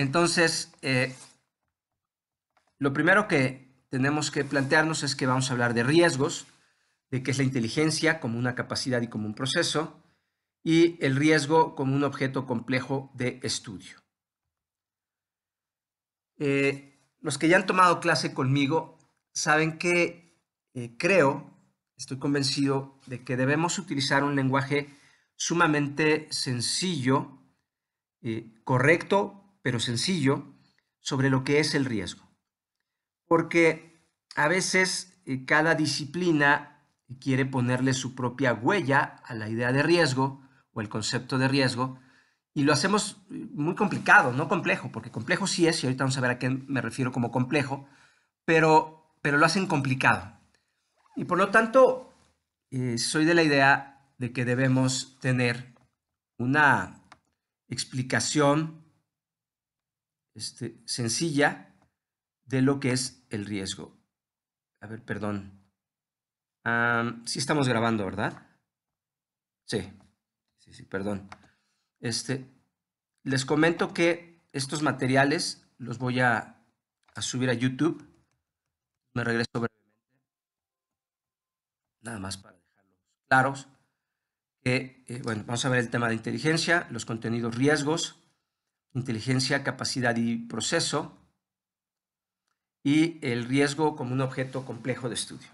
Entonces, eh, lo primero que tenemos que plantearnos es que vamos a hablar de riesgos, de qué es la inteligencia como una capacidad y como un proceso, y el riesgo como un objeto complejo de estudio. Eh, los que ya han tomado clase conmigo saben que eh, creo, estoy convencido de que debemos utilizar un lenguaje sumamente sencillo, eh, correcto, pero sencillo, sobre lo que es el riesgo. Porque a veces eh, cada disciplina quiere ponerle su propia huella a la idea de riesgo o el concepto de riesgo, y lo hacemos eh, muy complicado, no complejo, porque complejo sí es, y ahorita vamos a ver a qué me refiero como complejo, pero, pero lo hacen complicado. Y por lo tanto, eh, soy de la idea de que debemos tener una explicación este, sencilla de lo que es el riesgo. A ver, perdón. si sí estamos grabando, ¿verdad? Sí, sí, sí, perdón. Este, les comento que estos materiales los voy a, subir a YouTube. Me regreso brevemente. Nada más para dejarlos claros. Eh, bueno, vamos a ver el tema de inteligencia, los contenidos riesgos, inteligencia, capacidad y proceso, y el riesgo como un objeto complejo de estudio.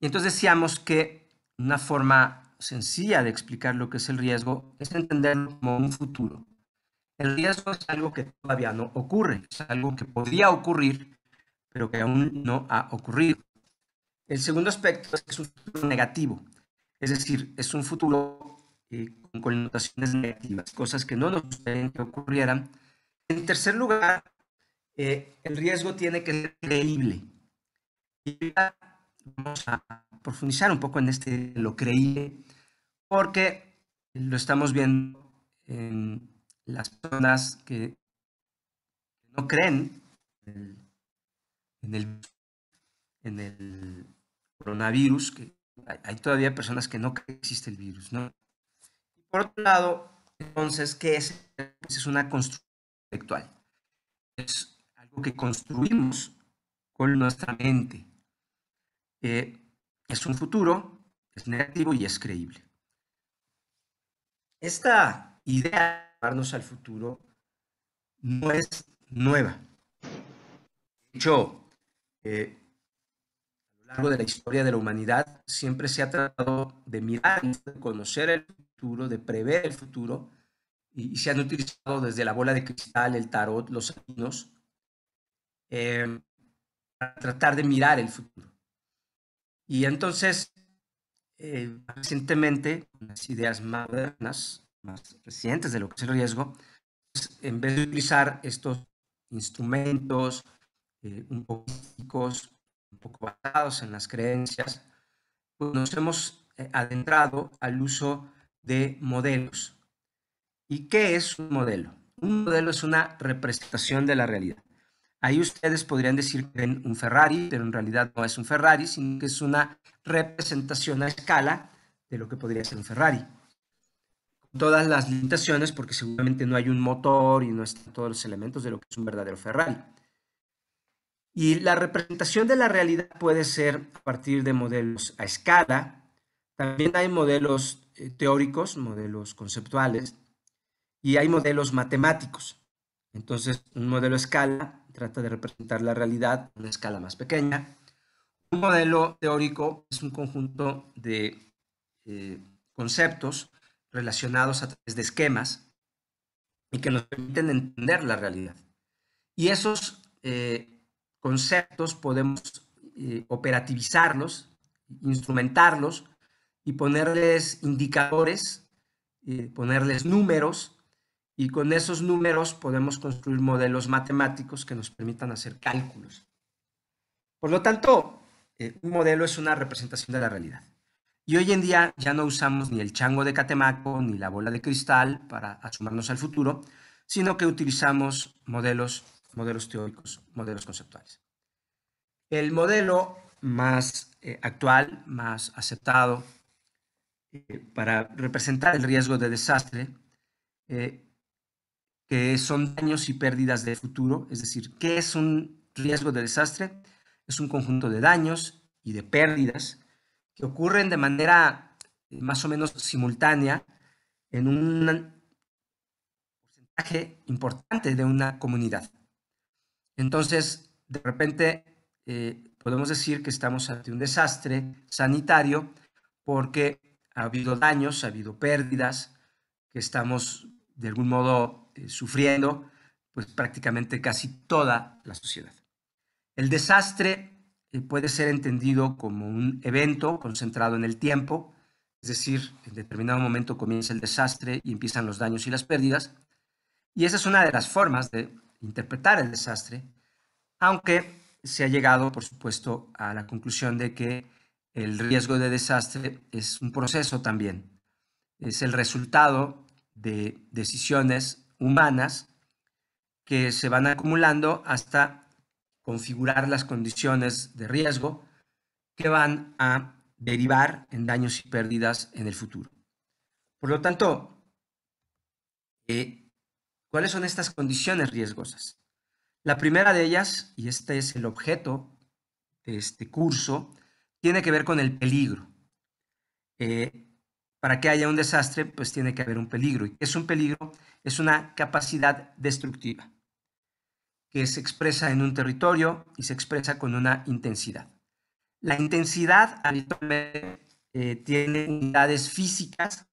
Y entonces decíamos que una forma sencilla de explicar lo que es el riesgo es entenderlo como un futuro. El riesgo es algo que todavía no ocurre, es algo que podría ocurrir, pero que aún no ha ocurrido. El segundo aspecto es un futuro negativo, es decir, es un futuro eh, con connotaciones negativas, cosas que no nos gustaría que ocurrieran. En tercer lugar, eh, el riesgo tiene que ser creíble. Y vamos a profundizar un poco en este lo creíble, porque lo estamos viendo en las personas que no creen en el, en el coronavirus, que hay, todavía personas que no creen que existe el virus, ¿no? por otro lado, entonces, ¿qué es? Pues es una construcción intelectual. Es algo que construimos con nuestra mente. Eh, es un futuro, es negativo y es creíble. Esta idea de llevarnos al futuro no es nueva. De hecho, eh, a lo largo de la historia de la humanidad siempre se ha tratado de mirar, de conocer el futuro de prever el futuro, y, se han utilizado desde la bola de cristal, el tarot, los signos, em, para tratar de mirar el futuro. Y entonces, eh, recientemente, las ideas modernas, más recientes de lo que es el riesgo, pues, en vez de utilizar estos instrumentos eh, un poco físicos, un poco basados en las creencias, pues, nos hemos eh, adentrado al uso de modelos. ¿Y qué es un modelo? Un modelo es una representación de la realidad. Ahí ustedes podrían decir que ven un Ferrari, pero en realidad no es un Ferrari, sino que es una representación a escala de lo que podría ser un Ferrari. Todas las limitaciones, porque seguramente no hay un motor y no están todos los elementos de lo que es un verdadero Ferrari. Y la representación de la realidad puede ser a partir de modelos a escala. También hay modelos eh, teóricos, modelos conceptuales, y hay modelos matemáticos. Entonces, un modelo escala trata de representar la realidad en una escala más pequeña. Un modelo teórico es un conjunto de eh, conceptos relacionados a través de esquemas y que nos permiten entender la realidad. Y esos eh, conceptos podemos operativizarlos, instrumentarlos y ponerles indicadores, y ponerles números, y con esos números podemos construir modelos matemáticos que nos permitan hacer cálculos. Por lo tanto, eh, un modelo es una representación de la realidad. Y hoy en día ya no usamos ni el chango de Catemaco ni la bola de cristal para asomarnos al futuro, sino que utilizamos modelos, modelos teóricos, modelos conceptuales. El modelo más eh, actual, más aceptado eh, para representar el riesgo de desastre, eh, que son daños y pérdidas de futuro, es decir, ¿qué es un riesgo de desastre? Es un conjunto de daños y de pérdidas que ocurren de manera eh, más o menos simultánea en un porcentaje importante de una comunidad. Entonces, de repente, podemos decir que estamos ante un desastre sanitario porque ha habido daños, ha habido pérdidas que estamos de algún modo eh, sufriendo, pues prácticamente casi toda la sociedad. El desastre eh, puede ser entendido como un evento concentrado en el tiempo, es decir, en determinado momento comienza el desastre y empiezan los daños y las pérdidas, y esa es una de las formas de interpretar el desastre, aunque se ha llegado, por supuesto, a la conclusión de que el riesgo de desastre es un proceso también. Es el resultado de decisiones humanas que se van acumulando hasta configurar las condiciones de riesgo que van a derivar en daños y pérdidas en el futuro. Por lo tanto, eh, ¿cuáles son estas condiciones riesgosas? La primera de ellas, y este es el objeto de este curso, tiene que ver con el peligro. Eh, para que haya un desastre, pues tiene que haber un peligro. ¿Y qué es un peligro? Es una capacidad destructiva que se expresa en un territorio y se expresa con una intensidad. La intensidad eh, tiene unidades físicas,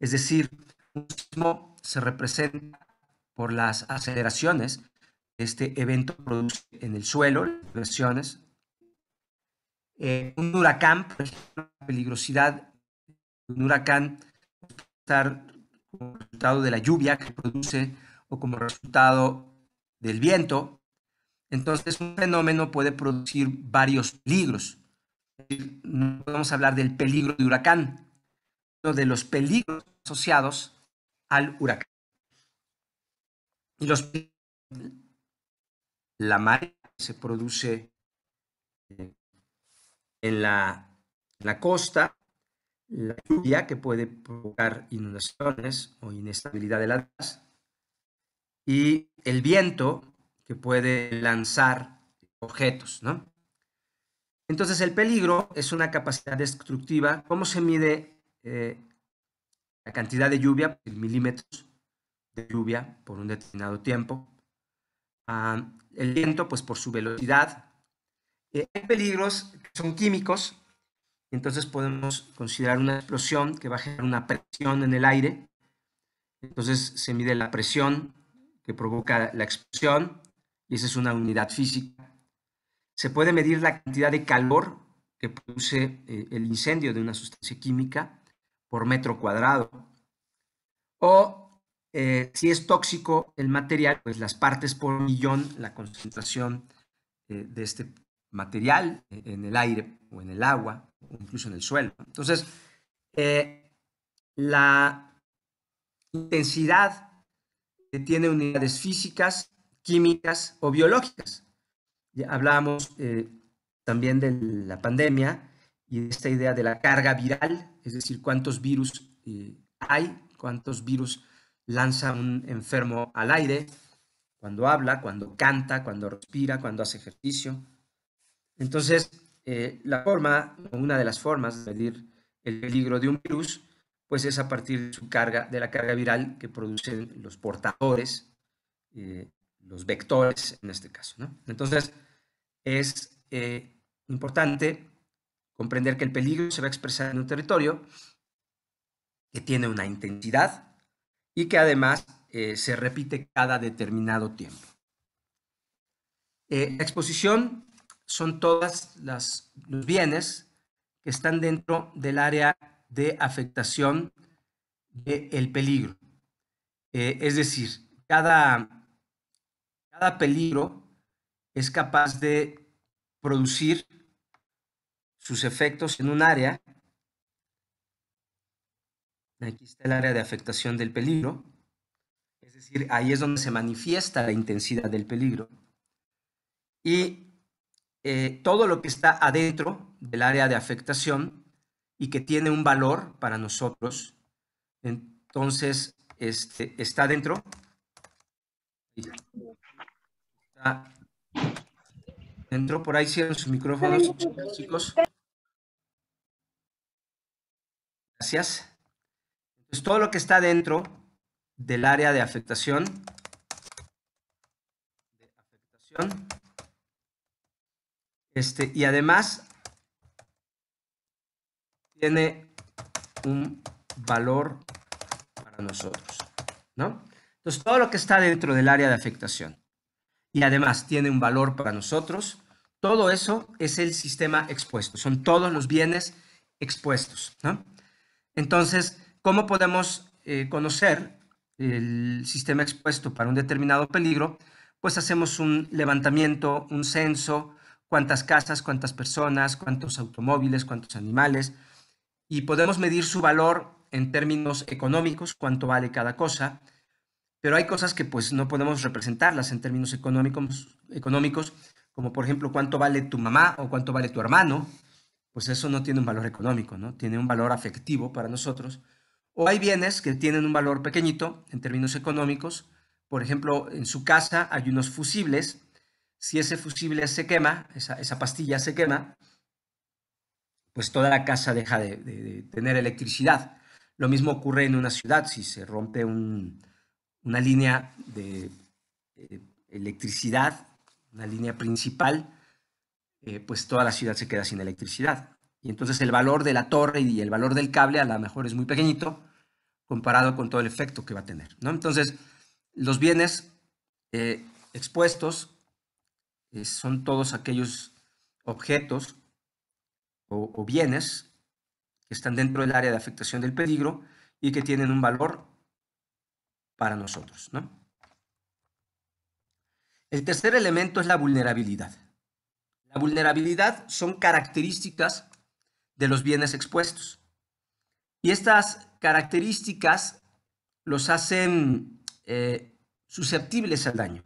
es decir, un sismo se representa por las aceleraciones que este evento produce en el suelo, las eh, un huracán, por ejemplo, la peligrosidad de un huracán puede estar como resultado de la lluvia que produce o como resultado del viento. Entonces, un fenómeno puede producir varios peligros. No podemos hablar del peligro de huracán, sino de los peligros asociados al huracán. Y los la marea se produce eh, en la, costa, la lluvia que puede provocar inundaciones o inestabilidad de las y el viento que puede lanzar objetos, ¿no? Entonces el peligro es una capacidad destructiva. ¿Cómo se mide eh, la cantidad de lluvia? Milímetros de lluvia por un determinado tiempo. Ah, el viento, pues por su velocidad, eh, hay peligros que son químicos, entonces podemos considerar una explosión que va a generar una presión en el aire. Entonces se mide la presión que provoca la explosión y esa es una unidad física. Se puede medir la cantidad de calor que produce eh, el incendio de una sustancia química por metro cuadrado. O eh, si es tóxico el material, pues las partes por millón, la concentración de este material eh, en el aire o en el agua o incluso en el suelo. Entonces, eh, la intensidad tiene unidades físicas, químicas o biológicas. Ya hablamos eh, también de la pandemia y esta idea de la carga viral, es decir, cuántos virus hay, cuántos virus lanza un enfermo al aire, cuando habla, cuando canta, cuando respira, cuando hace ejercicio, entonces, eh, la forma, una de las formas de medir el peligro de un virus, pues es a partir de su carga, de la carga viral que producen los portadores, eh, los vectores en este caso. Entonces, es eh, importante comprender que el peligro se va a expresar en un territorio que tiene una intensidad y que además se repite cada determinado tiempo. la exposición son todas las, los bienes que están dentro del área de afectación del peligro. Eh, es decir, cada, cada peligro es capaz de producir sus efectos en un área. Aquí está el área de afectación del peligro. Es decir, ahí es donde se manifiesta la intensidad del peligro. Y eh, todo lo que está adentro del área de afectación y que tiene un valor para nosotros. Entonces, este, está dentro. dentro, por ahí cierran sus micrófonos, chicos. Gracias. Entonces, todo lo que está dentro del área de afectación, de afectación este, y además tiene un valor para nosotros, ¿no? Entonces, todo lo que está dentro del área de afectación y además tiene un valor para nosotros, todo eso es el sistema expuesto, son todos los bienes expuestos, Entonces, ¿cómo podemos eh, conocer el sistema expuesto para un determinado peligro? Pues hacemos un levantamiento, un censo, cuántas casas, cuántas personas, cuántos automóviles, cuántos animales, y podemos medir su valor en términos económicos, cuánto vale cada cosa, pero hay cosas que pues no podemos representarlas en términos económicos, económicos como por ejemplo cuánto vale tu mamá o cuánto vale tu hermano, pues eso no tiene un valor económico, ¿no? Tiene un valor afectivo para nosotros. O hay bienes que tienen un valor pequeñito en términos económicos, por ejemplo, en su casa hay unos fusibles si ese fusible se quema, esa, pastilla se quema, pues toda la casa deja de, tener electricidad. Lo mismo ocurre en una ciudad, si se rompe una línea de eh, electricidad, una línea principal, eh, pues toda la ciudad se queda sin electricidad. Y entonces el valor de la torre y el valor del cable a lo mejor es muy pequeñito comparado con todo el efecto que va a tener. ¿no? Entonces, los bienes eh, expuestos eh, son todos aquellos objetos o, bienes que están dentro del área de afectación del peligro y que tienen un valor para nosotros. El tercer elemento es la vulnerabilidad. La vulnerabilidad son características de los bienes expuestos. Y estas características los hacen eh, susceptibles al daño.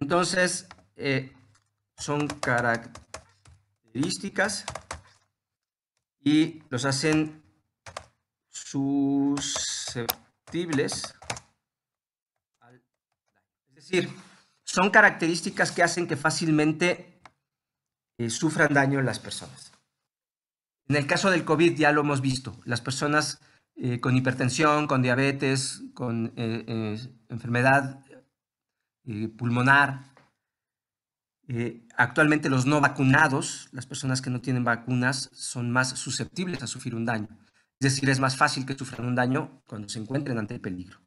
Entonces, eh, son características y los hacen susceptibles al Es decir, son características que hacen que fácilmente eh, sufran daño en las personas. En el caso del COVID ya lo hemos visto, las personas eh, con hipertensión, con diabetes, con enfermedad eh, pulmonar. Eh, actualmente los no vacunados, las personas que no tienen vacunas, son más susceptibles a sufrir un daño. Es decir, es más fácil que sufran un daño cuando se encuentren ante el peligro.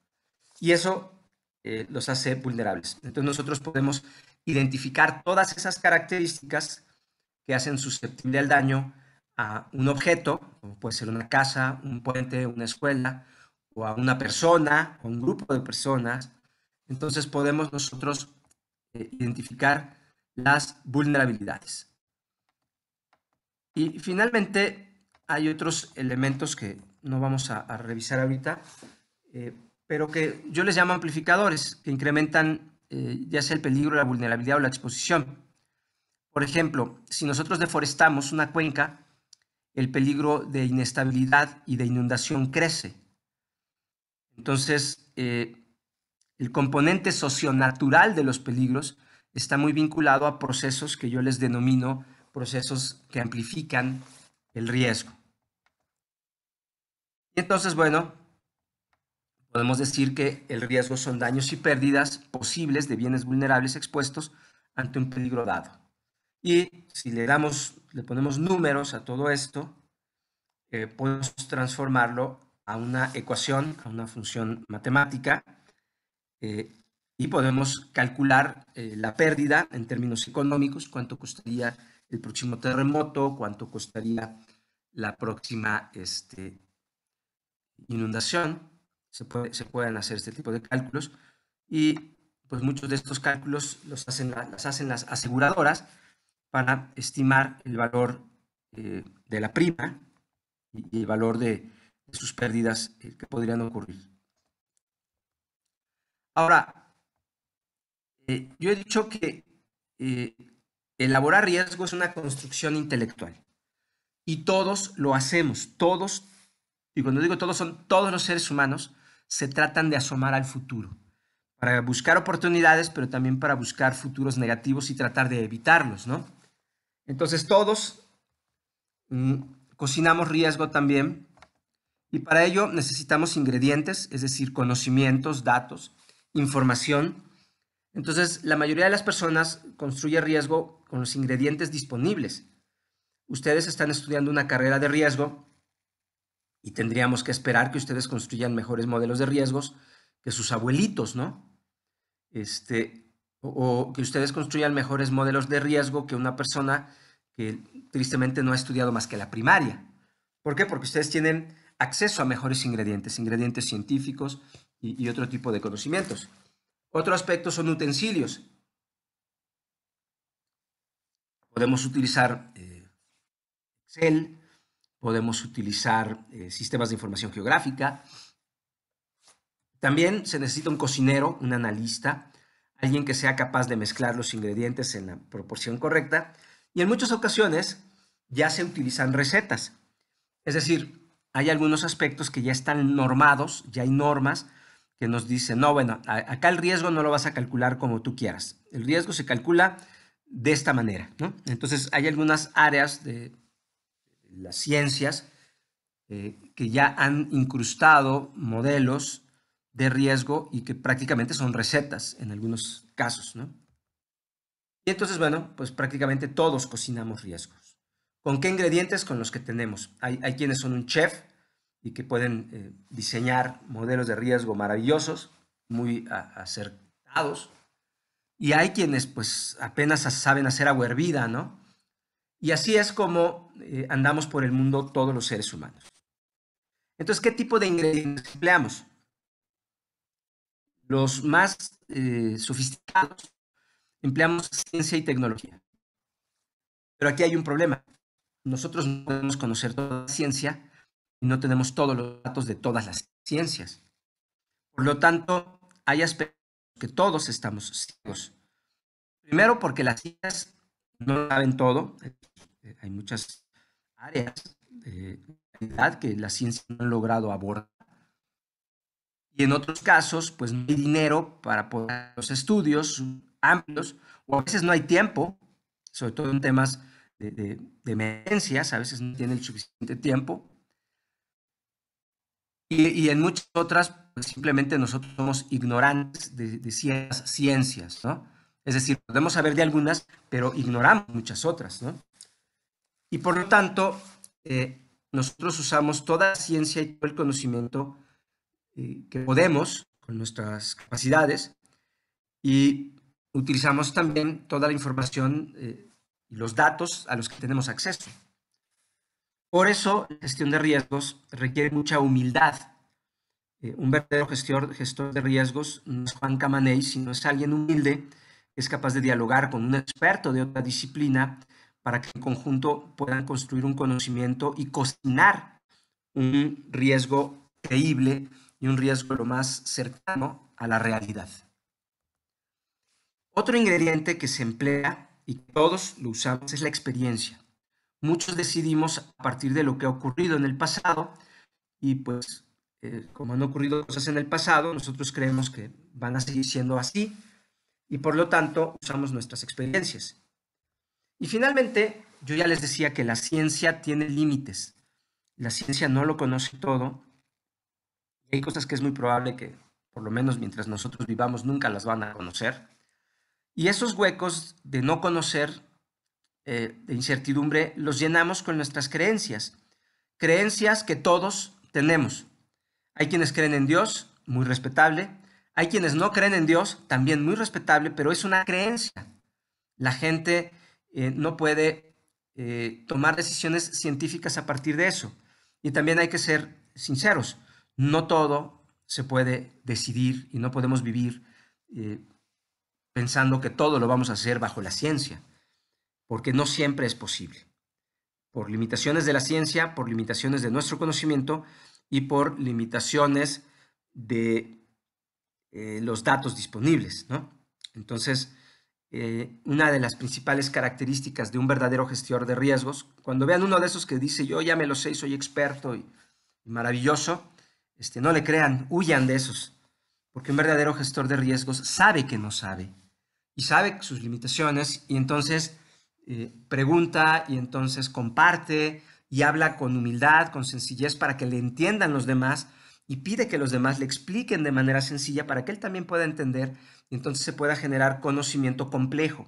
Y eso eh, los hace vulnerables. Entonces nosotros podemos identificar todas esas características que hacen susceptible al daño a un objeto, como puede ser una casa, un puente, una escuela, o a una persona, o un grupo de personas, entonces podemos nosotros eh, identificar las vulnerabilidades. Y finalmente, hay otros elementos que no vamos a, revisar ahorita, eh, pero que yo les llamo amplificadores, que incrementan eh, ya sea el peligro, la vulnerabilidad o la exposición. Por ejemplo, si nosotros deforestamos una cuenca, el peligro de inestabilidad y de inundación crece. Entonces, el componente socionatural de los peligros está muy vinculado a procesos que yo les denomino procesos que amplifican el riesgo. Y entonces, bueno, podemos decir que el riesgo son daños y pérdidas posibles de bienes vulnerables expuestos ante un peligro dado. Y si le damos, le ponemos números a todo esto, eh, podemos transformarlo a una ecuación, a una función matemática, eh, y podemos calcular eh, la pérdida en términos económicos, cuánto costaría el próximo terremoto, cuánto costaría la próxima este, inundación. Se, pueden hacer este tipo de cálculos y pues muchos de estos cálculos los hacen, las hacen las aseguradoras para estimar el valor eh, de la prima y el valor de, sus pérdidas que podrían ocurrir. Ahora, eh, yo he dicho que eh, elaborar riesgo es una construcción intelectual y todos lo hacemos, todos, y cuando digo todos son todos los seres humanos, se tratan de asomar al futuro, para buscar oportunidades, pero también para buscar futuros negativos y tratar de evitarlos, ¿no? Entonces todos mm, cocinamos riesgo también y para ello necesitamos ingredientes, es decir, conocimientos, datos, información. Entonces, la mayoría de las personas construye riesgo con los ingredientes disponibles. Ustedes están estudiando una carrera de riesgo y tendríamos que esperar que ustedes construyan mejores modelos de riesgos que sus abuelitos, ¿no? Este, o, que ustedes construyan mejores modelos de riesgo que una persona que tristemente no ha estudiado más que la primaria. ¿Por qué? Porque ustedes tienen acceso a mejores ingredientes, ingredientes científicos, y, otro tipo de conocimientos. Otro aspecto son utensilios. Podemos utilizar eh, Excel, podemos utilizar eh, sistemas de información geográfica. También se necesita un cocinero, un analista, alguien que sea capaz de mezclar los ingredientes en la proporción correcta. Y en muchas ocasiones ya se utilizan recetas. Es decir, hay algunos aspectos que ya están normados, ya hay normas que nos dice, no, bueno, acá el riesgo no lo vas a calcular como tú quieras. El riesgo se calcula de esta manera, Entonces hay algunas áreas de las ciencias eh, que ya han incrustado modelos de riesgo y que prácticamente son recetas en algunos casos, ¿no? Y entonces, bueno, pues prácticamente todos cocinamos riesgos. ¿Con qué ingredientes? Con los que tenemos. Hay, hay quienes son un chef, y que pueden eh, diseñar modelos de riesgo maravillosos, muy acertados. Y hay quienes pues apenas saben hacer agua hervida, ¿no? Y así es como eh, andamos por el mundo todos los seres humanos. Entonces, ¿qué tipo de ingredientes empleamos? Los más eh, sofisticados empleamos ciencia y tecnología. Pero aquí hay un problema. Nosotros no podemos conocer toda la ciencia y no tenemos todos los datos de todas las ciencias. Por lo tanto, hay aspectos que todos estamos ciegos. Primero, porque las ciencias no saben todo. Eh, hay muchas áreas de realidad que las ciencias no han logrado abordar. Y en otros casos, pues no hay dinero para poder los estudios amplios, o a veces no hay tiempo, sobre todo en temas de, emergencias, a veces no tiene el suficiente tiempo y, en muchas otras, pues, simplemente nosotros somos ignorantes de, ciertas ciencias, ¿no? Es decir, podemos saber de algunas, pero ignoramos muchas otras, ¿no? Y por lo tanto, eh, nosotros usamos toda la ciencia y todo el conocimiento eh, que podemos con nuestras capacidades y utilizamos también toda la información eh, y los datos a los que tenemos acceso. Por eso, la gestión de riesgos requiere mucha humildad. Eh, un verdadero gestor, gestor de riesgos no es Juan Camaney, sino es alguien humilde que es capaz de dialogar con un experto de otra disciplina para que en conjunto puedan construir un conocimiento y cocinar un riesgo creíble y un riesgo lo más cercano a la realidad. Otro ingrediente que se emplea y todos lo usamos es la experiencia muchos decidimos a partir de lo que ha ocurrido en el pasado y pues eh, como han ocurrido cosas en el pasado, nosotros creemos que van a seguir siendo así y por lo tanto usamos nuestras experiencias. Y finalmente, yo ya les decía que la ciencia tiene límites. La ciencia no lo conoce todo. hay cosas que es muy probable que, por lo menos mientras nosotros vivamos, nunca las van a conocer. Y esos huecos de no conocer eh, de incertidumbre los llenamos con nuestras creencias. Creencias que todos tenemos. Hay quienes creen en Dios, muy respetable. Hay quienes no creen en Dios, también muy respetable, pero es una creencia. La gente eh, no puede eh, tomar decisiones científicas a partir de eso. Y también hay que ser sinceros. No todo se puede decidir y no podemos vivir pensando que todo lo vamos a hacer bajo la ciencia porque no siempre es posible, por limitaciones de la ciencia, por limitaciones de nuestro conocimiento y por limitaciones de eh, los datos disponibles. ¿no? Entonces, eh, una de las principales características de un verdadero gestor de riesgos, cuando vean uno de esos que dice yo ya me lo sé, soy experto y, maravilloso, este, no le crean, huyan de esos, porque un verdadero gestor de riesgos sabe que no sabe y sabe sus limitaciones y entonces eh, pregunta y entonces comparte y habla con humildad, con sencillez para que le entiendan los demás y pide que los demás le expliquen de manera sencilla para que él también pueda entender y entonces se pueda generar conocimiento complejo.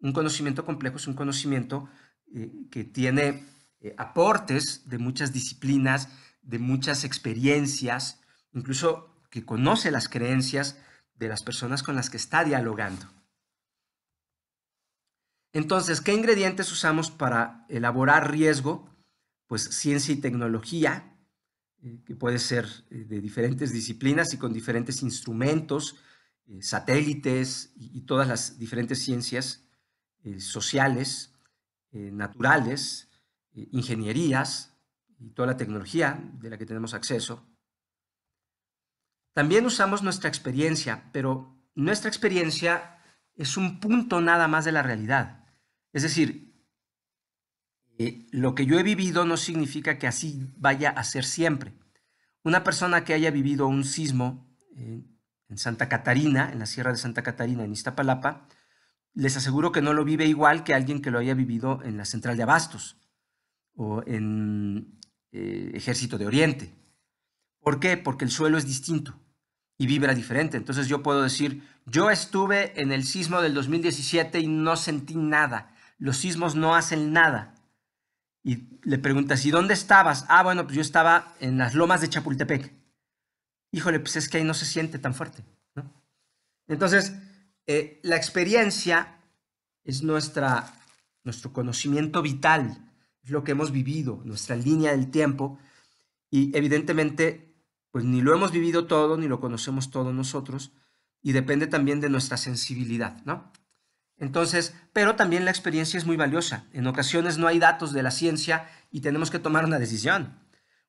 Un conocimiento complejo es un conocimiento eh, que tiene eh, aportes de muchas disciplinas, de muchas experiencias, incluso que conoce las creencias de las personas con las que está dialogando. Entonces, ¿qué ingredientes usamos para elaborar riesgo? Pues ciencia y tecnología, eh, que puede ser eh, de diferentes disciplinas y con diferentes instrumentos, eh, satélites y todas las diferentes ciencias sociales, naturales, ingenierías y toda la tecnología de la que tenemos acceso. También usamos nuestra experiencia, pero nuestra experiencia es un punto nada más de la realidad. Es decir, eh, lo que yo he vivido no significa que así vaya a ser siempre. Una persona que haya vivido un sismo eh, en Santa Catarina, en la Sierra de Santa Catarina, en Iztapalapa, les aseguro que no lo vive igual que alguien que lo haya vivido en la central de Abastos o en eh, Ejército de Oriente. ¿Por qué? Porque el suelo es distinto y vibra diferente. Entonces yo puedo decir, yo estuve en el sismo del 2017 y no sentí nada los sismos no hacen nada. Y le preguntas, ¿y dónde estabas? Ah, bueno, pues yo estaba en las lomas de Chapultepec. Híjole, pues es que ahí no se siente tan fuerte. ¿no? Entonces, eh, la experiencia es nuestra, nuestro conocimiento vital, es lo que hemos vivido, nuestra línea del tiempo. Y evidentemente, pues ni lo hemos vivido todo, ni lo conocemos todos nosotros, y depende también de nuestra sensibilidad, ¿no? Entonces, pero también la experiencia es muy valiosa. En ocasiones no hay datos de la ciencia y tenemos que tomar una decisión.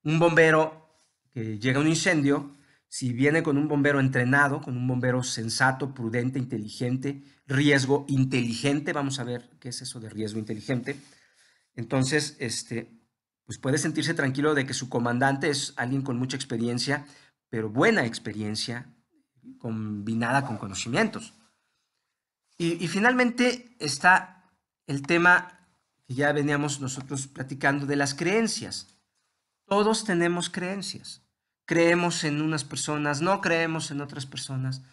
Un bombero que llega a un incendio, si viene con un bombero entrenado, con un bombero sensato, prudente, inteligente, riesgo inteligente, vamos a ver qué es eso de riesgo inteligente. Entonces, este, pues puede sentirse tranquilo de que su comandante es alguien con mucha experiencia, pero buena experiencia combinada con conocimientos. Y, finalmente está el tema que ya veníamos nosotros platicando de las creencias. Todos tenemos creencias. Creemos en unas personas, no creemos en otras personas.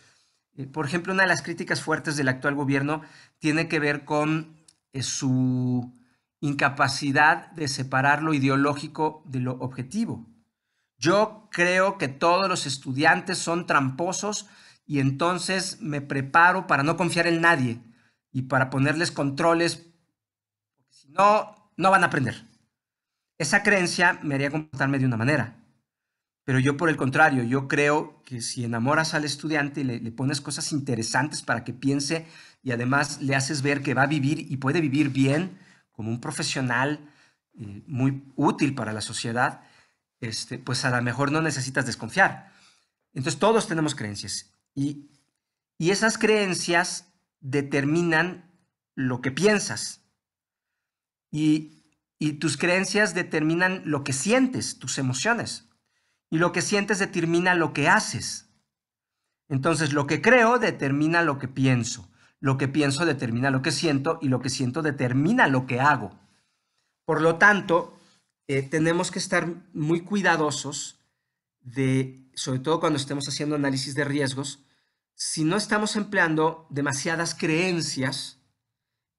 Eh, por ejemplo, una de las críticas fuertes del actual gobierno tiene que ver con eh, su incapacidad de separar lo ideológico de lo objetivo. Yo creo que todos los estudiantes son tramposos y entonces me preparo para no confiar en nadie y para ponerles controles, porque si no, no van a aprender. Esa creencia me haría comportarme de una manera. Pero yo por el contrario, yo creo que si enamoras al estudiante le, pones cosas interesantes para que piense y además le haces ver que va a vivir y puede vivir bien como un profesional eh, muy útil para la sociedad, este, pues a lo mejor no necesitas desconfiar. Entonces todos tenemos creencias y, esas creencias determinan lo que piensas. Y, tus creencias determinan lo que sientes, tus emociones. Y lo que sientes determina lo que haces. Entonces, lo que creo determina lo que pienso. Lo que pienso determina lo que siento y lo que siento determina lo que hago. Por lo tanto, eh, tenemos que estar muy cuidadosos sobre todo cuando estemos haciendo análisis de riesgos, si no estamos empleando demasiadas creencias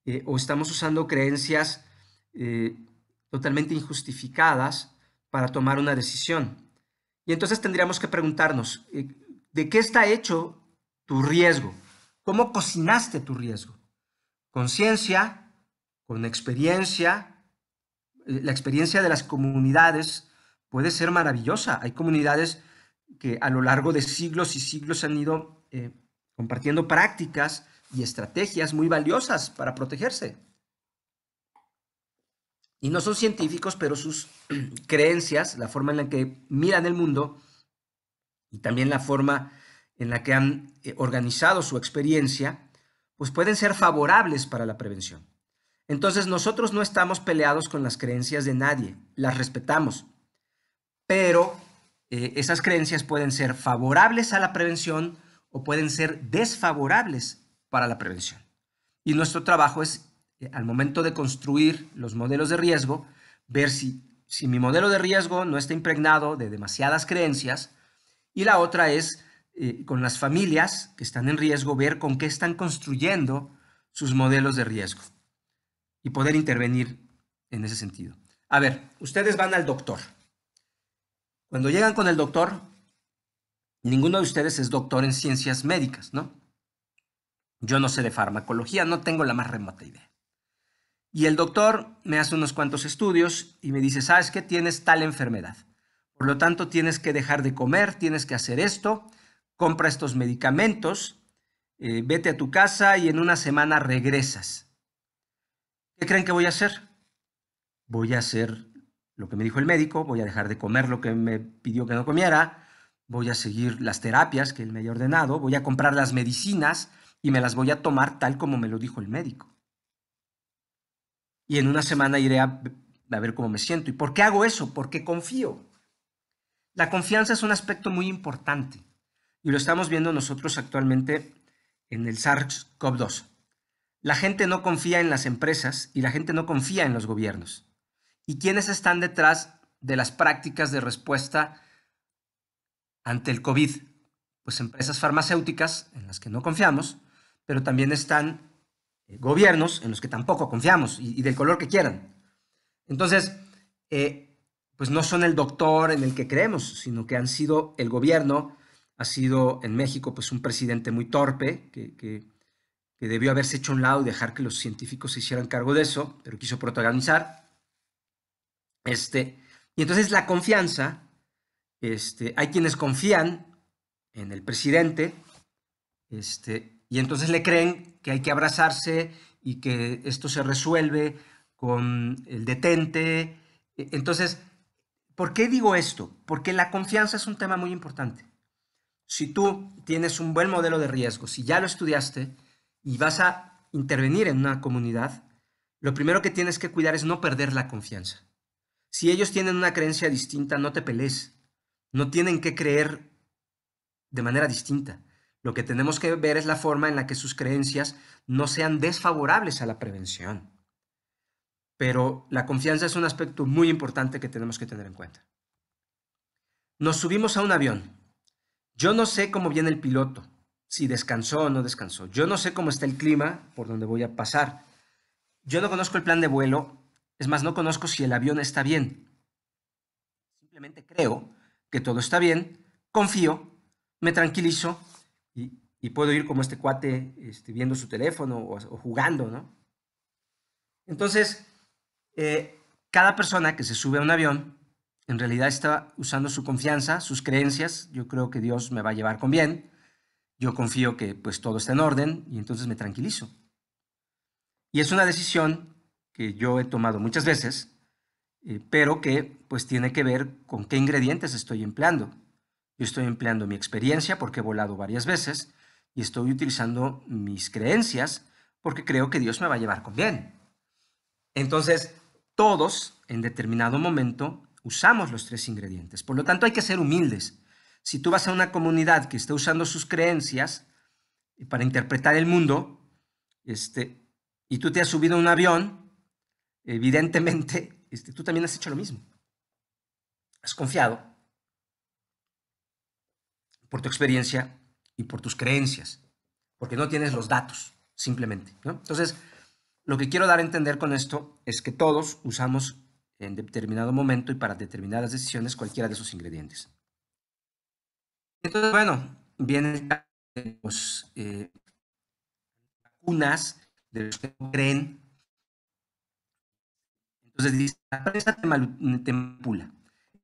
eh, o estamos usando creencias eh, totalmente injustificadas para tomar una decisión. Y entonces tendríamos que preguntarnos, eh, ¿de qué está hecho tu riesgo? ¿Cómo cocinaste tu riesgo? ¿Con ciencia? ¿Con experiencia? La experiencia de las comunidades puede ser maravillosa. Hay comunidades que a lo largo de siglos y siglos han ido eh, compartiendo prácticas y estrategias muy valiosas para protegerse. Y no son científicos, pero sus creencias, la forma en la que miran el mundo y también la forma en la que han eh, organizado su experiencia, pues pueden ser favorables para la prevención. Entonces nosotros no estamos peleados con las creencias de nadie, las respetamos pero eh, esas creencias pueden ser favorables a la prevención o pueden ser desfavorables para la prevención. Y nuestro trabajo es, eh, al momento de construir los modelos de riesgo, ver si, mi modelo de riesgo no está impregnado de demasiadas creencias. Y la otra es, eh, con las familias que están en riesgo, ver con qué están construyendo sus modelos de riesgo y poder intervenir en ese sentido. A ver, ustedes van al doctor. Cuando llegan con el doctor, ninguno de ustedes es doctor en ciencias médicas, ¿no? Yo no sé de farmacología, no tengo la más remota idea. Y el doctor me hace unos cuantos estudios y me dice, ¿sabes que Tienes tal enfermedad. Por lo tanto, tienes que dejar de comer, tienes que hacer esto, compra estos medicamentos, eh, vete a tu casa y en una semana regresas. ¿Qué creen que voy a hacer? Voy a hacer lo que me dijo el médico, voy a dejar de comer lo que me pidió que no comiera, voy a seguir las terapias que él me había ordenado, voy a comprar las medicinas y me las voy a tomar tal como me lo dijo el médico. Y en una semana iré a, ver cómo me siento. ¿Y por qué hago eso? Porque confío. La confianza es un aspecto muy importante y lo estamos viendo nosotros actualmente en el SARS-CoV-2. La gente no confía en las empresas y la gente no confía en los gobiernos y quiénes están detrás de las prácticas de respuesta ante el COVID. Pues empresas farmacéuticas en las que no confiamos, pero también están eh, gobiernos en los que tampoco confiamos y, del color que quieran. Entonces, eh, pues no son el doctor en el que creemos, sino que han sido el gobierno, ha sido en México pues un presidente muy torpe que, que debió haberse hecho un lado y dejar que los científicos se hicieran cargo de eso, pero quiso protagonizar. Este, y entonces la confianza, este, hay quienes confían en el presidente, este, y entonces le creen que hay que abrazarse y que esto se resuelve con el detente. E, entonces, ¿por qué digo esto? Porque la confianza es un tema muy importante. Si tú tienes un buen modelo de riesgo, si ya lo estudiaste y vas a intervenir en una comunidad, lo primero que tienes que cuidar es no perder la confianza. Si ellos tienen una creencia distinta, no te pelees. No tienen que creer de manera distinta. Lo que tenemos que ver es la forma en la que sus creencias no sean desfavorables a la prevención. Pero la confianza es un aspecto muy importante que tenemos que tener en cuenta. Nos subimos a un avión. Yo no sé cómo viene el piloto, si descansó o no descansó. Yo no sé cómo está el clima por donde voy a pasar. Yo no conozco el plan de vuelo es más, no conozco si el avión está bien. Simplemente creo que todo está bien, confío, me tranquilizo y, puedo ir como este cuate este, viendo su teléfono o, jugando, ¿no? Entonces, eh, cada persona que se sube a un avión, en realidad está usando su confianza, sus creencias, yo creo que Dios me va a llevar con bien, yo confío que pues todo está en orden y entonces me tranquilizo. Y es una decisión que yo he tomado muchas veces, eh, pero que pues tiene que ver con qué ingredientes estoy empleando. Yo estoy empleando mi experiencia porque he volado varias veces y estoy utilizando mis creencias porque creo que Dios me va a llevar con bien. Entonces, todos en determinado momento usamos los tres ingredientes. Por lo tanto, hay que ser humildes. Si tú vas a una comunidad que está usando sus creencias eh, para interpretar el mundo, este, y tú te has subido a un avión evidentemente, este, tú también has hecho lo mismo. Has confiado por tu experiencia y por tus creencias, porque no tienes los datos, simplemente. Entonces, lo que quiero dar a entender con esto es que todos usamos en determinado momento y para determinadas decisiones cualquiera de esos ingredientes. Entonces, bueno, vienen las pues, eh, vacunas de los que creen entonces dice, la prensa te, manipula.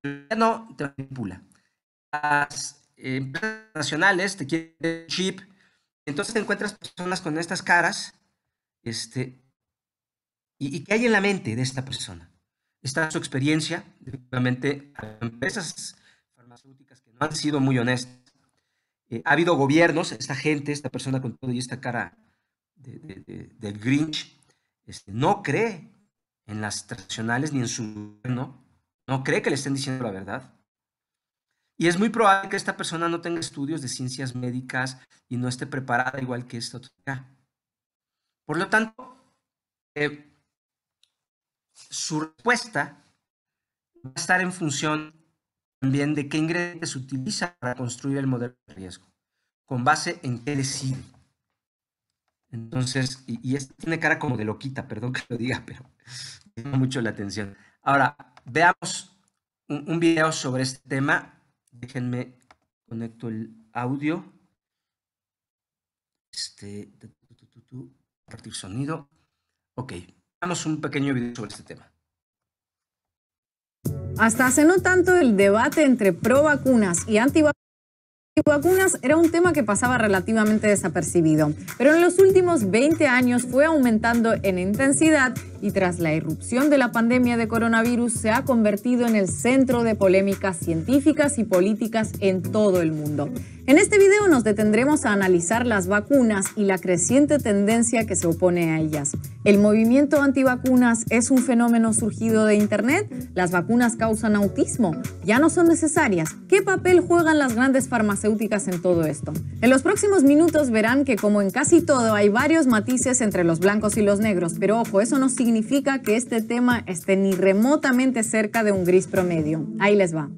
El gobierno te manipula. Las eh, empresas nacionales te quieren chip. Entonces te encuentras personas con estas caras. Este, y, qué hay en la mente de esta persona? Está su experiencia, definitivamente, empresas farmacéuticas que no han sido muy honestas. Eh, ha habido gobiernos, esta gente, esta persona con todo y esta cara del Grinch, este, no cree en las tradicionales ni en su gobierno, no cree que le estén diciendo la verdad. Y es muy probable que esta persona no tenga estudios de ciencias médicas y no esté preparada igual que esta otra. Por lo tanto, eh, su respuesta va a estar en función también de qué ingredientes utiliza para construir el modelo de riesgo, con base en qué decide. Entonces, y, y esto tiene cara como de loquita, perdón que lo diga, pero mucho la atención. Ahora, veamos un, video sobre este tema. Déjenme conecto el audio. Este, compartir sonido. Ok, Veamos un pequeño video sobre este tema. Hasta hace no tanto el debate entre pro vacunas y antivacunas vacunas era un tema que pasaba relativamente desapercibido, pero en los últimos 20 años fue aumentando en intensidad y tras la irrupción de la pandemia de coronavirus se ha convertido en el centro de polémicas científicas y políticas en todo el mundo. En este video nos detendremos a analizar las vacunas y la creciente tendencia que se opone a ellas. El movimiento antivacunas es un fenómeno surgido de Internet. Las vacunas causan autismo. Ya no son necesarias. ¿Qué papel juegan las grandes farmacéuticas en todo esto? En los próximos minutos verán que como en casi todo hay varios matices entre los blancos y los negros, pero ojo, eso no significa significa que este tema esté ni remotamente cerca de un gris promedio. Ahí les va.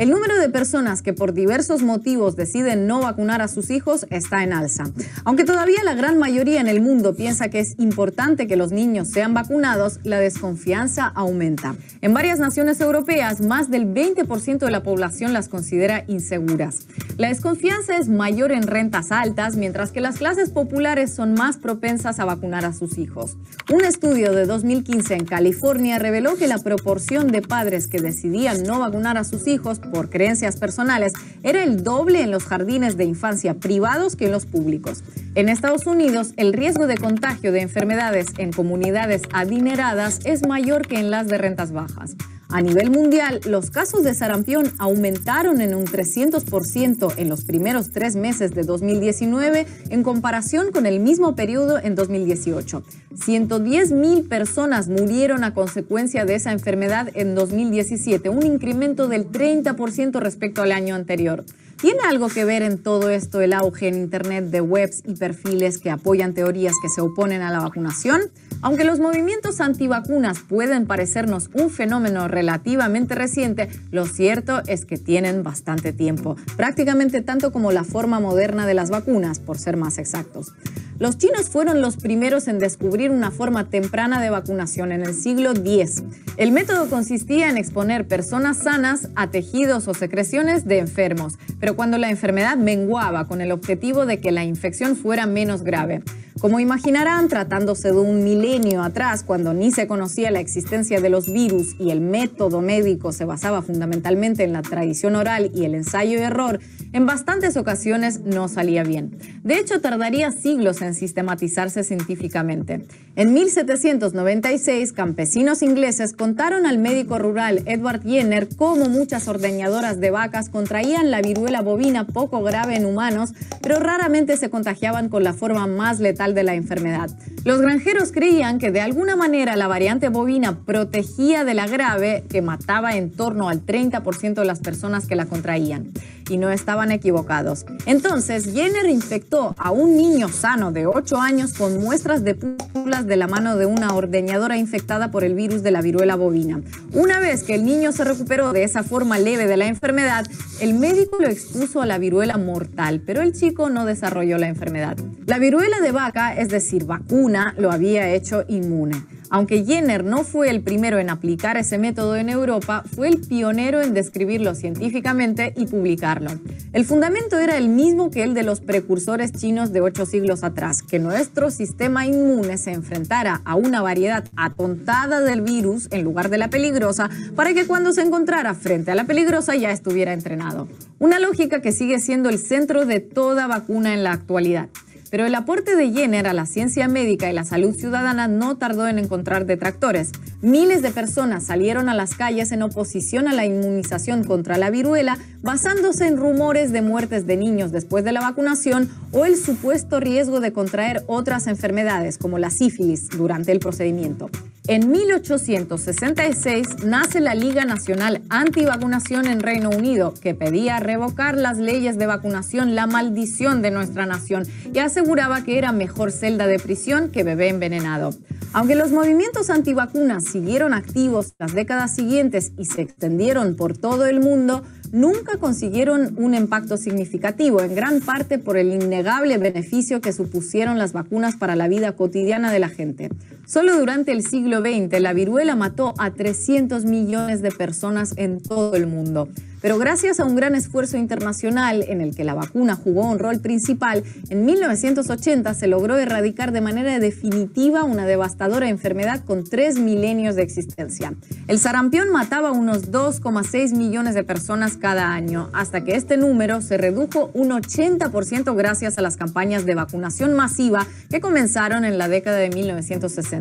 El número de personas que por diversos motivos deciden no vacunar a sus hijos está en alza. Aunque todavía la gran mayoría en el mundo piensa que es importante que los niños sean vacunados, la desconfianza aumenta. En varias naciones europeas, más del 20% de la población las considera inseguras. La desconfianza es mayor en rentas altas, mientras que las clases populares son más propensas a vacunar a sus hijos. Un estudio de 2015 en California reveló que la proporción de padres que decidían no vacunar a sus hijos por creencias personales era el doble en los jardines de infancia privados que en los públicos. En Estados Unidos, el riesgo de contagio de enfermedades en comunidades adineradas es mayor que en las de rentas bajas. A nivel mundial, los casos de sarampión aumentaron en un 300% en los primeros tres meses de 2019 en comparación con el mismo periodo en 2018. mil personas murieron a consecuencia de esa enfermedad en 2017, un incremento del 30% respecto al año anterior. ¿Tiene algo que ver en todo esto el auge en Internet de webs y perfiles que apoyan teorías que se oponen a la vacunación? Aunque los movimientos antivacunas pueden parecernos un fenómeno relativamente reciente, lo cierto es que tienen bastante tiempo, prácticamente tanto como la forma moderna de las vacunas, por ser más exactos. Los chinos fueron los primeros en descubrir una forma temprana de vacunación en el siglo X. El método consistía en exponer personas sanas a tejidos o secreciones de enfermos, pero cuando la enfermedad menguaba con el objetivo de que la infección fuera menos grave. Como imaginarán, tratándose de un milenio atrás, cuando ni se conocía la existencia de los virus y el método médico se basaba fundamentalmente en la tradición oral y el ensayo y error, en bastantes ocasiones no salía bien. De hecho, tardaría siglos en sistematizarse científicamente. En 1796, campesinos ingleses contaron al médico rural Edward Jenner cómo muchas ordeñadoras de vacas contraían la viruela bovina poco grave en humanos, pero raramente se contagiaban con la forma más letal de la enfermedad. Los granjeros creían que de alguna manera la variante bovina protegía de la grave que mataba en torno al 30% de las personas que la contraían y no estaban equivocados. Entonces, Jenner infectó a un niño sano de 8 años con muestras de pústulas de la mano de una ordeñadora infectada por el virus de la viruela bovina. Una vez que el niño se recuperó de esa forma leve de la enfermedad, el médico lo expuso a la viruela mortal, pero el chico no desarrolló la enfermedad. La viruela de vaca, es decir, vacuna, lo había hecho inmune. Aunque Jenner no fue el primero en aplicar ese método en Europa, fue el pionero en describirlo científicamente y publicarlo. El fundamento era el mismo que el de los precursores chinos de ocho siglos atrás, que nuestro sistema inmune se enfrentara a una variedad atontada del virus en lugar de la peligrosa, para que cuando se encontrara frente a la peligrosa ya estuviera entrenado. Una lógica que sigue siendo el centro de toda vacuna en la actualidad. Pero el aporte de Jenner a la ciencia médica y la salud ciudadana no tardó en encontrar detractores. Miles de personas salieron a las calles en oposición a la inmunización contra la viruela, basándose en rumores de muertes de niños después de la vacunación o el supuesto riesgo de contraer otras enfermedades como la sífilis durante el procedimiento. En 1866 nace la Liga Nacional Antivacunación en Reino Unido, que pedía revocar las leyes de vacunación, la maldición de nuestra nación, y aseguraba que era mejor celda de prisión que bebé envenenado. Aunque los movimientos antivacunas siguieron activos las décadas siguientes y se extendieron por todo el mundo, nunca consiguieron un impacto significativo, en gran parte por el innegable beneficio que supusieron las vacunas para la vida cotidiana de la gente. Solo durante el siglo XX la viruela mató a 300 millones de personas en todo el mundo. Pero gracias a un gran esfuerzo internacional en el que la vacuna jugó un rol principal, en 1980 se logró erradicar de manera definitiva una devastadora enfermedad con tres milenios de existencia. El sarampión mataba a unos 2,6 millones de personas cada año, hasta que este número se redujo un 80% gracias a las campañas de vacunación masiva que comenzaron en la década de 1960.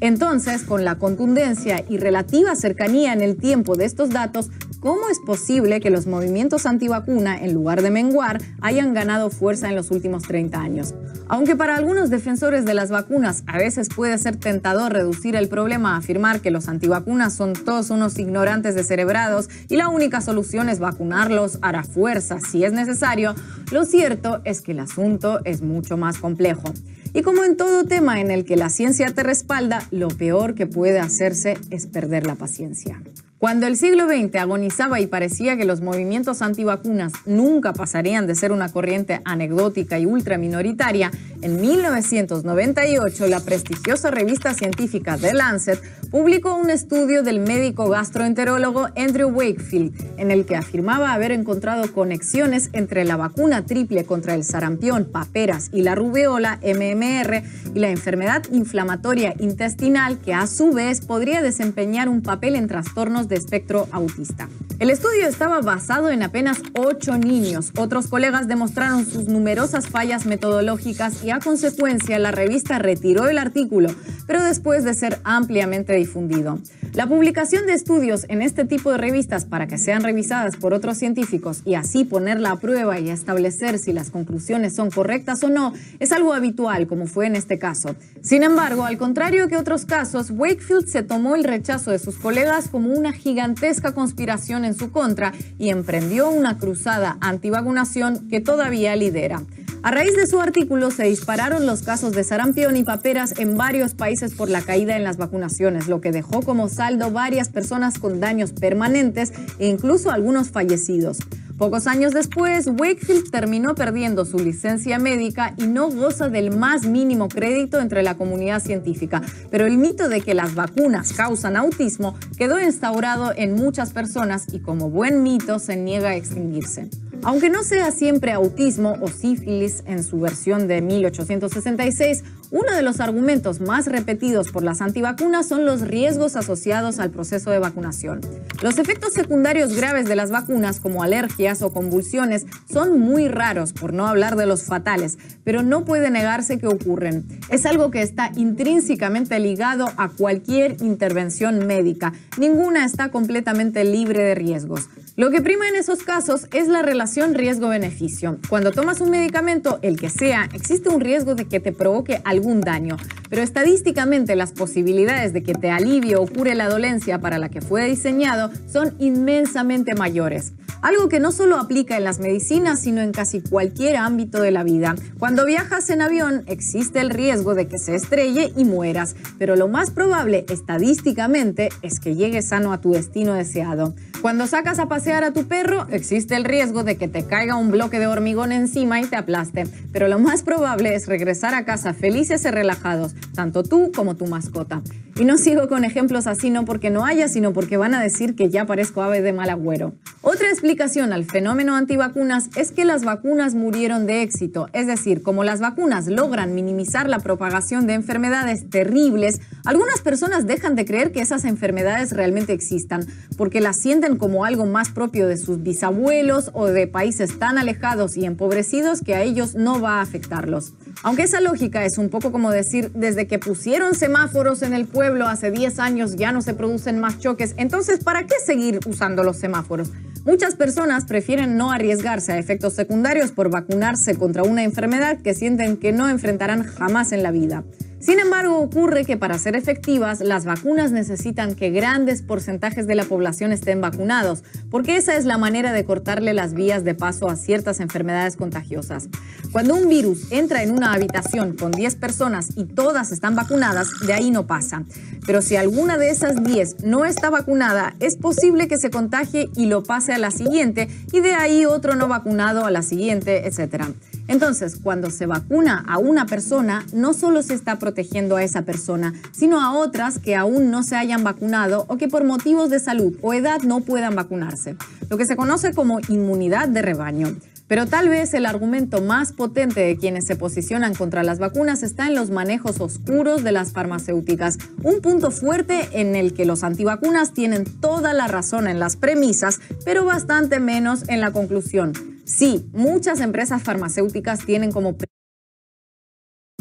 Entonces, con la contundencia y relativa cercanía en el tiempo de estos datos, ¿cómo es posible que los movimientos antivacuna, en lugar de menguar, hayan ganado fuerza en los últimos 30 años? Aunque para algunos defensores de las vacunas a veces puede ser tentador reducir el problema a afirmar que los antivacunas son todos unos ignorantes de cerebrados y la única solución es vacunarlos a la fuerza si es necesario, lo cierto es que el asunto es mucho más complejo. Y como en todo tema en el que la ciencia te respalda, lo peor que puede hacerse es perder la paciencia. Cuando el siglo XX agonizaba y parecía que los movimientos antivacunas nunca pasarían de ser una corriente anecdótica y ultraminoritaria, en 1998 la prestigiosa revista científica The Lancet publicó un estudio del médico gastroenterólogo Andrew Wakefield, en el que afirmaba haber encontrado conexiones entre la vacuna triple contra el sarampión, paperas y la rubeola MMR y la enfermedad inflamatoria intestinal que a su vez podría desempeñar un papel en trastornos de espectro autista. El estudio estaba basado en apenas ocho niños. Otros colegas demostraron sus numerosas fallas metodológicas y a consecuencia la revista retiró el artículo, pero después de ser ampliamente difundido. La publicación de estudios en este tipo de revistas para que sean revisadas por otros científicos y así ponerla a prueba y establecer si las conclusiones son correctas o no es algo habitual, como fue en este caso. Sin embargo, al contrario que otros casos, Wakefield se tomó el rechazo de sus colegas como una gigantesca conspiración en su contra y emprendió una cruzada antivacunación que todavía lidera. A raíz de su artículo se dispararon los casos de sarampión y paperas en varios países por la caída en las vacunaciones, lo que dejó como saldo varias personas con daños permanentes e incluso algunos fallecidos. Pocos años después, Wakefield terminó perdiendo su licencia médica y no goza del más mínimo crédito entre la comunidad científica. Pero el mito de que las vacunas causan autismo quedó instaurado en muchas personas y como buen mito se niega a extinguirse. Aunque no sea siempre autismo o sífilis en su versión de 1866, uno de los argumentos más repetidos por las antivacunas son los riesgos asociados al proceso de vacunación. Los efectos secundarios graves de las vacunas, como alergias o convulsiones, son muy raros, por no hablar de los fatales, pero no puede negarse que ocurren. Es algo que está intrínsecamente ligado a cualquier intervención médica. Ninguna está completamente libre de riesgos. Lo que prima en esos casos es la relación riesgo-beneficio. Cuando tomas un medicamento, el que sea, existe un riesgo de que te provoque algún daño, pero estadísticamente las posibilidades de que te alivie o cure la dolencia para la que fue diseñado son inmensamente mayores. Algo que no solo aplica en las medicinas, sino en casi cualquier ámbito de la vida. Cuando viajas en avión, existe el riesgo de que se estrelle y mueras, pero lo más probable estadísticamente es que llegues sano a tu destino deseado. Cuando sacas a pasear a tu perro, existe el riesgo de que te caiga un bloque de hormigón encima y te aplaste, pero lo más probable es regresar a casa felices y relajados, tanto tú como tu mascota. Y no sigo con ejemplos así no porque no haya, sino porque van a decir que ya parezco ave de mal agüero. Otra explicación al fenómeno antivacunas es que las vacunas murieron de éxito, es decir, como las vacunas logran minimizar la propagación de enfermedades terribles, algunas personas dejan de creer que esas enfermedades realmente existan, porque las sienten como algo más propio de sus bisabuelos o de países tan alejados y empobrecidos que a ellos no va a afectarlos. Aunque esa lógica es un poco como decir, desde que pusieron semáforos en el pueblo hace 10 años ya no se producen más choques, entonces ¿para qué seguir usando los semáforos? Muchas personas prefieren no arriesgarse a efectos secundarios por vacunarse contra una enfermedad que sienten que no enfrentarán jamás en la vida. Sin embargo, ocurre que para ser efectivas, las vacunas necesitan que grandes porcentajes de la población estén vacunados, porque esa es la manera de cortarle las vías de paso a ciertas enfermedades contagiosas. Cuando un virus entra en una habitación con 10 personas y todas están vacunadas, de ahí no pasa. Pero si alguna de esas 10 no está vacunada, es posible que se contagie y lo pase a la siguiente, y de ahí otro no vacunado a la siguiente, etcétera. Entonces, cuando se vacuna a una persona, no solo se está protegiendo a esa persona, sino a otras que aún no se hayan vacunado o que por motivos de salud o edad no puedan vacunarse, lo que se conoce como inmunidad de rebaño. Pero tal vez el argumento más potente de quienes se posicionan contra las vacunas está en los manejos oscuros de las farmacéuticas, un punto fuerte en el que los antivacunas tienen toda la razón en las premisas, pero bastante menos en la conclusión. Sí, muchas empresas farmacéuticas tienen como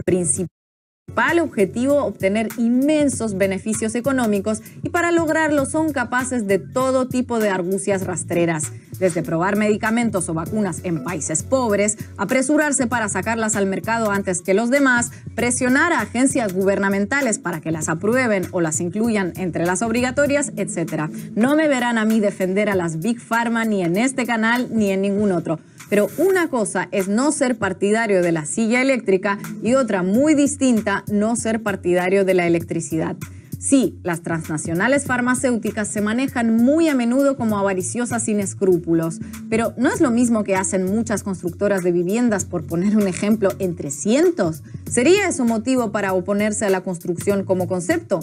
principal objetivo obtener inmensos beneficios económicos y para lograrlo son capaces de todo tipo de argucias rastreras desde probar medicamentos o vacunas en países pobres, apresurarse para sacarlas al mercado antes que los demás, presionar a agencias gubernamentales para que las aprueben o las incluyan entre las obligatorias, etc. No me verán a mí defender a las Big Pharma ni en este canal ni en ningún otro. Pero una cosa es no ser partidario de la silla eléctrica y otra muy distinta no ser partidario de la electricidad. Sí, las transnacionales farmacéuticas se manejan muy a menudo como avariciosas sin escrúpulos, pero no es lo mismo que hacen muchas constructoras de viviendas, por poner un ejemplo, entre cientos. ¿Sería eso motivo para oponerse a la construcción como concepto?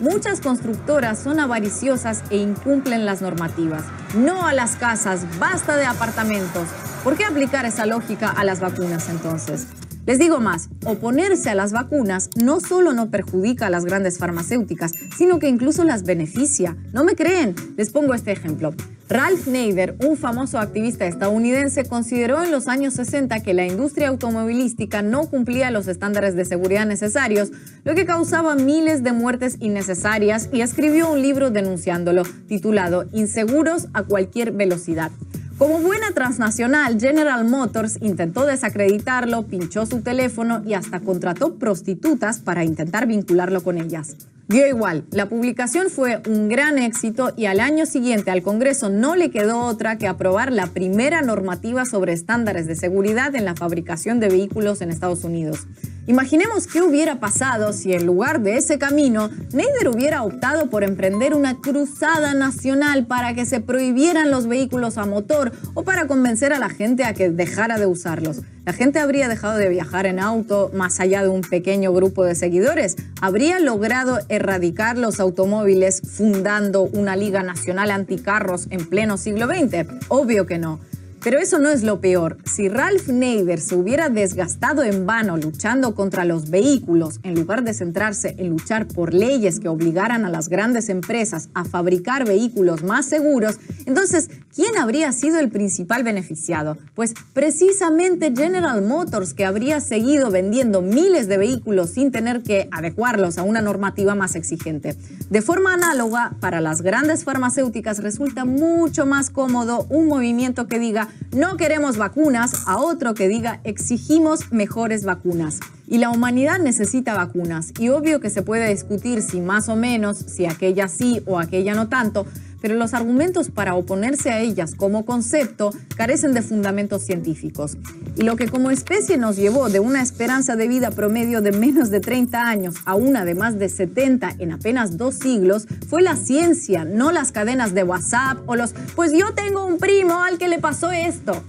Muchas constructoras son avariciosas e incumplen las normativas. No a las casas, basta de apartamentos. ¿Por qué aplicar esa lógica a las vacunas entonces? Les digo más, oponerse a las vacunas no solo no perjudica a las grandes farmacéuticas, sino que incluso las beneficia. ¿No me creen? Les pongo este ejemplo. Ralph Nader, un famoso activista estadounidense, consideró en los años 60 que la industria automovilística no cumplía los estándares de seguridad necesarios, lo que causaba miles de muertes innecesarias y escribió un libro denunciándolo, titulado Inseguros a cualquier velocidad. Como buena transnacional, General Motors intentó desacreditarlo, pinchó su teléfono y hasta contrató prostitutas para intentar vincularlo con ellas. Dio igual, la publicación fue un gran éxito y al año siguiente al Congreso no le quedó otra que aprobar la primera normativa sobre estándares de seguridad en la fabricación de vehículos en Estados Unidos. Imaginemos qué hubiera pasado si en lugar de ese camino, Neider hubiera optado por emprender una cruzada nacional para que se prohibieran los vehículos a motor o para convencer a la gente a que dejara de usarlos. La gente habría dejado de viajar en auto más allá de un pequeño grupo de seguidores, habría logrado erradicar los automóviles fundando una liga nacional anticarros en pleno siglo XX. Obvio que no. Pero eso no es lo peor. Si Ralph Nader se hubiera desgastado en vano luchando contra los vehículos en lugar de centrarse en luchar por leyes que obligaran a las grandes empresas a fabricar vehículos más seguros, entonces, ¿quién habría sido el principal beneficiado? Pues precisamente General Motors, que habría seguido vendiendo miles de vehículos sin tener que adecuarlos a una normativa más exigente. De forma análoga, para las grandes farmacéuticas resulta mucho más cómodo un movimiento que diga no queremos vacunas a otro que diga exigimos mejores vacunas. Y la humanidad necesita vacunas. Y obvio que se puede discutir si más o menos, si aquella sí o aquella no tanto, pero los argumentos para oponerse a ellas como concepto carecen de fundamentos científicos. Y lo que como especie nos llevó de una esperanza de vida promedio de menos de 30 años a una de más de 70 en apenas dos siglos fue la ciencia, no las cadenas de WhatsApp o los, pues yo tengo un primo al que le pasó esto.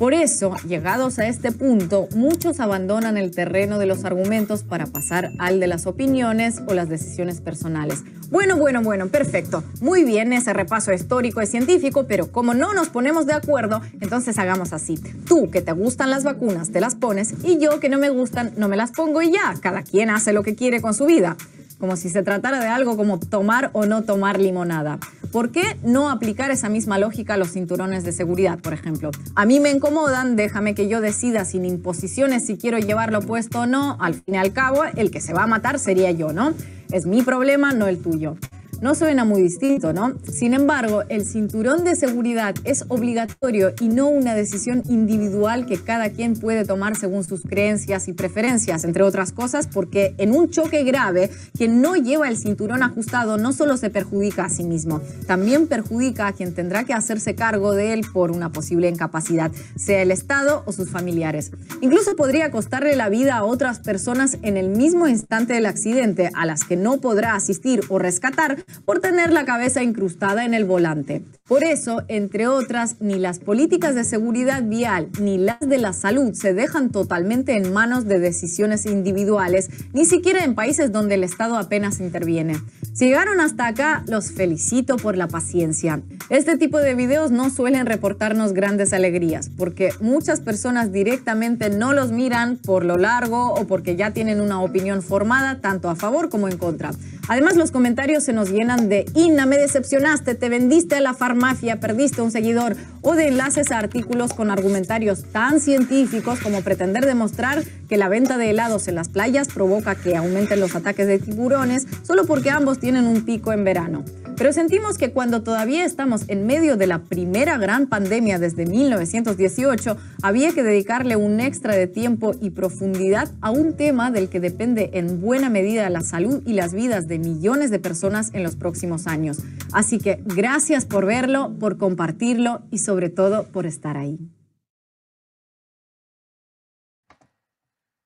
Por eso, llegados a este punto, muchos abandonan el terreno de los argumentos para pasar al de las opiniones o las decisiones personales. Bueno, bueno, bueno, perfecto. Muy bien ese repaso histórico es científico, pero como no nos ponemos de acuerdo, entonces hagamos así. Tú que te gustan las vacunas, te las pones y yo que no me gustan, no me las pongo y ya, cada quien hace lo que quiere con su vida como si se tratara de algo como tomar o no tomar limonada. ¿Por qué no aplicar esa misma lógica a los cinturones de seguridad, por ejemplo? A mí me incomodan, déjame que yo decida sin imposiciones si quiero llevarlo puesto o no. Al fin y al cabo, el que se va a matar sería yo, ¿no? Es mi problema, no el tuyo no suena muy distinto, ¿no? Sin embargo, el cinturón de seguridad es obligatorio y no una decisión individual que cada quien puede tomar según sus creencias y preferencias, entre otras cosas, porque en un choque grave, quien no lleva el cinturón ajustado no solo se perjudica a sí mismo, también perjudica a quien tendrá que hacerse cargo de él por una posible incapacidad, sea el Estado o sus familiares. Incluso podría costarle la vida a otras personas en el mismo instante del accidente, a las que no podrá asistir o rescatar por tener la cabeza incrustada en el volante. Por eso, entre otras, ni las políticas de seguridad vial ni las de la salud se dejan totalmente en manos de decisiones individuales, ni siquiera en países donde el Estado apenas interviene. Si llegaron hasta acá, los felicito por la paciencia. Este tipo de videos no suelen reportarnos grandes alegrías, porque muchas personas directamente no los miran por lo largo o porque ya tienen una opinión formada tanto a favor como en contra. Además, los comentarios se nos llenan de Inna, me decepcionaste, te vendiste a la farmacia mafia, perdiste un seguidor o de enlaces a artículos con argumentarios tan científicos como pretender demostrar que la venta de helados en las playas provoca que aumenten los ataques de tiburones solo porque ambos tienen un pico en verano. Pero sentimos que cuando todavía estamos en medio de la primera gran pandemia desde 1918, había que dedicarle un extra de tiempo y profundidad a un tema del que depende en buena medida la salud y las vidas de millones de personas en los próximos años. Así que gracias por verlo, por compartirlo y sobre todo por estar ahí.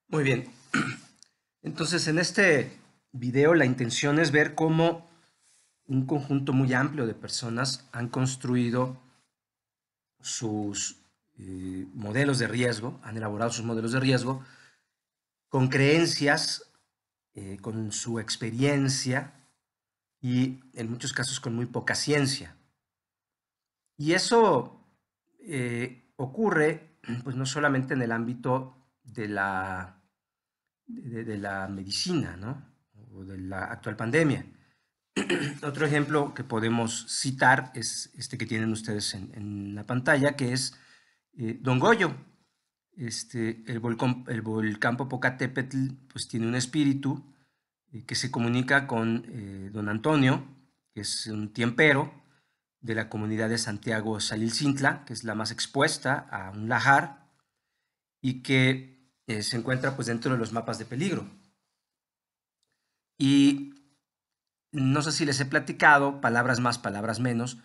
Muy bien. Entonces, en este video la intención es ver cómo un conjunto muy amplio de personas han construido sus eh, modelos de riesgo, han elaborado sus modelos de riesgo con creencias, eh, con su experiencia y en muchos casos con muy poca ciencia. Y eso eh, ocurre pues no solamente en el ámbito de la, la medicina, O de la actual pandemia, Otro ejemplo que podemos citar es este que tienen ustedes en, la pantalla, que es eh, Don Goyo. Este, el, el volcán Popocatépetl pues, tiene un espíritu eh, que se comunica con eh, Don Antonio, que es un tiempero de la comunidad de Santiago Salilcintla, que es la más expuesta a un lajar y que se encuentra pues, dentro de los mapas de peligro. Y no sé si les he platicado, palabras más, palabras menos,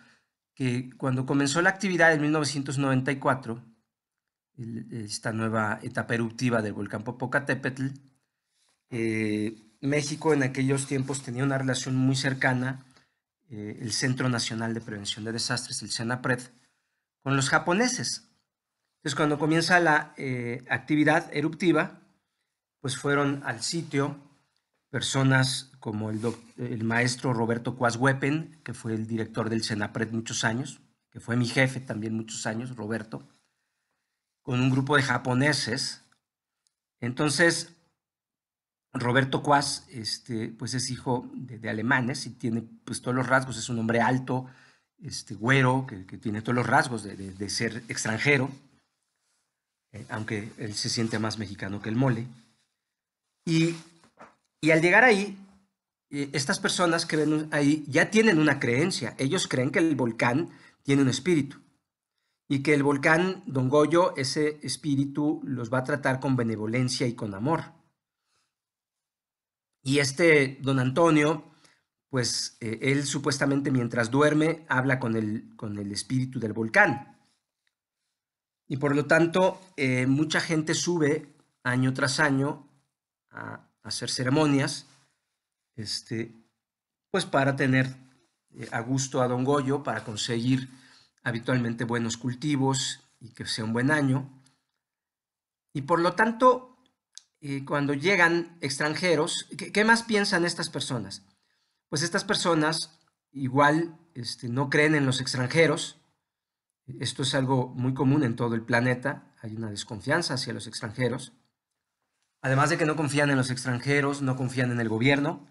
que cuando comenzó la actividad en 1994, esta nueva etapa eruptiva del volcán Popocatépetl, eh, México en aquellos tiempos tenía una relación muy cercana, eh, el Centro Nacional de Prevención de Desastres, el CENAPRED, con los japoneses. Entonces, cuando comienza la eh, actividad eruptiva, pues fueron al sitio personas como el, maestro Roberto Cuas Weppen, que fue el director del Senapred muchos años, que fue mi jefe también muchos años, Roberto, con un grupo de japoneses. Entonces, Roberto Quas este, pues es hijo de, alemanes y tiene pues todos los rasgos, es un hombre alto, este, güero, que, tiene todos los rasgos de, ser extranjero, eh, aunque él se siente más mexicano que el mole. Y y al llegar ahí, eh, estas personas que ven ahí ya tienen una creencia. Ellos creen que el volcán tiene un espíritu y que el volcán, don Goyo, ese espíritu los va a tratar con benevolencia y con amor. Y este don Antonio, pues eh, él supuestamente mientras duerme habla con el, con el espíritu del volcán. Y por lo tanto, eh, mucha gente sube año tras año a, hacer ceremonias, este, pues para tener eh, a gusto a Don Goyo, para conseguir habitualmente buenos cultivos y que sea un buen año. Y por lo tanto, eh, cuando llegan extranjeros, ¿qué, más piensan estas personas? Pues estas personas igual este, no creen en los extranjeros. Esto es algo muy común en todo el planeta. Hay una desconfianza hacia los extranjeros. Además de que no confían en los extranjeros, no confían en el gobierno,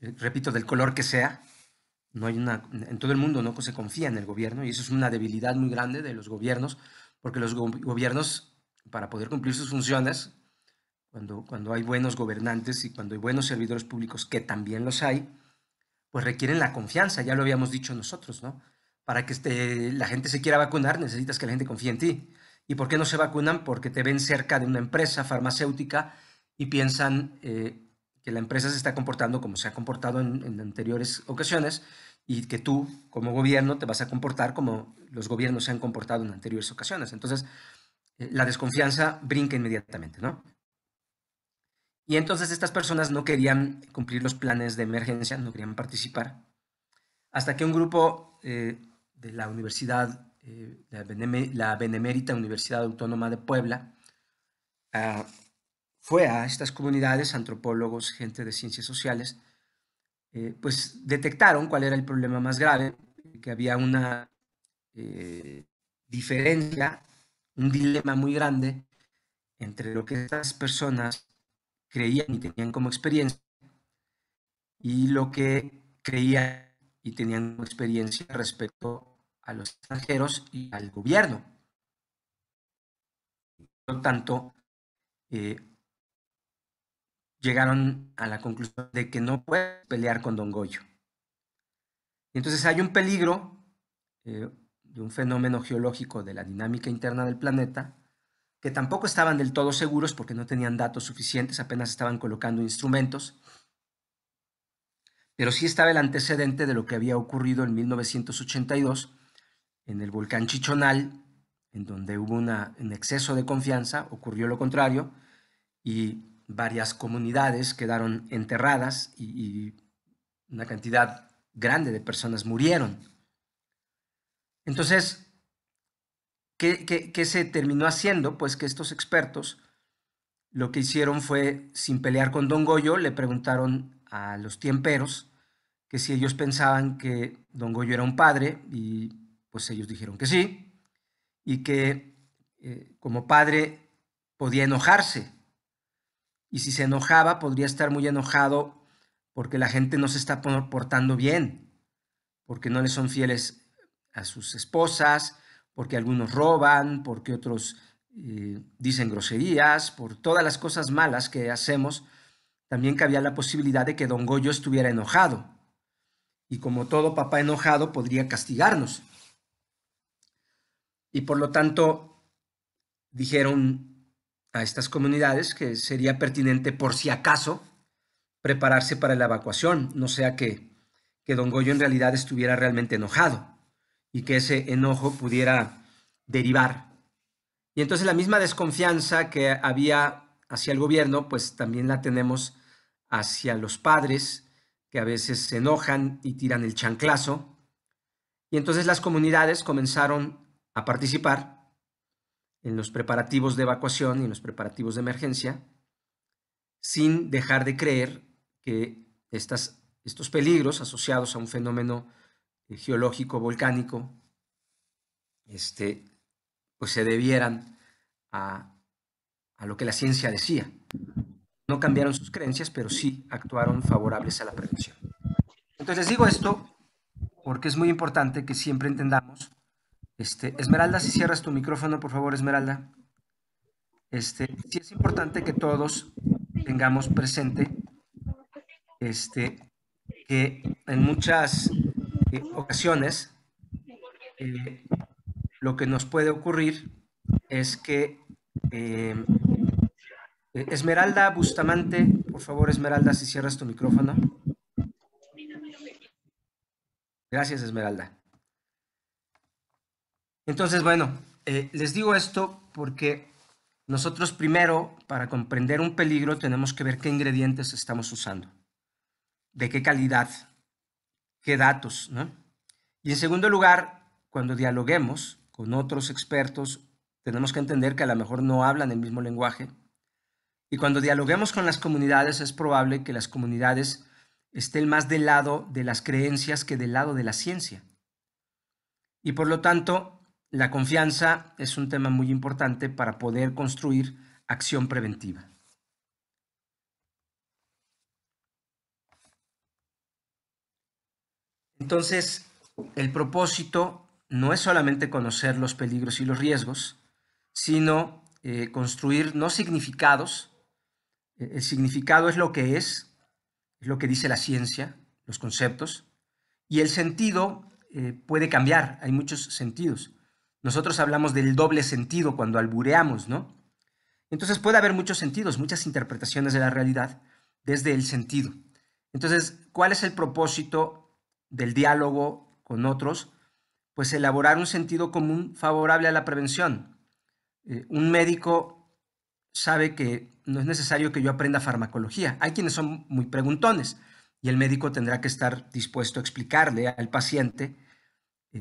eh, repito, del color que sea. No hay en todo el mundo no se confía en el gobierno y eso es una debilidad muy grande de los gobiernos, porque los gobiernos, para poder cumplir sus funciones, cuando, cuando hay buenos gobernantes y cuando hay buenos servidores públicos, que también los hay, pues requieren la confianza, ya lo habíamos dicho nosotros, ¿no? Para que este, la gente se quiera vacunar necesitas que la gente confíe en ti. ¿Y por qué no se vacunan? Porque te ven cerca de una empresa farmacéutica y piensan eh, que la empresa se está comportando como se ha comportado en, anteriores ocasiones y que tú, como gobierno, te vas a comportar como los gobiernos se han comportado en anteriores ocasiones. Entonces, eh, la desconfianza brinca inmediatamente, ¿no? Y entonces estas personas no querían cumplir los planes de emergencia, no querían participar, hasta que un grupo eh, de la Universidad eh, la, Benemérita Universidad Autónoma de Puebla, ah, fue a estas comunidades, antropólogos, gente de ciencias sociales, eh, pues detectaron cuál era el problema más grave, que había una eh, diferencia, un dilema muy grande entre lo que estas personas creían y tenían como experiencia y lo que creían y tenían como experiencia respecto a los extranjeros y al gobierno. Por lo tanto, eh, llegaron a la conclusión de que no puede pelear con Don Goyo. Entonces hay un peligro eh, de un fenómeno geológico de la dinámica interna del planeta, que tampoco estaban del todo seguros porque no tenían datos suficientes, apenas estaban colocando instrumentos, pero sí estaba el antecedente de lo que había ocurrido en 1982 en el volcán Chichonal, en donde hubo un exceso de confianza, ocurrió lo contrario y varias comunidades quedaron enterradas y, una cantidad grande de personas murieron. Entonces, ¿qué, qué, se terminó haciendo? Pues que estos expertos lo que hicieron fue, sin pelear con Don Goyo, le preguntaron a los tiemperos que si ellos pensaban que Don Goyo era un padre y pues, ellos dijeron que sí, y que eh, como padre podía enojarse. Y si se enojaba, podría estar muy enojado porque la gente no se está portando bien, porque no le son fieles a sus esposas, porque algunos roban, porque otros eh, dicen groserías, por todas las cosas malas que hacemos, también cabía la posibilidad de que don Goyo estuviera enojado. Y como todo papá enojado, podría castigarnos. Y por lo tanto, dijeron a estas comunidades que sería pertinente, por si acaso, prepararse para la evacuación, no sea que, don Goyo en realidad estuviera realmente enojado y que ese enojo pudiera derivar. Y entonces la misma desconfianza que había hacia el gobierno, pues también la tenemos hacia los padres, que a veces se enojan y tiran el chanclazo. Y entonces las comunidades comenzaron a participar en los preparativos de evacuación y en los preparativos de emergencia, sin dejar de creer que estas, estos peligros asociados a un fenómeno eh, geológico volcánico este, pues se debieran a, a lo que la ciencia decía. No cambiaron sus creencias, pero sí actuaron favorables a la prevención. Entonces digo esto porque es muy importante que siempre entendamos este, Esmeralda, si cierras tu micrófono, por favor, Esmeralda. Este, sí es importante que todos tengamos presente este, que en muchas eh, ocasiones eh, lo que nos puede ocurrir es que eh, Esmeralda Bustamante, por favor Esmeralda, si cierras tu micrófono. Gracias Esmeralda. Entonces, bueno, eh, les digo esto porque nosotros primero, para comprender un peligro, tenemos que ver qué ingredientes estamos usando, de qué calidad, qué datos, ¿no? Y en segundo lugar, cuando dialoguemos con otros expertos, tenemos que entender que a lo mejor no hablan el mismo lenguaje. Y cuando dialoguemos con las comunidades, es probable que las comunidades estén más del lado de las creencias que del lado de la ciencia. Y por lo tanto, la confianza es un tema muy importante para poder construir acción preventiva. Entonces, el propósito no es solamente conocer los peligros y los riesgos, sino eh, construir no significados. Eh, el significado es lo que es, es lo que dice la ciencia, los conceptos, y el sentido eh, puede cambiar, hay muchos sentidos. Nosotros hablamos del doble sentido cuando albureamos, ¿no? Entonces puede haber muchos sentidos, muchas interpretaciones de la realidad desde el sentido. Entonces, ¿cuál es el propósito del diálogo con otros? Pues elaborar un sentido común favorable a la prevención. Eh, un médico sabe que no es necesario que yo aprenda farmacología. Hay quienes son muy preguntones y el médico tendrá que estar dispuesto a explicarle al paciente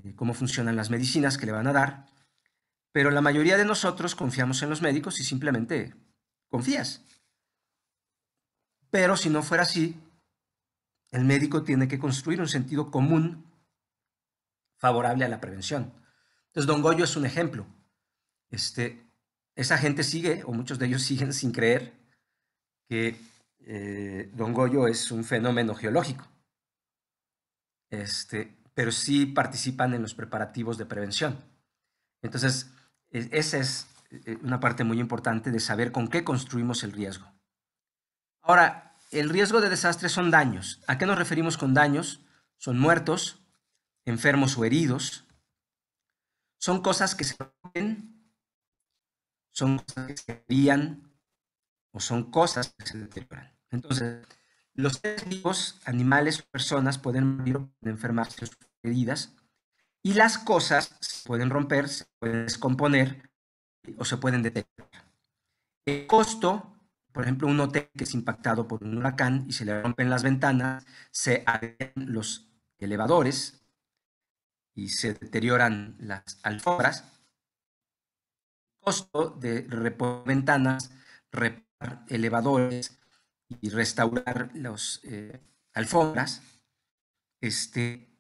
eh, cómo funcionan las medicinas que le van a dar, pero la mayoría de nosotros confiamos en los médicos y simplemente confías. Pero si no fuera así, el médico tiene que construir un sentido común favorable a la prevención. Entonces, Don Goyo es un ejemplo. Este, esa gente sigue, o muchos de ellos siguen sin creer que eh, Don Goyo es un fenómeno geológico. Este, pero sí participan en los preparativos de prevención. Entonces, e, esa es e, una parte muy importante de saber con qué construimos el riesgo. Ahora, el riesgo de desastre son daños. ¿A qué nos referimos con daños? Son muertos, enfermos o heridos. Son cosas que se ven son cosas que se o son cosas que se deterioran. Entonces, los técnicos, animales o personas pueden morir o enfermarse medidas y las cosas se pueden romper, se pueden descomponer o se pueden detectar. El costo, por ejemplo, un hotel que es impactado por un huracán y se le rompen las ventanas, se abren los elevadores y se deterioran las alfombras. El costo de reponer ventanas, reparar elevadores y restaurar las eh, alfombras. Este,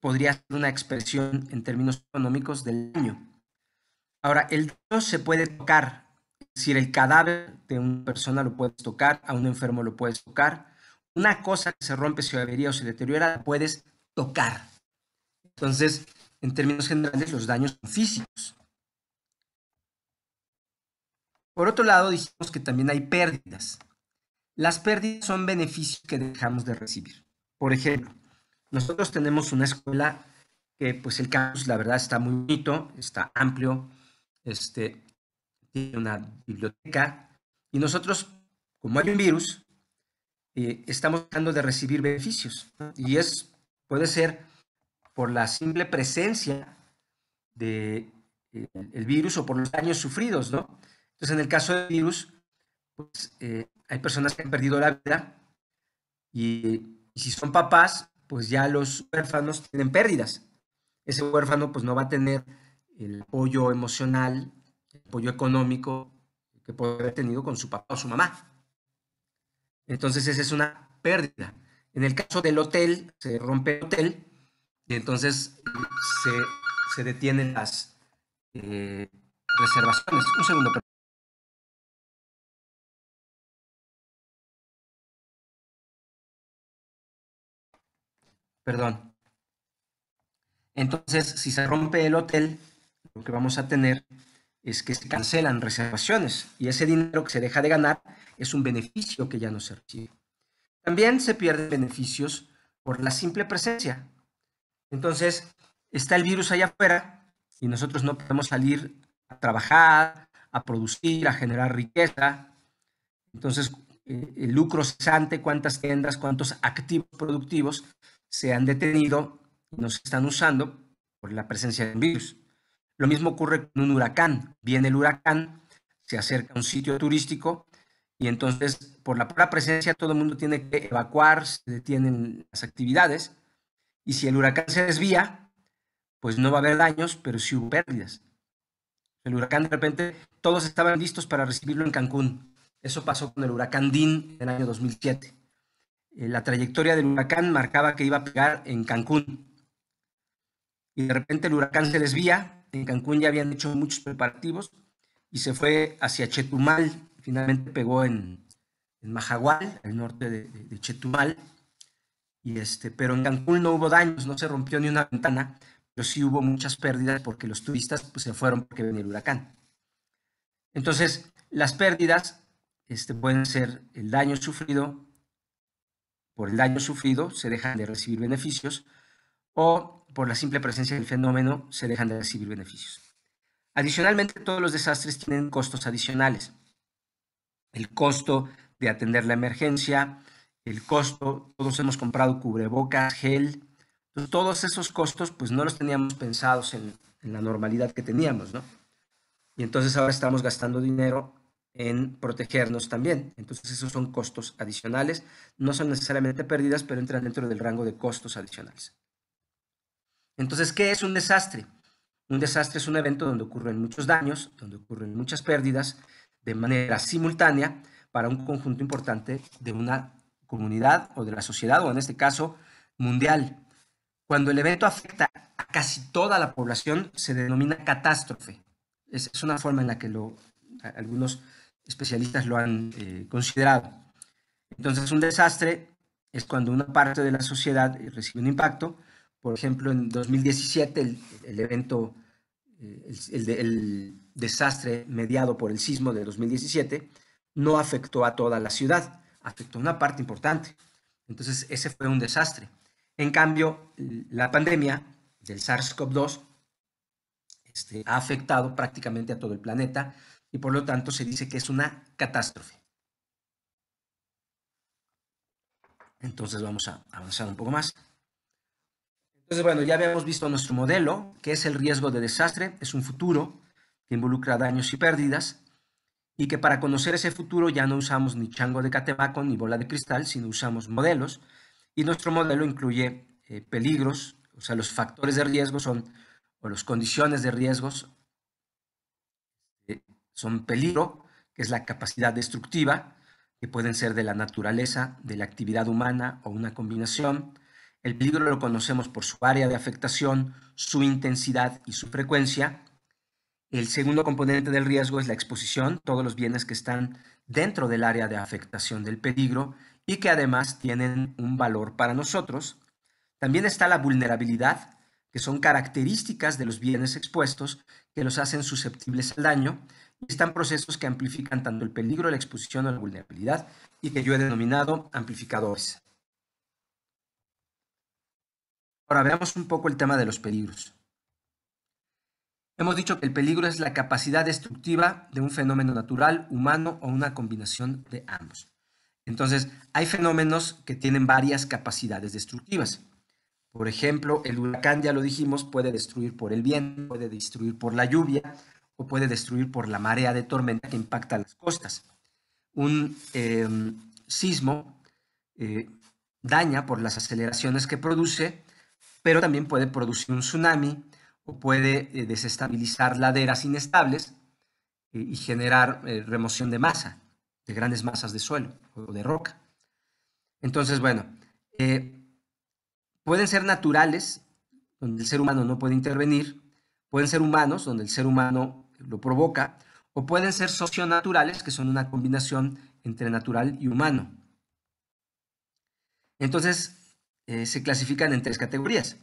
podría ser una expresión en términos económicos del daño. Ahora, el daño se puede tocar, es decir, el cadáver de una persona lo puedes tocar, a un enfermo lo puedes tocar. Una cosa que se rompe, se avería o se deteriora, la puedes tocar. Entonces, en términos generales, los daños son físicos. Por otro lado, dijimos que también hay pérdidas. Las pérdidas son beneficios que dejamos de recibir. Por ejemplo, nosotros tenemos una escuela que, pues, el campus, la verdad, está muy bonito, está amplio, este, tiene una biblioteca, y nosotros, como hay un virus, eh, estamos tratando de recibir beneficios, y es, puede ser por la simple presencia del de, eh, virus o por los daños sufridos, ¿no? Entonces, en el caso del virus, pues, eh, hay personas que han perdido la vida y si son papás, pues ya los huérfanos tienen pérdidas. Ese huérfano pues no va a tener el apoyo emocional, el apoyo económico que puede haber tenido con su papá o su mamá. Entonces esa es una pérdida. En el caso del hotel, se rompe el hotel y entonces se, detienen las eh, reservaciones. Un segundo, perdón. Entonces, si se rompe el hotel, lo que vamos a tener es que se cancelan reservaciones y ese dinero que se deja de ganar es un beneficio que ya no se recibe. También se pierden beneficios por la simple presencia. Entonces, está el virus allá afuera y nosotros no podemos salir a trabajar, a producir, a generar riqueza. Entonces, eh, el lucro cesante, cuántas tiendas, cuántos activos productivos se han detenido y no se están usando por la presencia del virus. Lo mismo ocurre con un huracán. Viene el huracán, se acerca a un sitio turístico y entonces por la pura presencia todo el mundo tiene que evacuar, se detienen las actividades y si el huracán se desvía, pues no va a haber daños, pero sí hubo pérdidas. El huracán de repente, todos estaban listos para recibirlo en Cancún. Eso pasó con el huracán Dean en el año 2007. Eh, la trayectoria del huracán marcaba que iba a pegar en Cancún. Y de repente el huracán se desvía, en Cancún ya habían hecho muchos preparativos y se fue hacia Chetumal, finalmente pegó en, en el al norte de, Chetumal, y este, pero en Cancún no hubo daños, no se rompió ni una ventana, pero sí hubo muchas pérdidas porque los turistas pues, se fueron porque venía el huracán. Entonces, las pérdidas este, pueden ser el daño sufrido, por el daño sufrido se dejan de recibir beneficios o por la simple presencia del fenómeno se dejan de recibir beneficios. Adicionalmente, todos los desastres tienen costos adicionales. El costo de atender la emergencia, el costo, todos hemos comprado cubrebocas, gel, todos esos costos pues no los teníamos pensados en, en la normalidad que teníamos, ¿no? Y entonces ahora estamos gastando dinero en protegernos también. Entonces esos son costos adicionales, no son necesariamente pérdidas, pero entran dentro del rango de costos adicionales. Entonces, ¿qué es un desastre? Un desastre es un evento donde ocurren muchos daños, donde ocurren muchas pérdidas de manera simultánea para un conjunto importante de una comunidad o de la sociedad, o en este caso, mundial. Cuando el evento afecta a casi toda la población, se denomina catástrofe. es una forma en la que lo, algunos especialistas lo han eh, considerado. Entonces, un desastre es cuando una parte de la sociedad eh, recibe un impacto. Por ejemplo, en 2017, el, evento, eh, el, desastre mediado por el sismo de 2017, no afectó a toda la ciudad, afectó a una parte importante. Entonces, ese fue un desastre. En cambio, la pandemia del SARS-CoV-2 este, ha afectado prácticamente a todo el planeta y por lo tanto se dice que es una catástrofe. Entonces vamos a avanzar un poco más. Entonces, bueno, ya habíamos visto nuestro modelo, que es el riesgo de desastre, es un futuro que involucra daños y pérdidas, y que para conocer ese futuro ya no usamos ni chango de catevaco ni bola de cristal, sino usamos modelos, y nuestro modelo incluye eh, peligros, o sea, los factores de riesgo son, o las condiciones de riesgos son peligro, que es la capacidad destructiva, que pueden ser de la naturaleza, de la actividad humana o una combinación. El peligro lo conocemos por su área de afectación, su intensidad y su frecuencia. El segundo componente del riesgo es la exposición, todos los bienes que están dentro del área de afectación del peligro y que además tienen un valor para nosotros. También está la vulnerabilidad, que son características de los bienes expuestos que los hacen susceptibles al daño están procesos que amplifican tanto el peligro, la exposición o la vulnerabilidad y que yo he denominado amplificadores. Ahora veamos un poco el tema de los peligros. Hemos dicho que el peligro es la capacidad destructiva de un fenómeno natural, humano o una combinación de ambos. Entonces, hay fenómenos que tienen varias capacidades destructivas. Por ejemplo, el huracán, ya lo dijimos, puede destruir por el viento, puede destruir por la lluvia, o puede destruir por la marea de tormenta que impacta las costas. Un em, sismo eh, daña por las aceleraciones que produce, pero también puede producir un tsunami o puede eh, desestabilizar laderas inestables eh, y generar remoción de masa, de grandes masas de suelo o de roca. Entonces, bueno, pueden ser naturales, donde el ser humano no puede intervenir, pueden ser humanos, donde el ser humano lo provoca, o pueden ser socionaturales, que son una combinación entre natural y humano. Entonces, eh, se clasifican en tres categorías.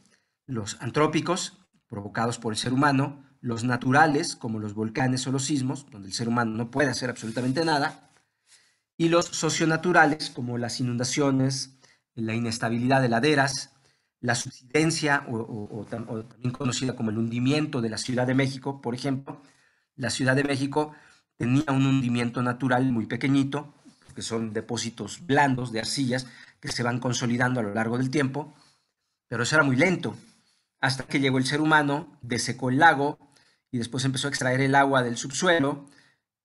Los antrópicos, provocados por el ser humano, los naturales, como los volcanes o los sismos, donde el ser humano no puede hacer absolutamente nada, y los socionaturales, como las inundaciones, la inestabilidad de laderas, la subsidencia, o también conocida como el hundimiento de la Ciudad de México, por ejemplo, la Ciudad de México tenía un hundimiento natural muy pequeñito, que son depósitos blandos de arcillas que se van consolidando a lo largo del tiempo, pero eso era muy lento, hasta que llegó el ser humano, desecó el lago y después empezó a extraer el agua del subsuelo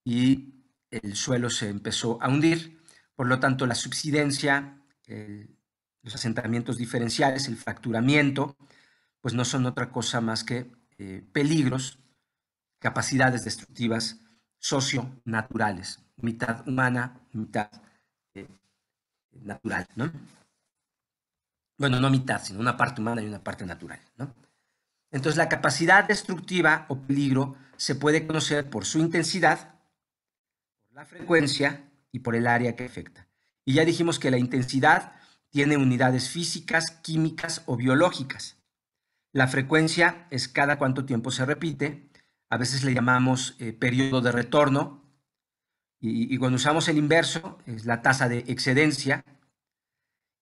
y el suelo se empezó a hundir. Por lo tanto, la subsidencia, los asentamientos diferenciales, el fracturamiento, pues no son otra cosa más que eh, peligros capacidades destructivas socio-naturales, mitad humana, mitad eh, natural, ¿no? Bueno, no mitad, sino una parte humana y una parte natural, ¿no? Entonces, la capacidad destructiva o peligro se puede conocer por su intensidad, por la frecuencia y por el área que afecta. Y ya dijimos que la intensidad tiene unidades físicas, químicas o biológicas. La frecuencia es cada cuánto tiempo se repite a veces le llamamos eh, periodo de retorno, y, cuando usamos el inverso es la tasa de excedencia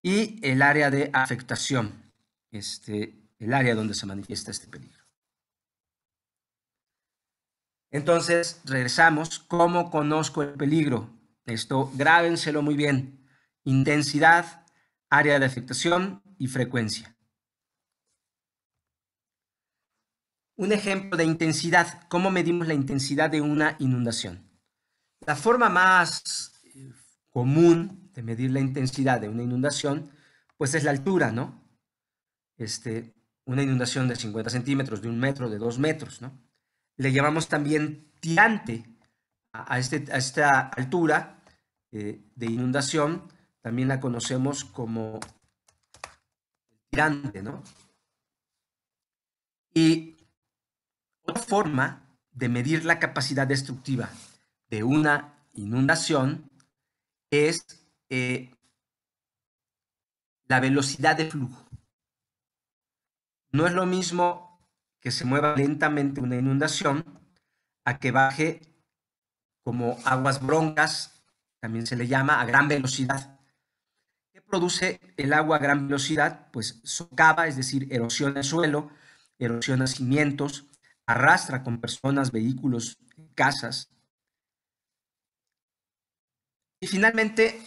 y el área de afectación, este, el área donde se manifiesta este peligro. Entonces, regresamos, ¿cómo conozco el peligro? Esto grábenselo muy bien. Intensidad, área de afectación y frecuencia. Un ejemplo de intensidad, cómo medimos la intensidad de una inundación. La forma más eh, común de medir la intensidad de una inundación, pues es la altura, ¿no? Este, una inundación de 50 centímetros, de un metro, de dos metros, ¿no? Le llamamos también tirante a, este, esta altura eh, de inundación, también la conocemos como tirante, ¿no? Y otra forma de medir la capacidad destructiva de una inundación es eh, la velocidad de flujo. No es lo mismo que se mueva lentamente una inundación a que baje como aguas broncas, también se le llama, a gran velocidad. ¿Qué produce el agua a gran velocidad? Pues socava, es decir, erosiona el suelo, erosiona cimientos, arrastra con personas, vehículos, casas. Y finalmente,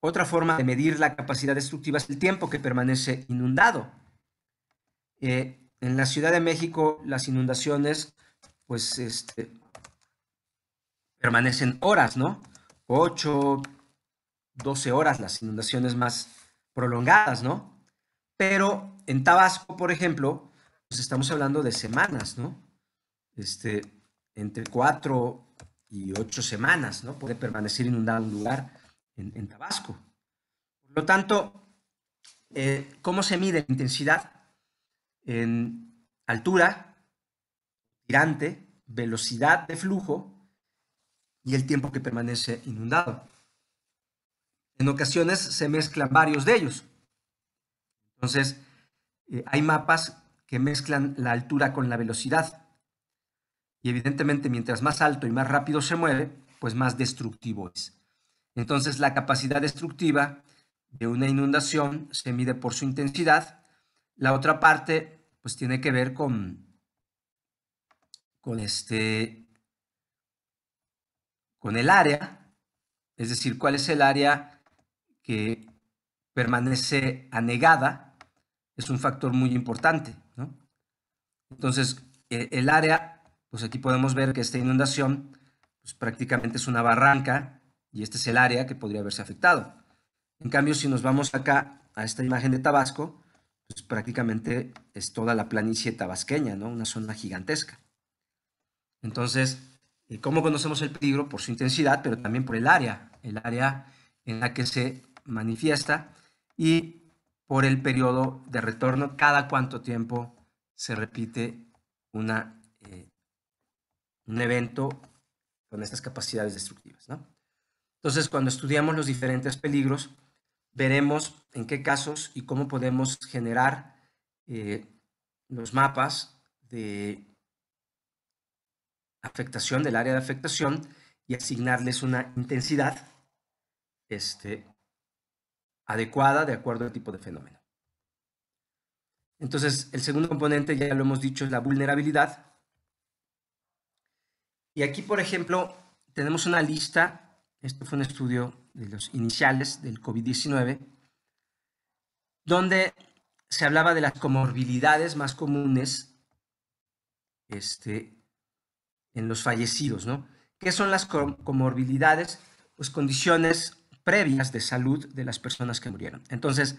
otra forma de medir la capacidad destructiva es el tiempo que permanece inundado. Eh, en la Ciudad de México las inundaciones pues este, permanecen horas, ¿no? 8, 12 horas las inundaciones más prolongadas, ¿no? Pero en Tabasco, por ejemplo, pues, estamos hablando de semanas, ¿no? Este, entre cuatro y ocho semanas, ¿no? Puede permanecer inundado un lugar en, Tabasco. Por lo tanto, eh, ¿cómo se mide la intensidad? En altura, tirante, velocidad de flujo y el tiempo que permanece inundado. En ocasiones se mezclan varios de ellos. Entonces, eh, hay mapas que mezclan la altura con la velocidad. Y evidentemente, mientras más alto y más rápido se mueve, pues más destructivo es. Entonces, la capacidad destructiva de una inundación se mide por su intensidad. La otra parte, pues tiene que ver con, con, este, con el área, es decir, cuál es el área que permanece anegada es un factor muy importante. Entonces, eh, el área, pues aquí podemos ver que esta inundación pues prácticamente es una barranca y este es el área que podría haberse afectado. En cambio, si nos vamos acá a esta imagen de Tabasco, pues prácticamente es toda la planicie tabasqueña, ¿no? Una zona gigantesca. Entonces, eh, ¿cómo conocemos el peligro? Por su intensidad, pero también por el área, el área en la que se manifiesta y por el periodo de retorno, cada cuánto tiempo se repite una, eh, un evento con estas capacidades destructivas. ¿no? Entonces, cuando estudiamos los diferentes peligros, veremos en qué casos y cómo podemos generar eh, los mapas de afectación, del área de afectación, y asignarles una intensidad este, adecuada de acuerdo al tipo de fenómeno. Entonces, el segundo componente, ya lo hemos dicho, es la vulnerabilidad. Y aquí, por ejemplo, tenemos una lista, esto fue un estudio de los iniciales del COVID-19, donde se hablaba de las comorbilidades más comunes este, en los fallecidos, ¿no? ¿Qué son las comorbilidades? Pues condiciones previas de salud de las personas que murieron. Entonces,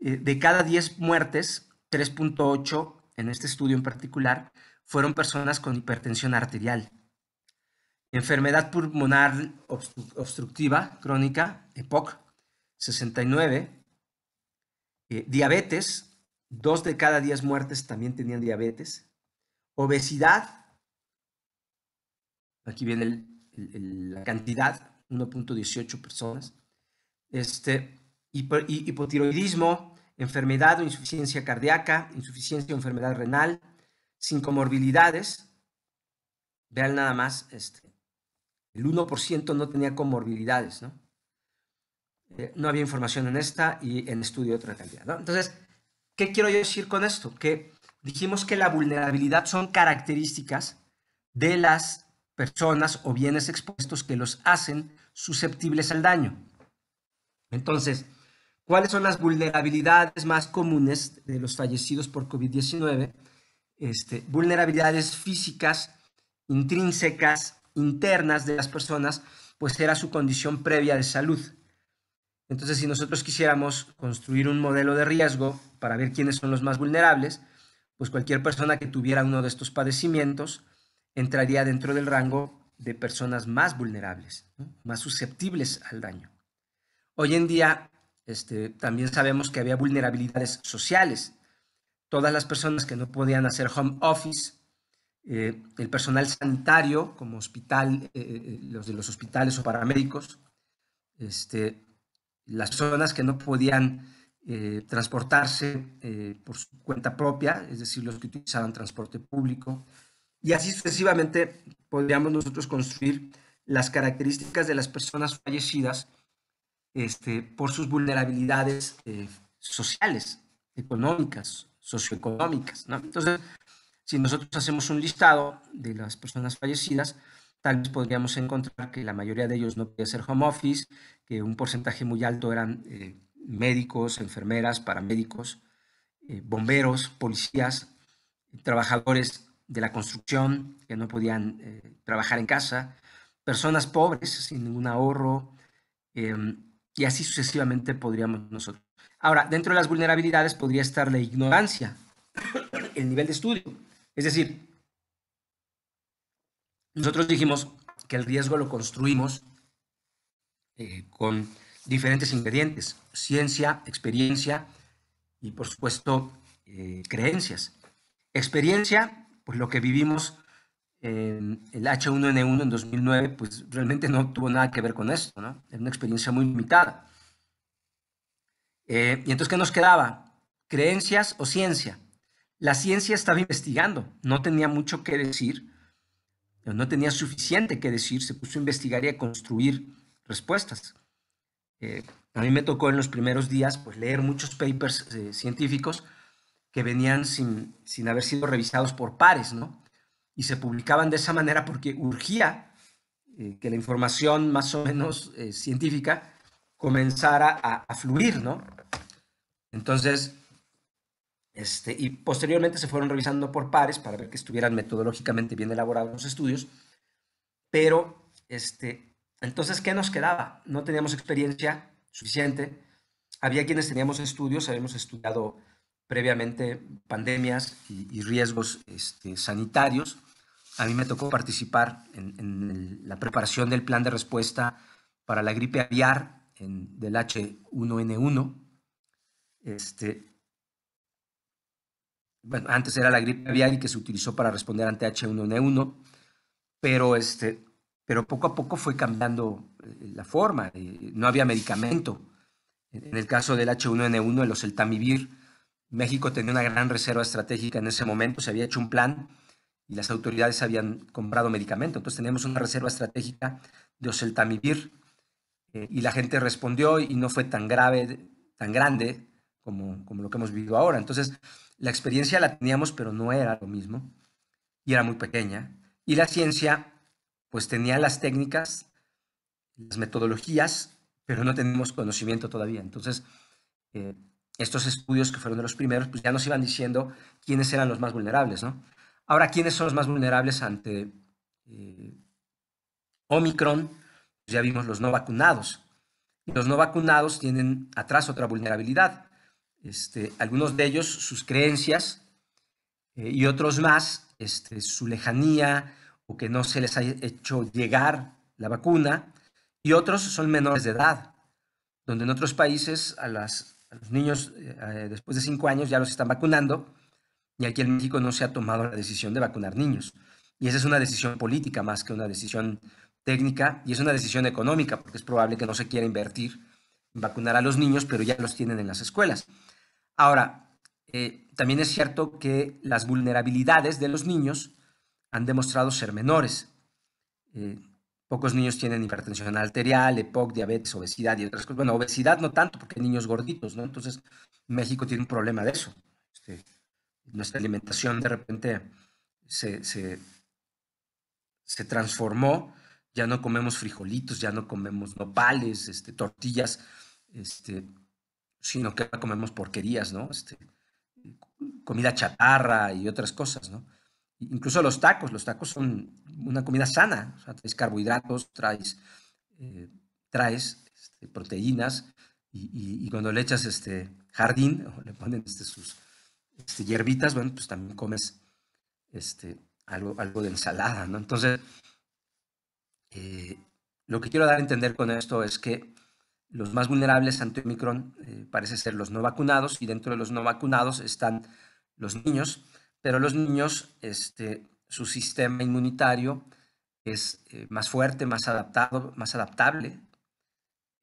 eh, de cada 10 muertes, 3.8 en este estudio en particular fueron personas con hipertensión arterial, enfermedad pulmonar obstructiva crónica, EPOC, 69, eh, diabetes, 2 de cada 10 muertes también tenían diabetes, obesidad, aquí viene la cantidad, 1.18 personas. Este, hipotiroidismo, enfermedad o insuficiencia cardíaca, insuficiencia o enfermedad renal, sin comorbilidades. Vean nada más, este, el 1% no tenía comorbilidades, ¿no? Eh, no había información en esta y en estudio de otra calidad. Entonces, ¿qué quiero yo decir con esto? Que dijimos que la vulnerabilidad son características de las personas o bienes expuestos que los hacen susceptibles al daño. Entonces, ¿cuáles son las vulnerabilidades más comunes de los fallecidos por COVID-19? Este, vulnerabilidades físicas, intrínsecas, internas de las personas, pues era su condición previa de salud. Entonces, si nosotros quisiéramos construir un modelo de riesgo para ver quiénes son los más vulnerables, pues cualquier persona que tuviera uno de estos padecimientos, entraría dentro del rango de personas más vulnerables, más susceptibles al daño. Hoy en día este, también sabemos que había vulnerabilidades sociales. Todas las personas que no podían hacer home office, eh, el personal sanitario, como hospital, eh, eh, los de los hospitales o paramédicos, este, las personas que no podían transportarse por su cuenta propia, es decir, los que utilizaban transporte público, y así sucesivamente podríamos nosotros construir las características de las personas fallecidas este, por sus vulnerabilidades eh, sociales, económicas, socioeconómicas. Entonces, si nosotros hacemos un listado de las personas fallecidas, tal vez podríamos encontrar que la mayoría de ellos no podía hacer home office, que un porcentaje muy alto eran eh, médicos, enfermeras, paramédicos, eh, bomberos, policías, trabajadores de la construcción que no podían eh, trabajar en casa, personas pobres sin ningún ahorro, em, y así sucesivamente podríamos nosotros. Ahora, dentro de las vulnerabilidades podría estar la ignorancia, el nivel de estudio. Es decir, nosotros dijimos que el riesgo lo construimos eh, con diferentes ingredientes, ciencia, experiencia y por supuesto eh, creencias. Experiencia pues lo que vivimos en el H1N1 en 2009, pues realmente no tuvo nada que ver con esto, ¿no? Era una experiencia muy limitada. Eh, y entonces, ¿qué nos quedaba? ¿Creencias o ciencia? La ciencia estaba investigando, no tenía mucho que decir, no tenía suficiente que decir, se puso a investigar y a construir respuestas. Eh, a mí me tocó en los primeros días pues, leer muchos papers eh, científicos que venían sin, sin haber sido revisados por pares, ¿no? Y se publicaban de esa manera porque urgía eh, que la información más o menos eh, científica comenzara a, a, fluir, ¿no? Entonces, este, y posteriormente se fueron revisando por pares para ver que estuvieran metodológicamente bien elaborados los estudios, pero, este, entonces, ¿qué nos quedaba? No teníamos experiencia suficiente, había quienes teníamos estudios, habíamos estudiado previamente pandemias y, riesgos este, sanitarios. A mí me tocó participar en, la preparación del plan de respuesta para la gripe aviar en, del H1N1. Este, antes era la gripe aviar y que se utilizó para responder ante H1N1, pero, este, pero poco a poco fue cambiando eh, la forma. Eh, no había medicamento. En el caso del H1N1, el oseltamivir, México tenía una gran reserva estratégica en ese momento, se había hecho un plan y las autoridades habían comprado medicamento. Entonces teníamos una reserva estratégica de oseltamivir eh, y la gente respondió y no fue tan grave, tan grande como, lo que hemos vivido ahora. Entonces la experiencia la teníamos, pero no era lo mismo y era muy pequeña. Y la ciencia pues tenía las técnicas, las metodologías, pero no tenemos conocimiento todavía. Entonces, eh, estos estudios que fueron de los primeros, pues ya nos iban diciendo quiénes eran los más vulnerables, ¿no? Ahora, ¿quiénes son los más vulnerables ante eh, Omicron? Pues ya vimos los no vacunados. Los no vacunados tienen atrás otra vulnerabilidad. Este, algunos de ellos, sus creencias eh, y otros más, este, su lejanía o que no se les ha hecho llegar la vacuna. Y otros son menores de edad, donde en otros países a las los niños eh, eh, después de cinco años ya los están vacunando y aquí en México no se ha tomado la decisión de vacunar niños. Y esa es una decisión política más que una decisión técnica y es una decisión económica porque es probable que no se quiera invertir en vacunar a los niños, pero ya los tienen en las escuelas. Ahora, eh, también es cierto que las vulnerabilidades de los niños han demostrado ser menores. Pocos niños tienen hipertensión arterial, EPOC, diabetes, obesidad y otras cosas. Bueno, obesidad no tanto porque hay niños gorditos, ¿no? Entonces, México tiene un problema de eso. Este, nuestra alimentación de repente se, transformó. Ya no comemos frijolitos, ya no comemos nopales, este, tortillas, este, sino que comemos porquerías, ¿no? Este, comida chatarra y otras cosas, ¿no? Incluso los tacos, los tacos son una comida sana, o traes carbohidratos, traes, eh, este, proteínas y, cuando le echas este jardín o le ponen este, sus este, hierbitas, bueno, pues también comes este, algo, algo de ensalada, ¿no? Entonces, eh, lo que quiero dar a entender con esto es que los más vulnerables ante Omicron eh, parece ser los no vacunados y dentro de los no vacunados están los niños, pero los niños, este, su sistema inmunitario es eh, más fuerte, más adaptado, más adaptable.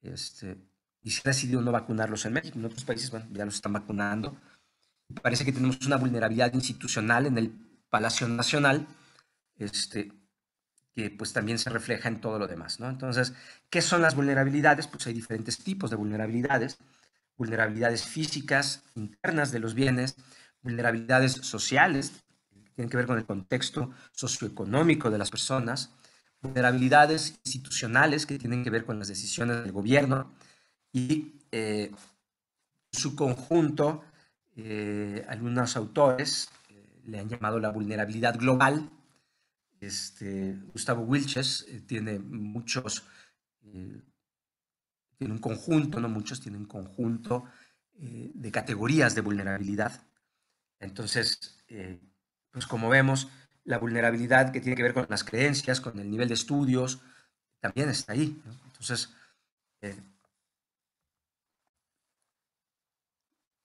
Este, y se ha decidido no vacunarlos en México. En otros países, bueno, ya los están vacunando. Parece que tenemos una vulnerabilidad institucional en el Palacio Nacional, este, que pues también se refleja en todo lo demás, ¿no? Entonces, ¿qué son las vulnerabilidades? Pues hay diferentes tipos de vulnerabilidades. Vulnerabilidades físicas, internas de los bienes, vulnerabilidades sociales, que tienen que ver con el contexto socioeconómico de las personas, vulnerabilidades institucionales, que tienen que ver con las decisiones del gobierno, y eh, su conjunto, eh, algunos autores eh, le han llamado la vulnerabilidad global. Este, Gustavo Wilches tiene muchos, tiene un conjunto, no muchos, tiene un conjunto de categorías de vulnerabilidad entonces, eh, pues como vemos, la vulnerabilidad que tiene que ver con las creencias, con el nivel de estudios, también está ahí. Entonces, eh,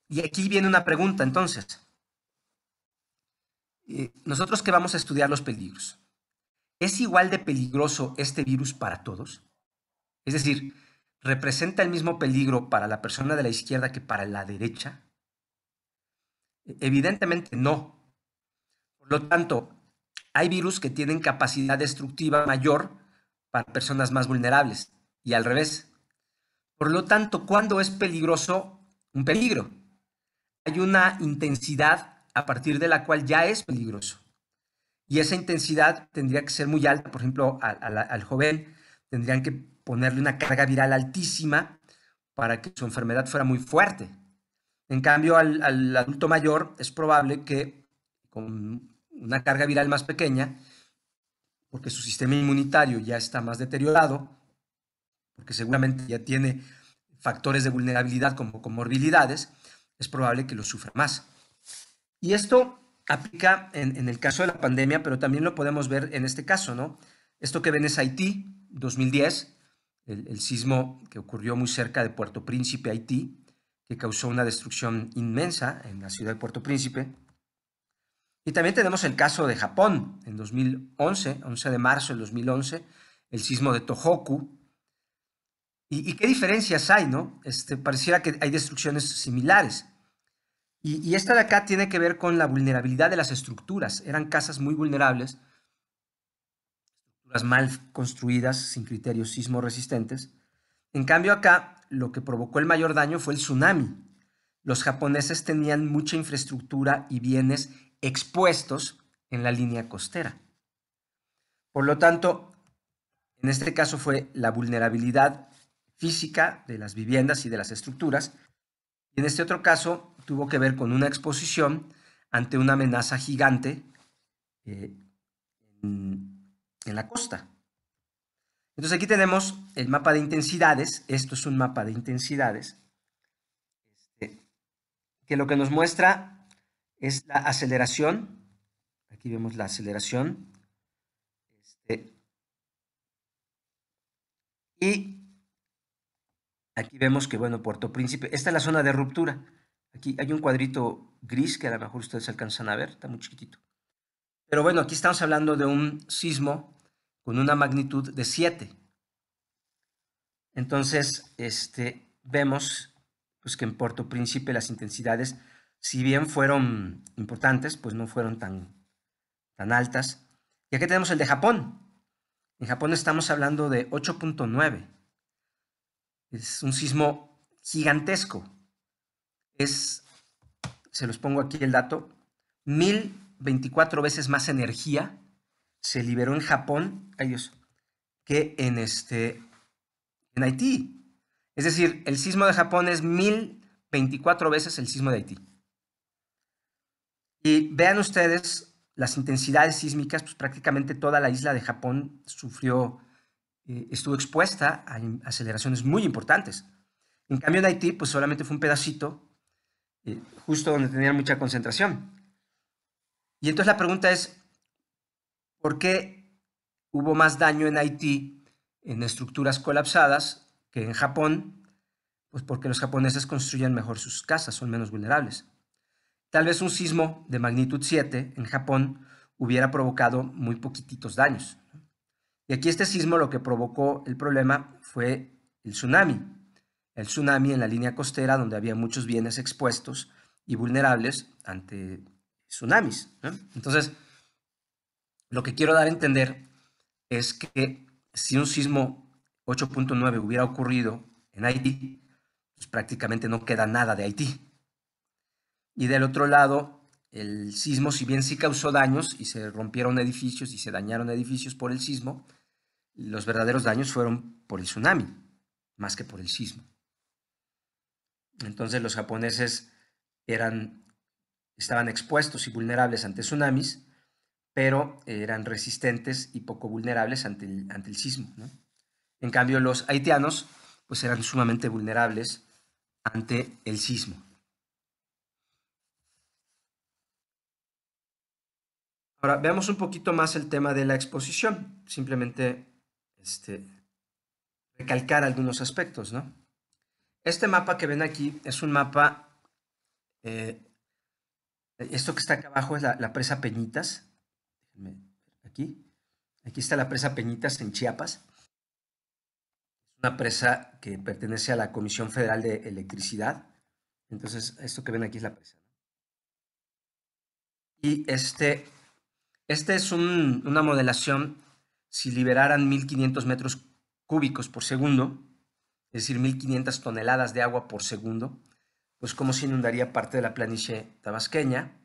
y aquí viene una pregunta entonces. Eh, Nosotros que vamos a estudiar los peligros, ¿es igual de peligroso este virus para todos? Es decir, ¿representa el mismo peligro para la persona de la izquierda que para la derecha? Evidentemente no. Por lo tanto, hay virus que tienen capacidad destructiva mayor para personas más vulnerables y al revés. Por lo tanto, ¿cuándo es peligroso un peligro? Hay una intensidad a partir de la cual ya es peligroso. Y esa intensidad tendría que ser muy alta. Por ejemplo, al, al joven tendrían que ponerle una carga viral altísima para que su enfermedad fuera muy fuerte. En cambio, al, adulto mayor es probable que con una carga viral más pequeña, porque su sistema inmunitario ya está más deteriorado, porque seguramente ya tiene factores de vulnerabilidad como comorbilidades, es probable que lo sufra más. Y esto aplica en, el caso de la pandemia, pero también lo podemos ver en este caso, ¿no? Esto que ven es Haití, 2010, el sismo que ocurrió muy cerca de Puerto Príncipe, Haití, causó una destrucción inmensa en la ciudad de Puerto Príncipe. Y también tenemos el caso de Japón en 2011, 11 de marzo del 2011, el sismo de Tohoku. ¿Y, qué diferencias hay, no? Este, pareciera que hay destrucciones similares. Y, esta de acá tiene que ver con la vulnerabilidad de las estructuras. Eran casas muy vulnerables, estructuras mal construidas, sin criterios sismo resistentes. En cambio acá lo que provocó el mayor daño fue el tsunami. Los japoneses tenían mucha infraestructura y bienes expuestos en la línea costera. Por lo tanto, en este caso fue la vulnerabilidad física de las viviendas y de las estructuras. Y en este otro caso tuvo que ver con una exposición ante una amenaza gigante eh, en la costa. Entonces aquí tenemos el mapa de intensidades, esto es un mapa de intensidades, este, que lo que nos muestra es la aceleración, aquí vemos la aceleración, este, y aquí vemos que, bueno, Puerto Príncipe, esta es la zona de ruptura, aquí hay un cuadrito gris que a lo mejor ustedes alcanzan a ver, está muy chiquitito. Pero bueno, aquí estamos hablando de un sismo con una magnitud de 7. Entonces, este, vemos pues, que en Puerto Príncipe las intensidades, si bien fueron importantes, pues no fueron tan, tan altas. Y aquí tenemos el de Japón. En Japón estamos hablando de 8.9. Es un sismo gigantesco. Es, se los pongo aquí el dato, 1024 veces más energía se liberó en Japón, ay Dios, que en, este, en Haití. Es decir, el sismo de Japón es 1024 veces el sismo de Haití. Y vean ustedes las intensidades sísmicas, pues prácticamente toda la isla de Japón sufrió, eh, estuvo expuesta a aceleraciones muy importantes. En cambio en Haití, pues solamente fue un pedacito, eh, justo donde tenían mucha concentración. Y entonces la pregunta es, ¿Por qué hubo más daño en Haití en estructuras colapsadas que en Japón? Pues porque los japoneses construyen mejor sus casas, son menos vulnerables. Tal vez un sismo de magnitud 7 en Japón hubiera provocado muy poquititos daños. Y aquí este sismo lo que provocó el problema fue el tsunami. El tsunami en la línea costera donde había muchos bienes expuestos y vulnerables ante tsunamis. Entonces, lo que quiero dar a entender es que si un sismo 8.9 hubiera ocurrido en Haití, pues, prácticamente no queda nada de Haití. Y del otro lado, el sismo, si bien sí causó daños y se rompieron edificios y se dañaron edificios por el sismo, los verdaderos daños fueron por el tsunami, más que por el sismo. Entonces los japoneses eran, estaban expuestos y vulnerables ante tsunamis pero eran resistentes y poco vulnerables ante el, sismo. En cambio, los haitianos pues eran sumamente vulnerables ante el sismo. Ahora, veamos un poquito más el tema de la exposición. Simplemente este, recalcar algunos aspectos, Este mapa que ven aquí es un mapa, eh, esto que está acá abajo es la presa Peñitas, Aquí. Aquí está la presa Peñitas en Chiapas. Una presa que pertenece a la Comisión Federal de Electricidad. Entonces, esto que ven aquí es la presa. Y este, este es una modelación, si liberaran 1.500 metros cúbicos por segundo, es decir, 1.500 toneladas de agua por segundo, pues cómo se inundaría parte de la planicie tabasqueña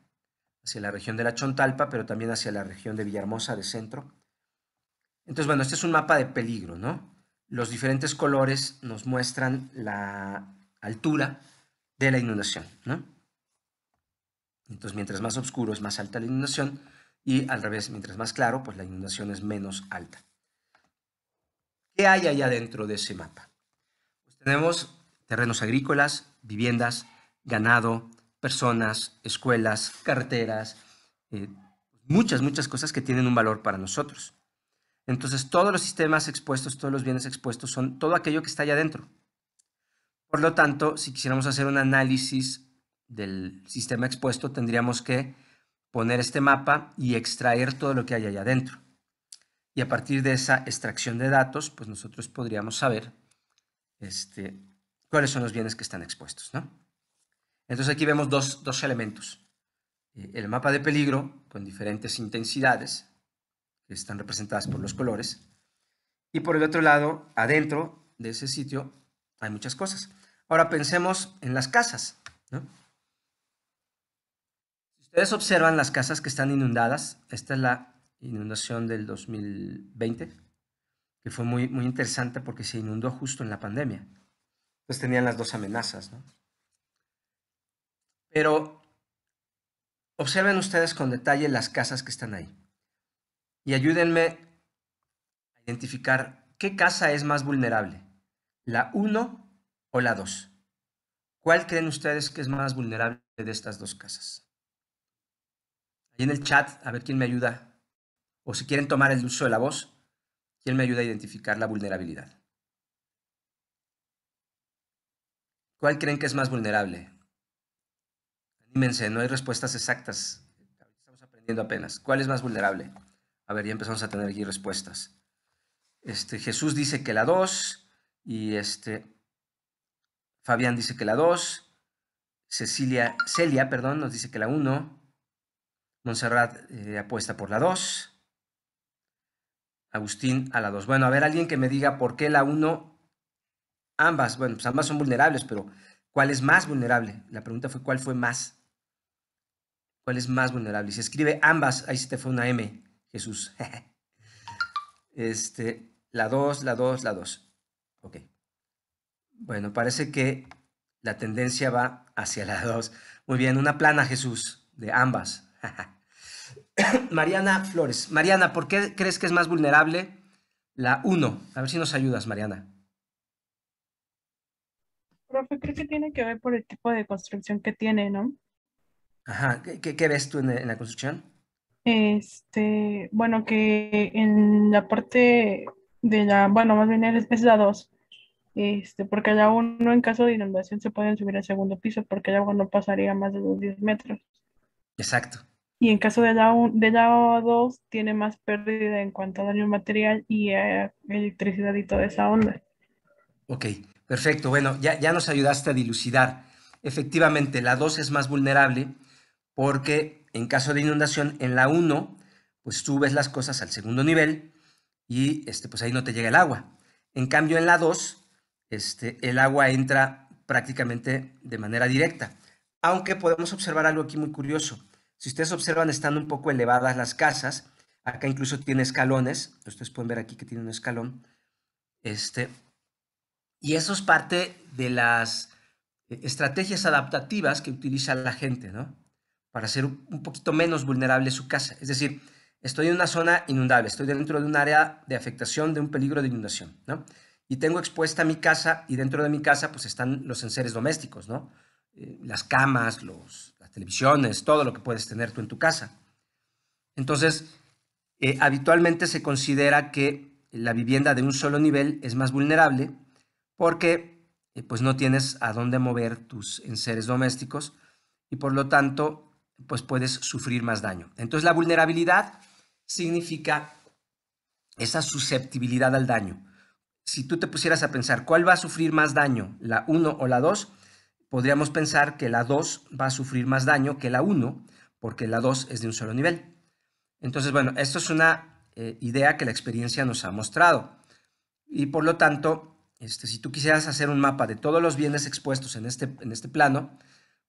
hacia la región de la Chontalpa, pero también hacia la región de Villahermosa de centro. Entonces, bueno, este es un mapa de peligro, ¿no? Los diferentes colores nos muestran la altura de la inundación, ¿no? Entonces, mientras más oscuro es más alta la inundación y al revés, mientras más claro, pues la inundación es menos alta. ¿Qué hay allá dentro de ese mapa? Pues tenemos terrenos agrícolas, viviendas, ganado, personas, escuelas, carreteras, eh, muchas, muchas cosas que tienen un valor para nosotros. Entonces, todos los sistemas expuestos, todos los bienes expuestos son todo aquello que está allá adentro. Por lo tanto, si quisiéramos hacer un análisis del sistema expuesto, tendríamos que poner este mapa y extraer todo lo que hay allá adentro. Y a partir de esa extracción de datos, pues nosotros podríamos saber este, cuáles son los bienes que están expuestos, ¿no? Entonces aquí vemos dos, elementos. Eh, el mapa de peligro con diferentes intensidades, que están representadas por los colores. Y por el otro lado, adentro de ese sitio hay muchas cosas. Ahora pensemos en las casas. Si ustedes observan las casas que están inundadas, esta es la inundación del 2020, que fue muy, muy interesante porque se inundó justo en la pandemia. Entonces tenían las dos amenazas. ¿no? Pero observen ustedes con detalle las casas que están ahí y ayúdenme a identificar qué casa es más vulnerable, la 1 o la 2. ¿Cuál creen ustedes que es más vulnerable de estas dos casas? Ahí en el chat, a ver quién me ayuda, o si quieren tomar el uso de la voz, quién me ayuda a identificar la vulnerabilidad. ¿Cuál creen que es más vulnerable? no hay respuestas exactas. Estamos aprendiendo apenas. ¿Cuál es más vulnerable? A ver, ya empezamos a tener aquí respuestas. Este, Jesús dice que la 2 y este, Fabián dice que la 2. Cecilia, Celia, perdón, nos dice que la 1. Montserrat eh, apuesta por la 2. Agustín a la 2. Bueno, a ver, alguien que me diga por qué la 1, ambas, bueno, pues ambas son vulnerables, pero ¿cuál es más vulnerable? La pregunta fue cuál fue más ¿Cuál es más vulnerable? se escribe ambas. Ahí se te fue una M, Jesús. este, la 2, la 2, la 2. Ok. Bueno, parece que la tendencia va hacia la 2. Muy bien, una plana, Jesús, de ambas. Mariana Flores. Mariana, ¿por qué crees que es más vulnerable la 1? A ver si nos ayudas, Mariana. Profe, creo que tiene que ver por el tipo de construcción que tiene, ¿no? Ajá, ¿qué, qué ves tú en, la construcción? Este, bueno, que en la parte de la, bueno, más bien es, la 2, este, porque la uno en caso de inundación se pueden subir al segundo piso porque el agua no pasaría más de los 10 metros. Exacto. Y en caso de la, de 2 tiene más pérdida en cuanto a daño material y electricidad y toda esa onda. Ok, perfecto. Bueno, ya, ya nos ayudaste a dilucidar. Efectivamente, la 2 es más vulnerable porque en caso de inundación en la 1, pues tú ves las cosas al segundo nivel y este, pues ahí no te llega el agua. En cambio, en la 2, este, el agua entra prácticamente de manera directa. Aunque podemos observar algo aquí muy curioso. Si ustedes observan, están un poco elevadas las casas. Acá incluso tiene escalones. Ustedes pueden ver aquí que tiene un escalón. Este, y eso es parte de las eh, estrategias adaptativas que utiliza la gente, ¿no? para ser un poquito menos vulnerable su casa. Es decir, estoy en una zona inundable, estoy dentro de un área de afectación de un peligro de inundación, Y tengo expuesta mi casa y dentro de mi casa pues están los enseres domésticos, ¿no? Eh, las camas, los, las televisiones, todo lo que puedes tener tú en tu casa. Entonces, eh, habitualmente se considera que la vivienda de un solo nivel es más vulnerable porque eh, pues no tienes a dónde mover tus enseres domésticos y por lo tanto pues puedes sufrir más daño. Entonces la vulnerabilidad significa esa susceptibilidad al daño. Si tú te pusieras a pensar cuál va a sufrir más daño, la 1 o la 2, podríamos pensar que la 2 va a sufrir más daño que la 1, porque la 2 es de un solo nivel. Entonces, bueno, esto es una eh, idea que la experiencia nos ha mostrado. Y por lo tanto, este, si tú quisieras hacer un mapa de todos los bienes expuestos en este, en este plano,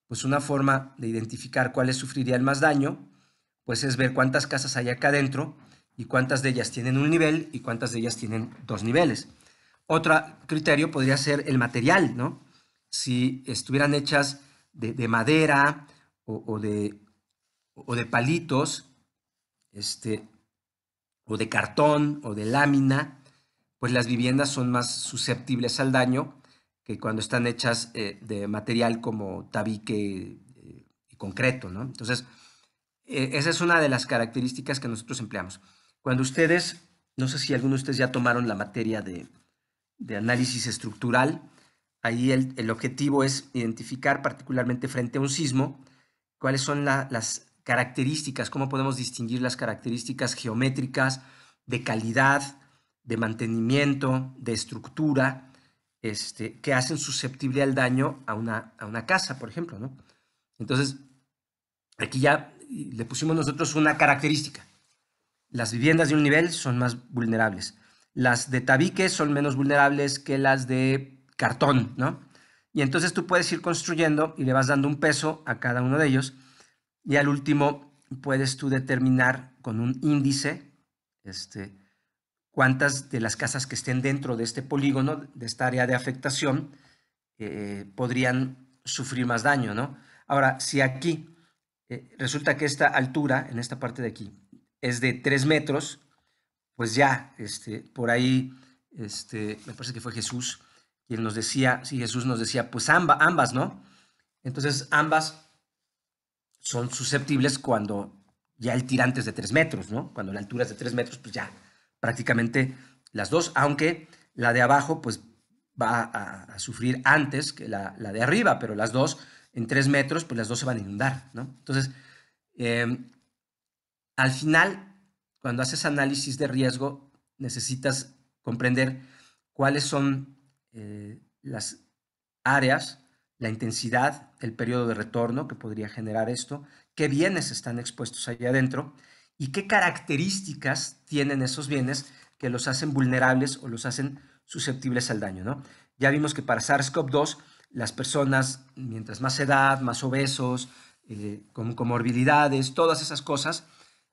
pues una forma de identificar cuáles el más daño, pues es ver cuántas casas hay acá adentro y cuántas de ellas tienen un nivel y cuántas de ellas tienen dos niveles. Otro criterio podría ser el material, ¿no? Si estuvieran hechas de, madera o, o, de, o, de, palitos, este, o de cartón o de lámina, pues las viviendas son más susceptibles al daño que cuando están hechas eh, de material como tabique eh, y concreto, Entonces, eh, esa es una de las características que nosotros empleamos. Cuando ustedes, no sé si alguno de ustedes ya tomaron la materia de, análisis estructural, ahí el, objetivo es identificar particularmente frente a un sismo cuáles son las características, cómo podemos distinguir las características geométricas, de calidad, de mantenimiento, de estructura, este, que hacen susceptible al daño a una, a una casa, por ejemplo. ¿no? Entonces, aquí ya le pusimos nosotros una característica. Las viviendas de un nivel son más vulnerables. Las de tabique son menos vulnerables que las de cartón, ¿no? Y entonces tú puedes ir construyendo y le vas dando un peso a cada uno de ellos. Y al último puedes tú determinar con un índice este, cuántas de las casas que estén dentro de este polígono, de esta área de afectación, eh, podrían sufrir más daño, ¿no? Ahora, si aquí eh, resulta que esta altura, en esta parte de aquí, es de 3 metros, pues ya, este, por ahí, este, me parece que fue Jesús quien nos decía, si Jesús nos decía, pues ambas, ¿no? Entonces, ambas son susceptibles cuando ya el tirante es de 3 metros, ¿no? Cuando la altura es de 3 metros, pues ya, prácticamente las dos, aunque la de abajo pues va a, sufrir antes que la, de arriba, pero las dos en tres metros, pues las dos se van a inundar, ¿no? Entonces, em, al final, cuando haces análisis de riesgo, necesitas comprender cuáles son eh, las áreas, la intensidad, el periodo de retorno que podría generar esto, qué bienes están expuestos ahí adentro y qué características tienen esos bienes que los hacen vulnerables o los hacen susceptibles al daño. ¿no? Ya vimos que para SARS-CoV-2 las personas, mientras más edad, más obesos, eh, con comorbilidades, todas esas cosas,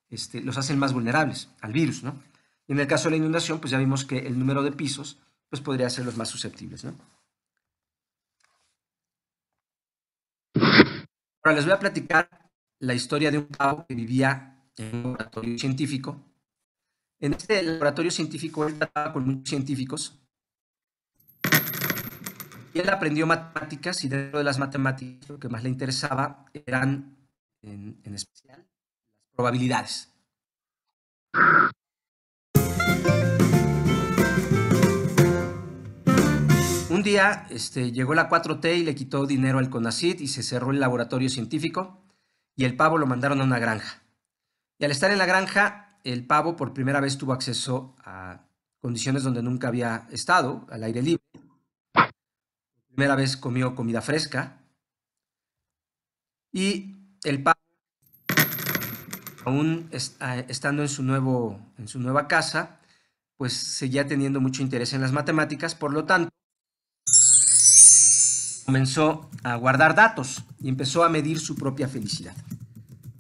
este, los hacen más vulnerables al virus. ¿no? Y en el caso de la inundación, pues ya vimos que el número de pisos pues podría ser los más susceptibles. ¿no? Ahora les voy a platicar la historia de un cabo que vivía en un laboratorio científico. En este laboratorio científico él trataba con muchos científicos. Y él aprendió matemáticas y dentro de las matemáticas lo que más le interesaba eran, en, especial, las probabilidades. Un día este, llegó la 4T y le quitó dinero al Conacid y se cerró el laboratorio científico y el pavo lo mandaron a una granja. Y al estar en la granja, el pavo por primera vez tuvo acceso a condiciones donde nunca había estado, al aire libre. Por primera vez comió comida fresca. Y el pavo, aún ah, estando en su, nuevo, en su nueva casa, pues seguía teniendo mucho interés en las matemáticas, por lo tanto, comenzó a guardar datos y empezó a medir su propia felicidad.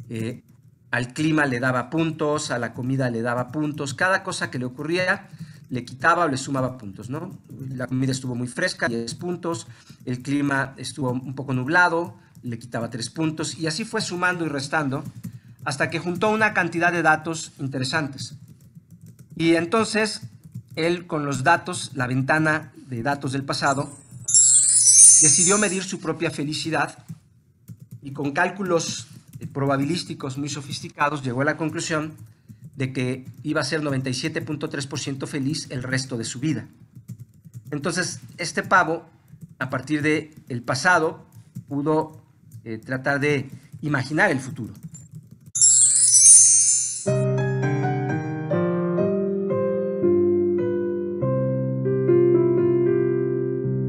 Eh, al clima le daba puntos, a la comida le daba puntos, cada cosa que le ocurría le quitaba o le sumaba puntos, ¿no? La comida estuvo muy fresca, 10 puntos, el clima estuvo un poco nublado, le quitaba 3 puntos, y así fue sumando y restando hasta que juntó una cantidad de datos interesantes. Y entonces él con los datos, la ventana de datos del pasado, decidió medir su propia felicidad y con cálculos eh, probabilísticos muy sofisticados, llegó a la conclusión de que iba a ser 97.3% feliz el resto de su vida. Entonces, este pavo, a partir del el pasado, pudo eh, tratar de imaginar el futuro.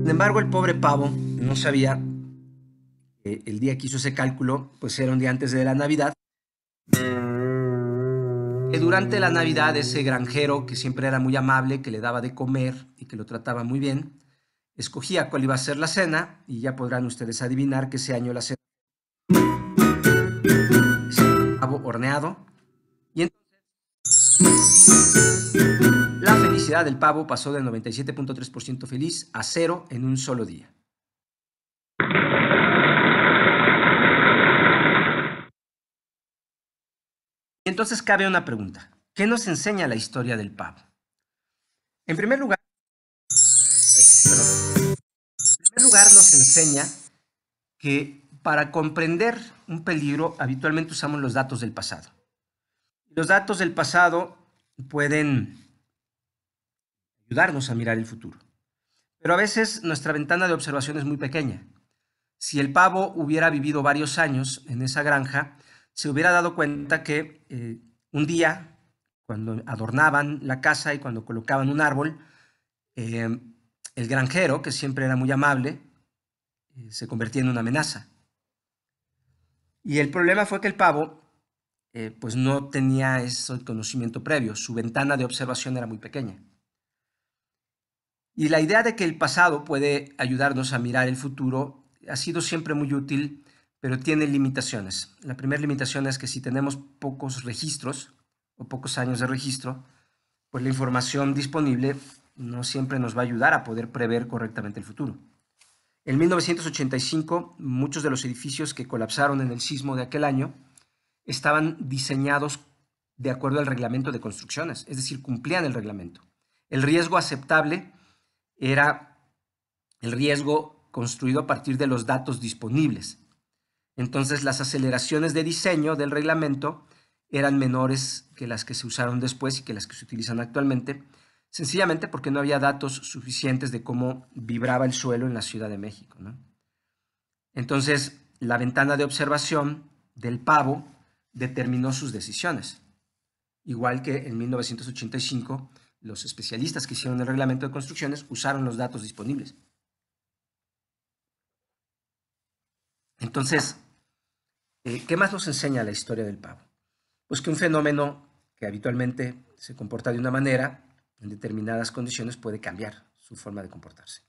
Sin embargo, el pobre pavo no sabía eh, el día que hizo ese cálculo, pues era un día antes de la Navidad. Que durante la Navidad ese granjero, que siempre era muy amable, que le daba de comer y que lo trataba muy bien, escogía cuál iba a ser la cena y ya podrán ustedes adivinar que ese año la cena pavo horneado y entonces la felicidad del pavo pasó del 97.3% feliz a cero en un solo día. Entonces cabe una pregunta. ¿Qué nos enseña la historia del pavo? En primer lugar, en primer lugar nos enseña que para comprender un peligro habitualmente usamos los datos del pasado. Los datos del pasado pueden ayudarnos a mirar el futuro. Pero a veces nuestra ventana de observación es muy pequeña. Si el pavo hubiera vivido varios años en esa granja, se hubiera dado cuenta que eh, un día, cuando adornaban la casa y cuando colocaban un árbol, eh, el granjero, que siempre era muy amable, eh, se convertía en una amenaza. Y el problema fue que el pavo pues no tenía ese conocimiento previo, su ventana de observación era muy pequeña. Y la idea de que el pasado puede ayudarnos a mirar el futuro ha sido siempre muy útil pero tiene limitaciones. La primera limitación es que si tenemos pocos registros o pocos años de registro, pues la información disponible no siempre nos va a ayudar a poder prever correctamente el futuro. En 1985, muchos de los edificios que colapsaron en el sismo de aquel año estaban diseñados de acuerdo al reglamento de construcciones, es decir, cumplían el reglamento. El riesgo aceptable era el riesgo construido a partir de los datos disponibles. Entonces las aceleraciones de diseño del reglamento eran menores que las que se usaron después y que las que se utilizan actualmente, sencillamente porque no había datos suficientes de cómo vibraba el suelo en la Ciudad de México. Entonces, la ventana de observación del pavo determinó sus decisiones, igual que en 1985 los especialistas que hicieron el reglamento de construcciones usaron los datos disponibles. Entonces, eh, ¿Qué más nos enseña la historia del pavo? Pues que un fenómeno que habitualmente se comporta de una manera, en determinadas condiciones puede cambiar su forma de comportarse.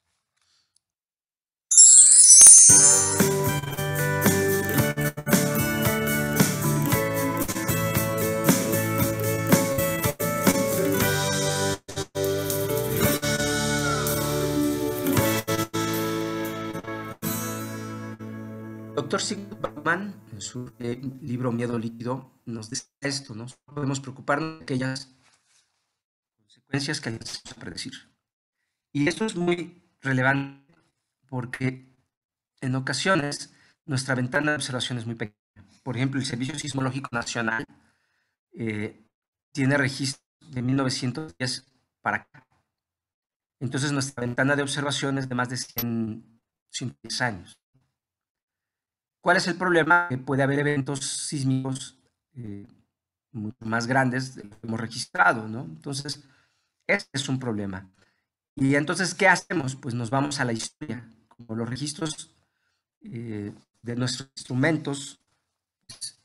doctor Sigmund en su eh, libro Miedo Líquido, nos dice esto, ¿no? Podemos preocuparnos de aquellas consecuencias que hay que predecir. Y esto es muy relevante porque en ocasiones nuestra ventana de observación es muy pequeña. Por ejemplo, el Servicio Sismológico Nacional eh, tiene registro de 1910 para acá. Entonces nuestra ventana de observación es de más de 100, 110 años. ¿Cuál es el problema? Que puede haber eventos sísmicos eh, mucho más grandes de los que hemos registrado, ¿no? Entonces, ese es un problema. Y entonces, ¿qué hacemos? Pues nos vamos a la historia. Como los registros eh, de nuestros instrumentos pues,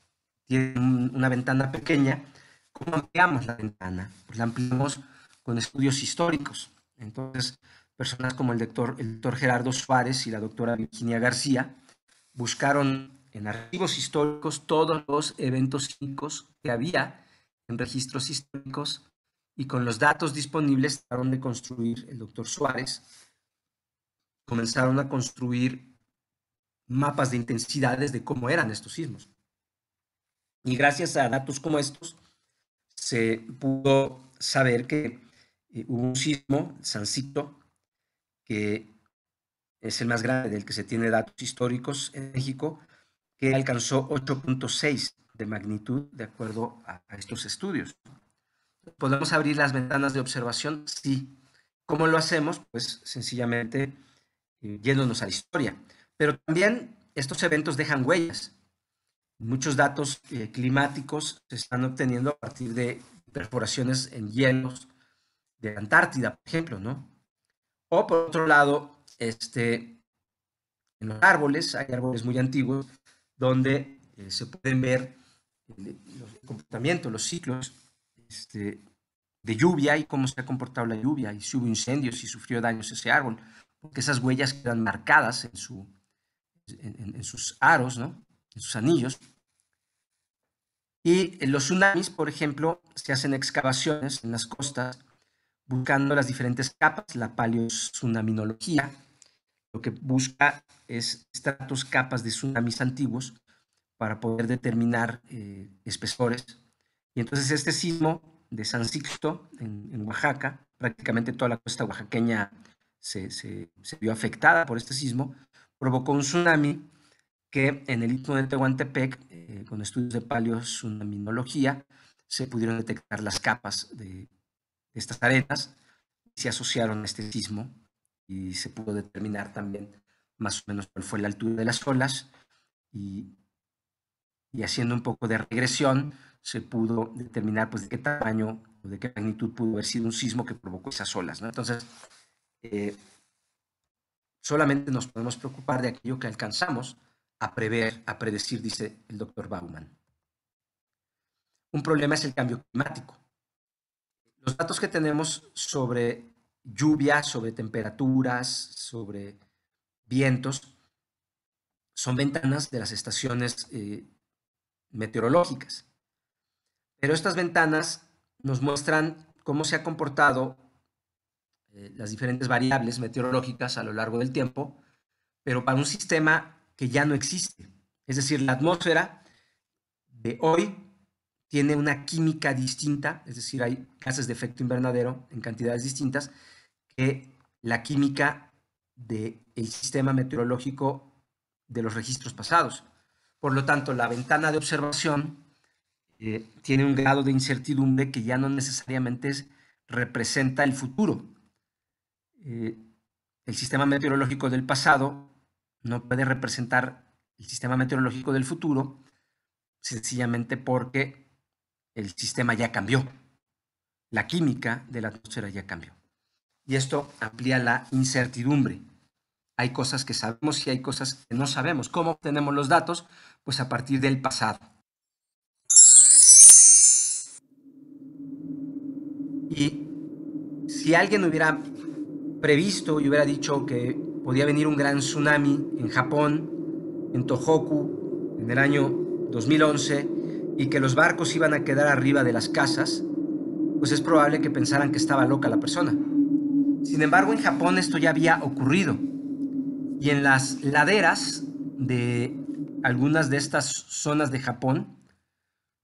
tienen una ventana pequeña, ¿cómo ampliamos la ventana? Pues la ampliamos con estudios históricos. Entonces, personas como el doctor, el doctor Gerardo Suárez y la doctora Virginia García buscaron en archivos históricos todos los eventos sísmicos que había en registros históricos y con los datos disponibles trataron de construir el doctor Suárez. Comenzaron a construir mapas de intensidades de cómo eran estos sismos. Y gracias a datos como estos, se pudo saber que eh, hubo un sismo, Sancito, que es el más grande del que se tiene datos históricos en México, que alcanzó 8.6 de magnitud de acuerdo a, estos estudios. ¿Podemos abrir las ventanas de observación? Sí. ¿Cómo lo hacemos? Pues sencillamente eh, yéndonos a la historia. Pero también estos eventos dejan huellas. Muchos datos eh, climáticos se están obteniendo a partir de perforaciones en hielos de Antártida, por ejemplo, ¿no? O por otro lado, este, en los árboles, hay árboles muy antiguos, donde eh, se pueden ver eh, los comportamientos, los ciclos este, de lluvia y cómo se ha comportado la lluvia, y si hubo incendios, si sufrió daños ese árbol, porque esas huellas quedan marcadas en, sus aros, en sus anillos. Y en los tsunamis, por ejemplo, se hacen excavaciones en las costas buscando las diferentes capas, la paleotsunaminología, lo que busca es estratos, capas de tsunamis antiguos para poder determinar eh, espesores. Y entonces este sismo de San Sixto, en, Oaxaca, prácticamente toda la costa oaxaqueña se, vio afectada por este sismo, provocó un tsunami que en el Istmo de Tehuantepec, eh, con estudios de paleosunaminología, se pudieron detectar las capas de estas arenas y se asociaron a este sismo y se pudo determinar también más o menos cuál fue la altura de las olas y, haciendo un poco de regresión se pudo determinar pues de qué tamaño o de qué magnitud pudo haber sido un sismo que provocó esas olas. Entonces, eh, solamente nos podemos preocupar de aquello que alcanzamos a prever, a predecir, dice el doctor Bauman. Un problema es el cambio climático. Los datos que tenemos sobre lluvias sobre temperaturas, sobre vientos, son ventanas de las estaciones eh, meteorológicas. Pero estas ventanas nos muestran cómo se ha comportado eh, las diferentes variables meteorológicas a lo largo del tiempo, pero para un sistema que ya no existe. Es decir, la atmósfera de hoy tiene una química distinta, es decir, hay gases de efecto invernadero en cantidades distintas, que la química del sistema meteorológico de los registros pasados. Por lo tanto, la ventana de observación eh, tiene un grado de incertidumbre que ya no necesariamente representa el futuro. Eh, el sistema meteorológico del pasado no puede representar el sistema meteorológico del futuro sencillamente porque el sistema ya cambió. La química de la atmósfera ya cambió y esto amplía la incertidumbre. Hay cosas que sabemos y hay cosas que no sabemos. ¿Cómo obtenemos los datos? Pues a partir del pasado. Y si alguien hubiera previsto y hubiera dicho que podía venir un gran tsunami en Japón, en Tohoku, en el año 2011, y que los barcos iban a quedar arriba de las casas, pues es probable que pensaran que estaba loca la persona. Sin embargo, en Japón esto ya había ocurrido. Y en las laderas de algunas de estas zonas de Japón,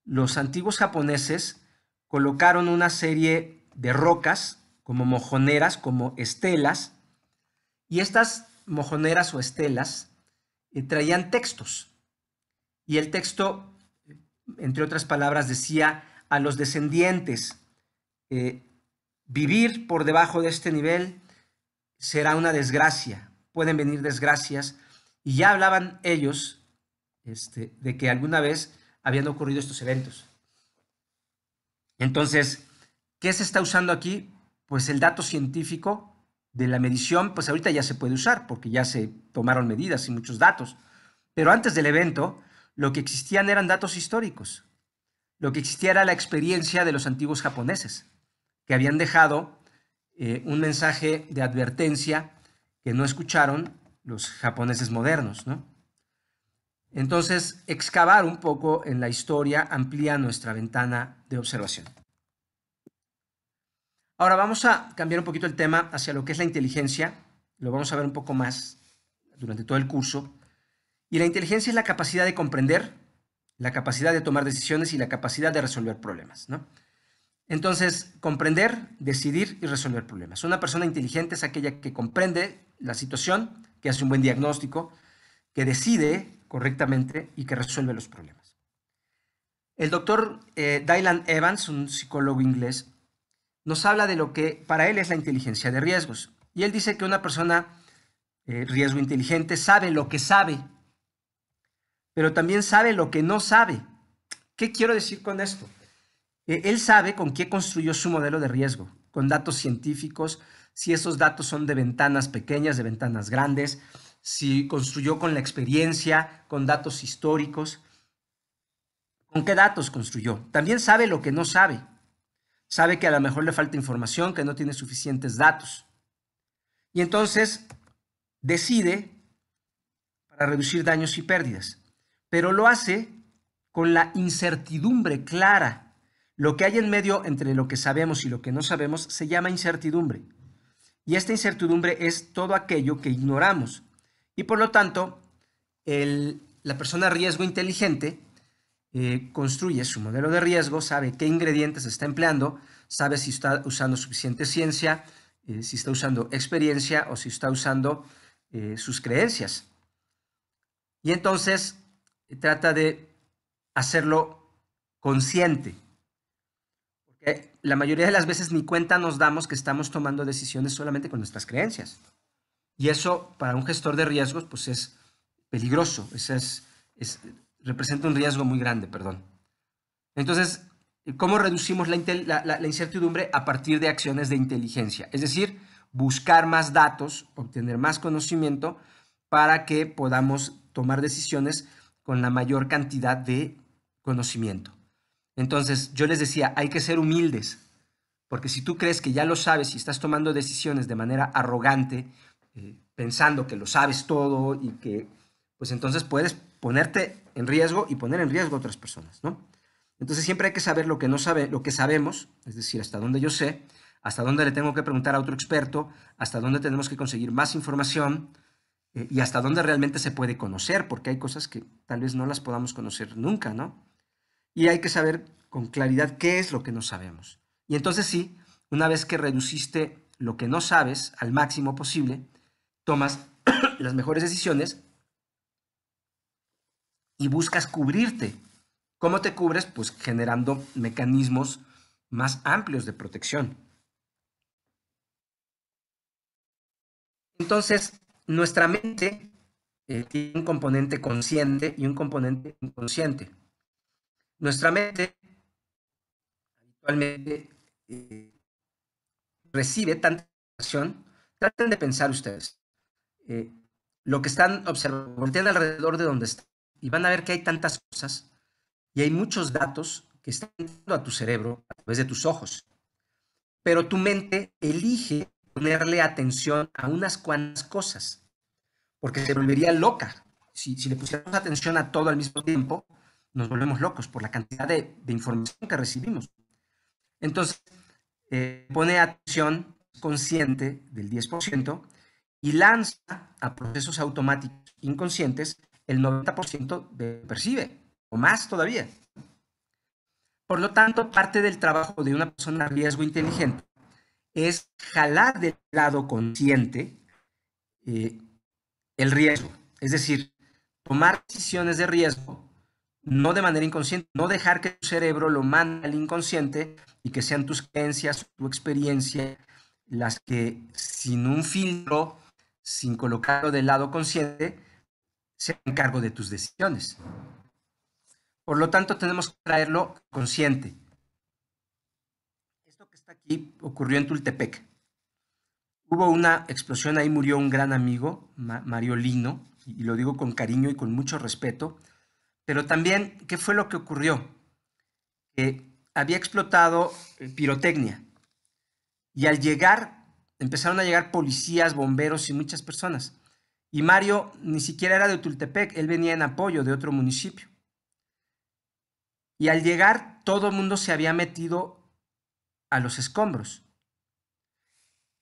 los antiguos japoneses colocaron una serie de rocas como mojoneras, como estelas, y estas mojoneras o estelas eh, traían textos. Y el texto, eh, entre otras palabras, decía a los descendientes eh, Vivir por debajo de este nivel será una desgracia, pueden venir desgracias. Y ya hablaban ellos este, de que alguna vez habían ocurrido estos eventos. Entonces, ¿qué se está usando aquí? Pues el dato científico de la medición, pues ahorita ya se puede usar porque ya se tomaron medidas y muchos datos. Pero antes del evento, lo que existían eran datos históricos. Lo que existía era la experiencia de los antiguos japoneses que habían dejado eh, un mensaje de advertencia que no escucharon los japoneses modernos, ¿no? Entonces, excavar un poco en la historia amplía nuestra ventana de observación. Ahora vamos a cambiar un poquito el tema hacia lo que es la inteligencia. Lo vamos a ver un poco más durante todo el curso. Y la inteligencia es la capacidad de comprender, la capacidad de tomar decisiones y la capacidad de resolver problemas. ¿no? Entonces, comprender, decidir y resolver problemas. Una persona inteligente es aquella que comprende la situación, que hace un buen diagnóstico, que decide correctamente y que resuelve los problemas. El doctor eh, Dylan Evans, un psicólogo inglés, nos habla de lo que para él es la inteligencia de riesgos. Y él dice que una persona eh, riesgo inteligente sabe lo que sabe, pero también sabe lo que no sabe. ¿Qué quiero decir con esto? Eh, él sabe con qué construyó su modelo de riesgo, con datos científicos, si esos datos son de ventanas pequeñas, de ventanas grandes, si construyó con la experiencia, con datos históricos, con qué datos construyó. También sabe lo que no sabe. Sabe que a lo mejor le falta información, que no tiene suficientes datos. Y entonces decide para reducir daños y pérdidas, pero lo hace con la incertidumbre clara lo que hay en medio entre lo que sabemos y lo que no sabemos se llama incertidumbre. Y esta incertidumbre es todo aquello que ignoramos. Y por lo tanto, la persona riesgo inteligente eh, construye su modelo de riesgo, sabe qué ingredientes está empleando, sabe si está usando suficiente ciencia, eh, si está usando experiencia o si está usando eh, sus creencias. Y entonces trata de hacerlo consciente, la mayoría de las veces ni cuenta nos damos que estamos tomando decisiones solamente con nuestras creencias. Y eso para un gestor de riesgos pues es peligroso, representa un riesgo muy grande, perdón. Entonces, ¿cómo reducimos la incertidumbre? A partir de acciones de inteligencia, es decir, buscar más datos, obtener más conocimiento para que podamos tomar decisiones con la mayor cantidad de conocimiento. Entonces, yo les decía, hay que ser humildes, porque si tú crees que ya lo sabes y estás tomando decisiones de manera arrogante, eh, pensando que lo sabes todo y que, pues entonces puedes ponerte en riesgo y poner en riesgo a otras personas, ¿no? Entonces siempre hay que saber lo que no sabe, lo que sabemos, es decir, hasta dónde yo sé, hasta dónde le tengo que preguntar a otro experto, hasta dónde tenemos que conseguir más información eh, y hasta dónde realmente se puede conocer, porque hay cosas que tal vez no las podamos conocer nunca, ¿no? y hay que saber con claridad qué es lo que no sabemos. Y entonces sí, una vez que reduciste lo que no sabes al máximo posible, tomas las mejores decisiones y buscas cubrirte. ¿Cómo te cubres? Pues generando mecanismos más amplios de protección. Entonces, nuestra mente eh, tiene un componente consciente y un componente inconsciente. Nuestra mente habitualmente eh, recibe tanta información. Traten de pensar ustedes. Eh, lo que están observando, voltean alrededor de donde están y van a ver que hay tantas cosas y hay muchos datos que están entrando a tu cerebro a través de tus ojos. Pero tu mente elige ponerle atención a unas cuantas cosas, porque se volvería loca. Si, le pusiéramos atención a todo al mismo tiempo, nos volvemos locos por la cantidad de, información que recibimos. Entonces, eh, pone atención consciente del 10% y lanza a procesos automáticos inconscientes el 90% de percibe, o más todavía. Por lo tanto, parte del trabajo de una persona riesgo inteligente es jalar del lado consciente eh, el riesgo, es decir, tomar decisiones de riesgo no de manera inconsciente, no dejar que tu cerebro lo mande al inconsciente y que sean tus creencias, tu experiencia, las que sin un filtro, sin colocarlo del lado consciente, se encargo de tus decisiones. Por lo tanto, tenemos que traerlo consciente. Esto que está aquí ocurrió en Tultepec. Hubo una explosión, ahí murió un gran amigo, Mario Lino, y lo digo con cariño y con mucho respeto, pero también, ¿qué fue lo que ocurrió? que había explotado eh, pirotecnia y al llegar, empezaron a llegar policías, bomberos y muchas personas. Y Mario ni siquiera era de Tultepec, él venía en apoyo de otro municipio. Y al llegar, todo el mundo se había metido a los escombros.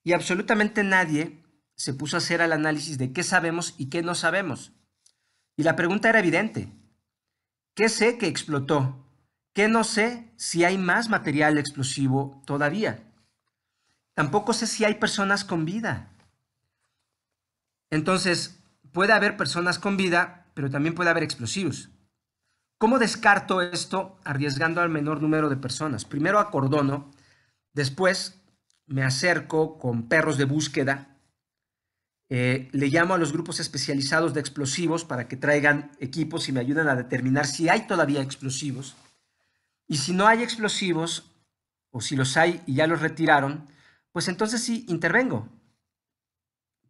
Y absolutamente nadie se puso a hacer el análisis de qué sabemos y qué no sabemos. Y la pregunta era evidente. ¿Qué sé que explotó? ¿Qué no sé si hay más material explosivo todavía? Tampoco sé si hay personas con vida. Entonces, puede haber personas con vida, pero también puede haber explosivos. ¿Cómo descarto esto arriesgando al menor número de personas? Primero acordono, después me acerco con perros de búsqueda eh, le llamo a los grupos especializados de explosivos para que traigan equipos y me ayuden a determinar si hay todavía explosivos. Y si no hay explosivos, o si los hay y ya los retiraron, pues entonces sí intervengo.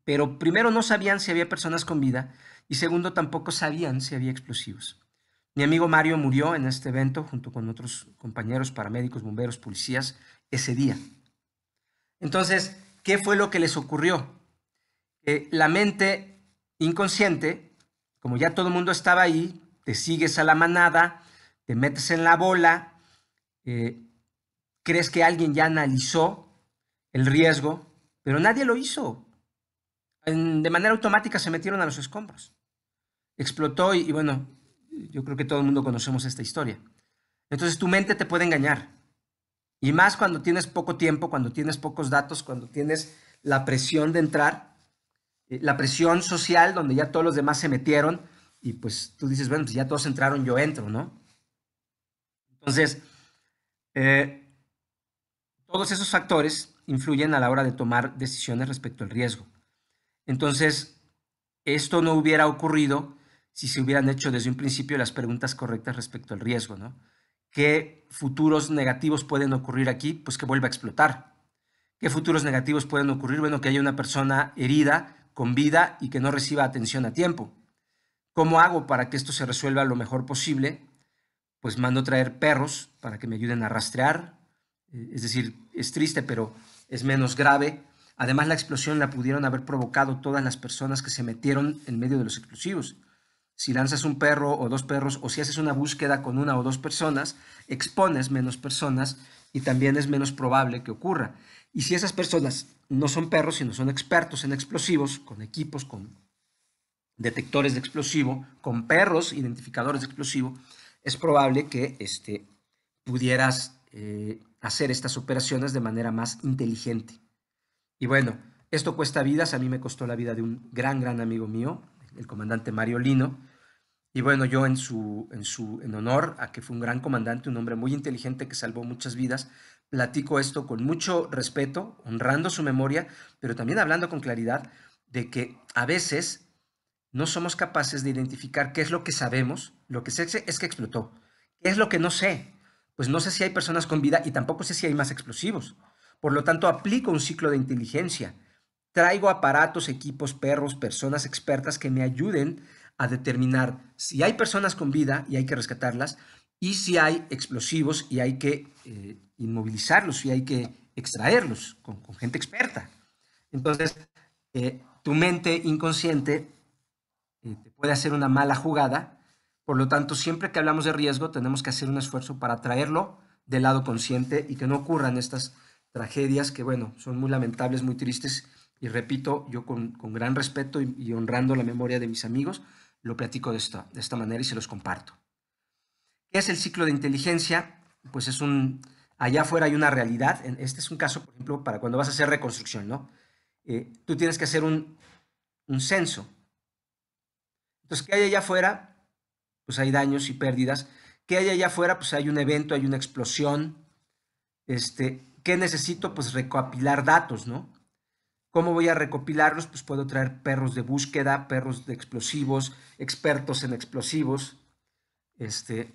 Pero primero no sabían si había personas con vida y segundo tampoco sabían si había explosivos. Mi amigo Mario murió en este evento junto con otros compañeros paramédicos, bomberos, policías ese día. Entonces, ¿qué fue lo que les ocurrió? la mente inconsciente, como ya todo el mundo estaba ahí, te sigues a la manada, te metes en la bola, eh, crees que alguien ya analizó el riesgo, pero nadie lo hizo. de manera automática se metieron a los escombros. Explotó y, y bueno, yo creo que todo el mundo conocemos esta historia. Entonces tu mente te puede engañar. Y más cuando tienes poco tiempo, cuando tienes pocos datos, cuando tienes la presión de entrar, eh, la presión social donde ya todos los demás se metieron y pues tú dices, bueno, si pues, ya todos entraron, yo entro, ¿no? Entonces, eh, todos esos factores influyen a la hora de tomar decisiones respecto al riesgo. Entonces, esto no hubiera ocurrido si se hubieran hecho desde un principio las preguntas correctas respecto al riesgo, ¿no? ¿Qué futuros negativos pueden ocurrir aquí? Pues que vuelva a explotar. ¿Qué futuros negativos pueden ocurrir? Bueno, que haya una persona herida con vida y que no reciba atención a tiempo. ¿Cómo hago para que esto se resuelva lo mejor posible? Pues mando traer perros para que me ayuden a rastrear. Eh, es decir, es triste, pero es menos grave. Además, la explosión la pudieron haber provocado todas las personas que se metieron en medio de los explosivos. Si lanzas un perro o dos perros, o si haces una búsqueda con una o dos personas, expones menos personas y también es menos probable que ocurra. Y si esas personas no son perros, sino son expertos en explosivos, con equipos, con detectores de explosivo, con perros identificadores de explosivo, es probable que este, pudieras eh, hacer estas operaciones de manera más inteligente. Y bueno, esto cuesta vidas, a mí me costó la vida de un gran, gran amigo mío, el comandante Mario Lino. Y bueno, yo en su, en su en honor a que fue un gran comandante, un hombre muy inteligente que salvó muchas vidas, platico esto con mucho respeto, honrando su memoria, pero también hablando con claridad de que a veces no somos capaces de identificar qué es lo que sabemos, lo que sé es que explotó, qué es lo que no sé. Pues no sé si hay personas con vida y tampoco sé si hay más explosivos. Por lo tanto, aplico un ciclo de inteligencia. Traigo aparatos, equipos, perros, personas expertas que me ayuden a determinar si hay personas con vida y hay que rescatarlas, y si hay explosivos y hay que eh, inmovilizarlos y hay que extraerlos con, gente experta. Entonces, eh, tu mente inconsciente eh, puede hacer una mala jugada, por lo tanto, siempre que hablamos de riesgo, tenemos que hacer un esfuerzo para traerlo del lado consciente y que no ocurran estas tragedias que, bueno, son muy lamentables, muy tristes. Y repito, yo con, gran respeto y, honrando la memoria de mis amigos, lo platico de esta, de esta manera y se los comparto. ¿Qué es el ciclo de inteligencia? Pues es un, allá afuera hay una realidad. Este es un caso, por ejemplo, para cuando vas a hacer reconstrucción, ¿no? Eh, tú tienes que hacer un, censo. Entonces, ¿qué hay allá afuera? Pues hay daños y pérdidas. ¿Qué hay allá afuera? Pues hay un evento, hay una explosión. Este, ¿Qué necesito? Pues recopilar datos, ¿no? ¿Cómo voy a recopilarlos? Pues puedo traer perros de búsqueda, perros de explosivos, expertos en explosivos, este,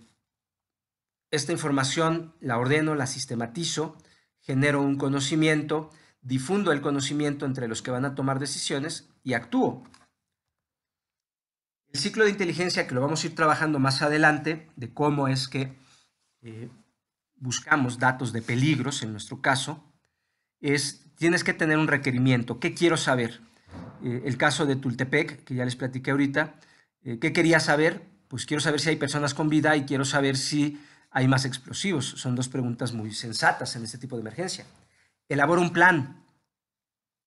esta información la ordeno, la sistematizo, genero un conocimiento, difundo el conocimiento entre los que van a tomar decisiones y actúo. El ciclo de inteligencia que lo vamos a ir trabajando más adelante, de cómo es que eh, buscamos datos de peligros, en nuestro caso, es tienes que tener un requerimiento. ¿Qué quiero saber? Eh, el caso de Tultepec, que ya les platiqué ahorita, eh, ¿qué quería saber? Pues quiero saber si hay personas con vida y quiero saber si hay más explosivos? Son dos preguntas muy sensatas en este tipo de emergencia. Elaboro un plan.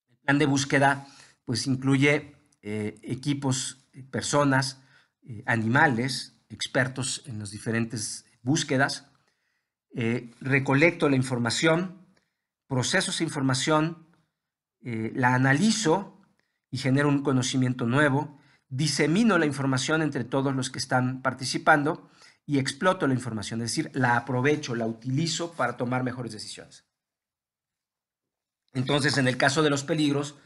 El plan de búsqueda pues incluye eh, equipos, personas, eh, animales, expertos en las diferentes búsquedas. Eh, recolecto la información, proceso esa información, la analizo y genero un conocimiento nuevo, disemino la información entre todos los que están participando y exploto la información, es decir, la aprovecho, la utilizo para tomar mejores decisiones. Entonces, en el caso de los peligros,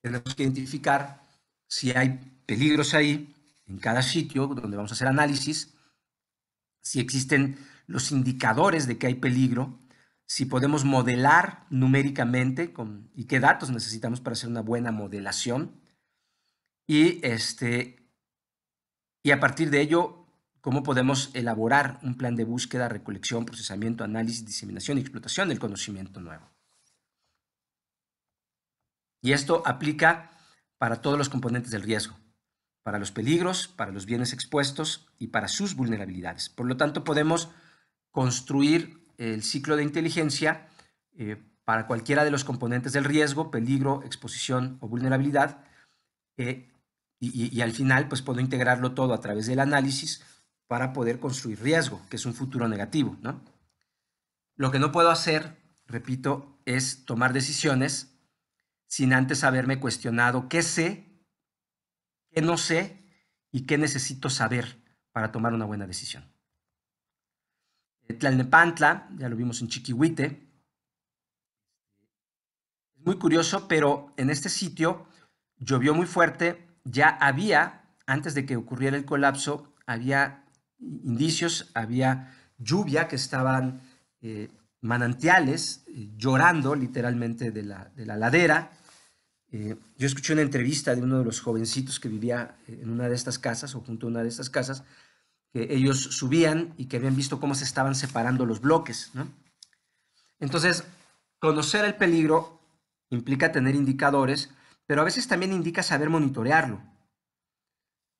tenemos que identificar si hay peligros ahí, en cada sitio donde vamos a hacer análisis, si existen los indicadores de que hay peligro, si podemos modelar numéricamente con, y qué datos necesitamos para hacer una buena modelación. Y, este, y a partir de ello cómo podemos elaborar un plan de búsqueda, recolección, procesamiento, análisis, diseminación y explotación del conocimiento nuevo. Y esto aplica para todos los componentes del riesgo, para los peligros, para los bienes expuestos y para sus vulnerabilidades. Por lo tanto, podemos construir el ciclo de inteligencia eh, para cualquiera de los componentes del riesgo, peligro, exposición o vulnerabilidad. Eh, y, y al final, pues puedo integrarlo todo a través del análisis para poder construir riesgo, que es un futuro negativo. ¿no? Lo que no puedo hacer, repito, es tomar decisiones sin antes haberme cuestionado qué sé, qué no sé y qué necesito saber para tomar una buena decisión. Eh, Tlalnepantla, ya lo vimos en Chiquihuite. es Muy curioso, pero en este sitio llovió muy fuerte, ya había, antes de que ocurriera el colapso, había indicios, había lluvia que estaban eh, manantiales eh, llorando literalmente de la, ladera. Eh, yo escuché una entrevista de uno de los jovencitos que vivía en una de estas casas o junto a una de estas casas, que ellos subían y que habían visto cómo se estaban separando los bloques. Entonces, conocer el peligro implica tener indicadores, pero a veces también indica saber monitorearlo.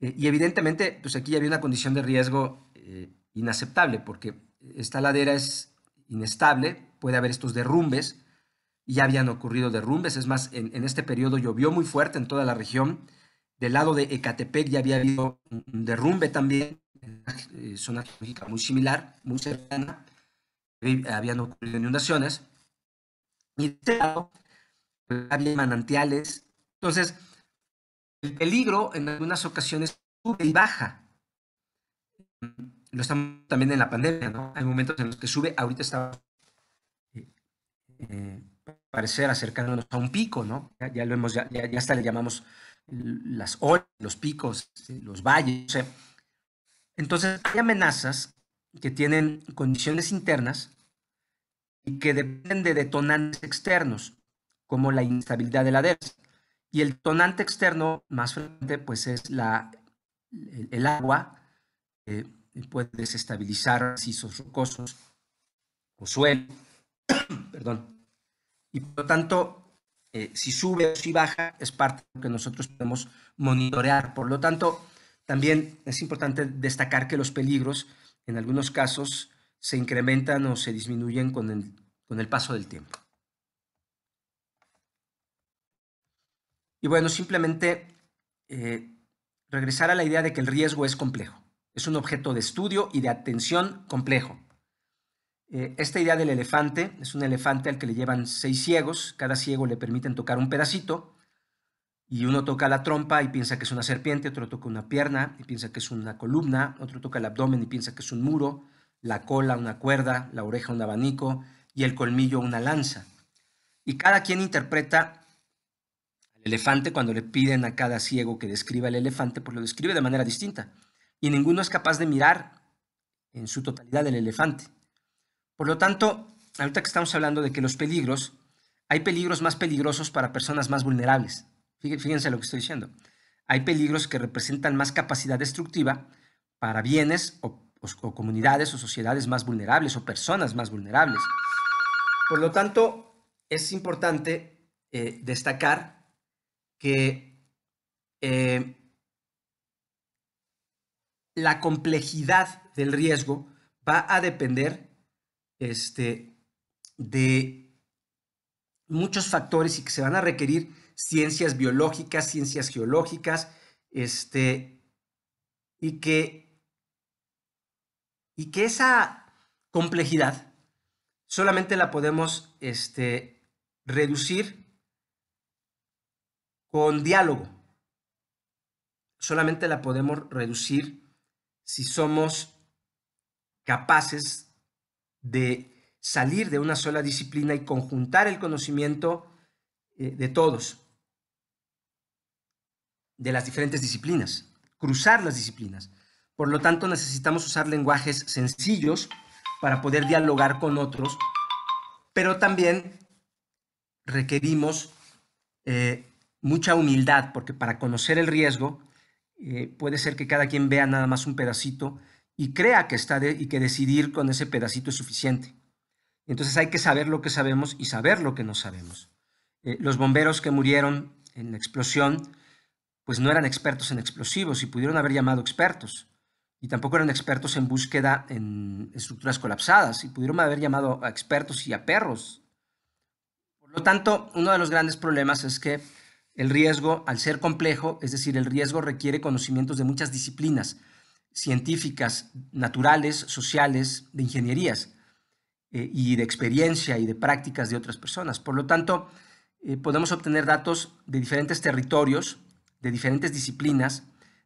Eh, y evidentemente, pues aquí ya había una condición de riesgo eh, inaceptable, porque esta ladera es inestable, puede haber estos derrumbes, y ya habían ocurrido derrumbes, es más, en, este periodo llovió muy fuerte en toda la región, del lado de Ecatepec ya había habido un derrumbe también, una eh, zona geológica muy similar, muy cercana, habían ocurrido inundaciones, y de este lado pues, había manantiales, entonces el peligro en algunas ocasiones sube y baja. Lo estamos también en la pandemia, ¿no? Hay momentos en los que sube, ahorita está eh, eh parecer acercándonos a un pico, ¿no? Ya, lo hemos, ya, ya, hasta le llamamos las olas, los picos, este, los valles. Entonces, hay amenazas que tienen condiciones internas y que dependen de detonantes externos, como la inestabilidad de la adversa y el tonante externo más fuerte, pues es la, el, agua, eh, puede desestabilizar sus rocosos o suelo, perdón. Y por lo tanto, eh, si sube o si baja es parte que nosotros podemos monitorear. Por lo tanto, también es importante destacar que los peligros en algunos casos se incrementan o se disminuyen con el paso del tiempo. Y bueno, simplemente eh, regresar a la idea de que el riesgo es complejo, es un objeto de estudio y de atención complejo. Eh, esta idea del elefante es un elefante al que le llevan seis ciegos, cada ciego le permiten tocar un pedacito, y uno toca la trompa y piensa que es una serpiente, otro toca una pierna y piensa que es una columna, otro toca el abdomen y piensa que es un muro, la cola una cuerda, la oreja un abanico y el colmillo una lanza. Y cada quien interpreta el elefante, cuando le piden a cada ciego que describa el elefante, pues lo describe de manera distinta. Y ninguno es capaz de mirar en su totalidad el elefante. Por lo tanto, ahorita que estamos hablando de que los peligros, hay peligros más peligrosos para personas más vulnerables. Fíjense lo que estoy diciendo. Hay peligros que representan más capacidad destructiva para bienes o, comunidades o sociedades más vulnerables o personas más vulnerables. Por lo tanto, es importante eh, destacar que eh, la complejidad del riesgo va a depender este, de muchos factores y que se van a requerir ciencias biológicas, ciencias geológicas, este, y que, y que esa complejidad solamente la podemos este, reducir con diálogo. Solamente la podemos reducir si somos capaces de salir de una sola disciplina y conjuntar el conocimiento eh, de todos, de las diferentes disciplinas, cruzar las disciplinas. Por lo tanto, necesitamos usar lenguajes sencillos para poder dialogar con otros, pero también requerimos eh, mucha humildad, porque para conocer el riesgo eh, puede ser que cada quien vea nada más un pedacito y crea que está y que decidir con ese pedacito es suficiente. Entonces hay que saber lo que sabemos y saber lo que no sabemos. Eh, los bomberos que murieron en la explosión, pues no eran expertos en explosivos y pudieron haber llamado expertos. Y tampoco eran expertos en búsqueda en estructuras colapsadas y pudieron haber llamado a expertos y a perros. Por lo tanto, uno de los grandes problemas es que el riesgo, al ser complejo, es decir, el riesgo requiere conocimientos de muchas disciplinas científicas, naturales, sociales, de ingenierías eh, y de experiencia y de prácticas de otras personas. Por lo tanto, eh, podemos obtener datos de diferentes territorios, de diferentes disciplinas,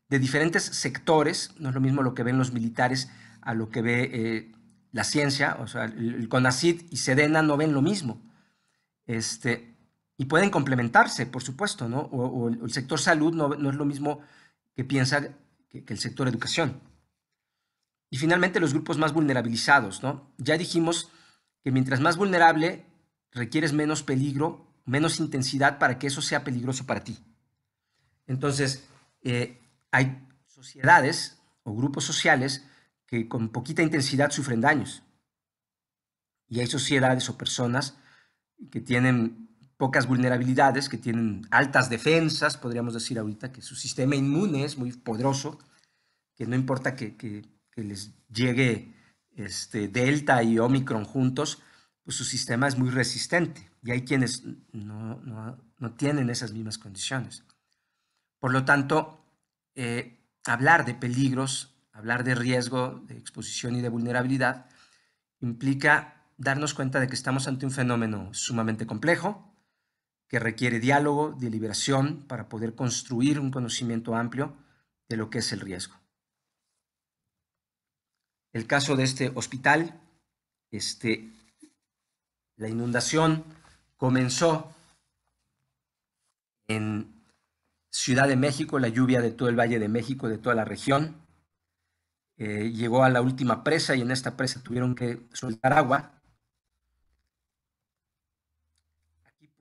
de diferentes sectores. No es lo mismo lo que ven los militares a lo que ve eh, la ciencia. O sea, el, el CONACID y SEDENA no ven lo mismo. Este, y pueden complementarse, por supuesto, ¿no? O, el, sector salud no, es lo mismo que piensa que, el sector educación. Y finalmente, los grupos más vulnerabilizados, ¿no? Ya dijimos que mientras más vulnerable, requieres menos peligro, menos intensidad para que eso sea peligroso para ti. Entonces, eh, hay sociedades o grupos sociales que con poquita intensidad sufren daños. Y hay sociedades o personas que tienen pocas vulnerabilidades, que tienen altas defensas, podríamos decir ahorita, que su sistema inmune es muy poderoso, que no importa que, les llegue este, Delta y Omicron juntos, pues su sistema es muy resistente y hay quienes no, tienen esas mismas condiciones. Por lo tanto, eh, hablar de peligros, hablar de riesgo, de exposición y de vulnerabilidad, implica darnos cuenta de que estamos ante un fenómeno sumamente complejo, que requiere diálogo, deliberación para poder construir un conocimiento amplio de lo que es el riesgo. El caso de este hospital, este, la inundación comenzó en Ciudad de México, la lluvia de todo el Valle de México, de toda la región. Eh, llegó a la última presa y en esta presa tuvieron que soltar agua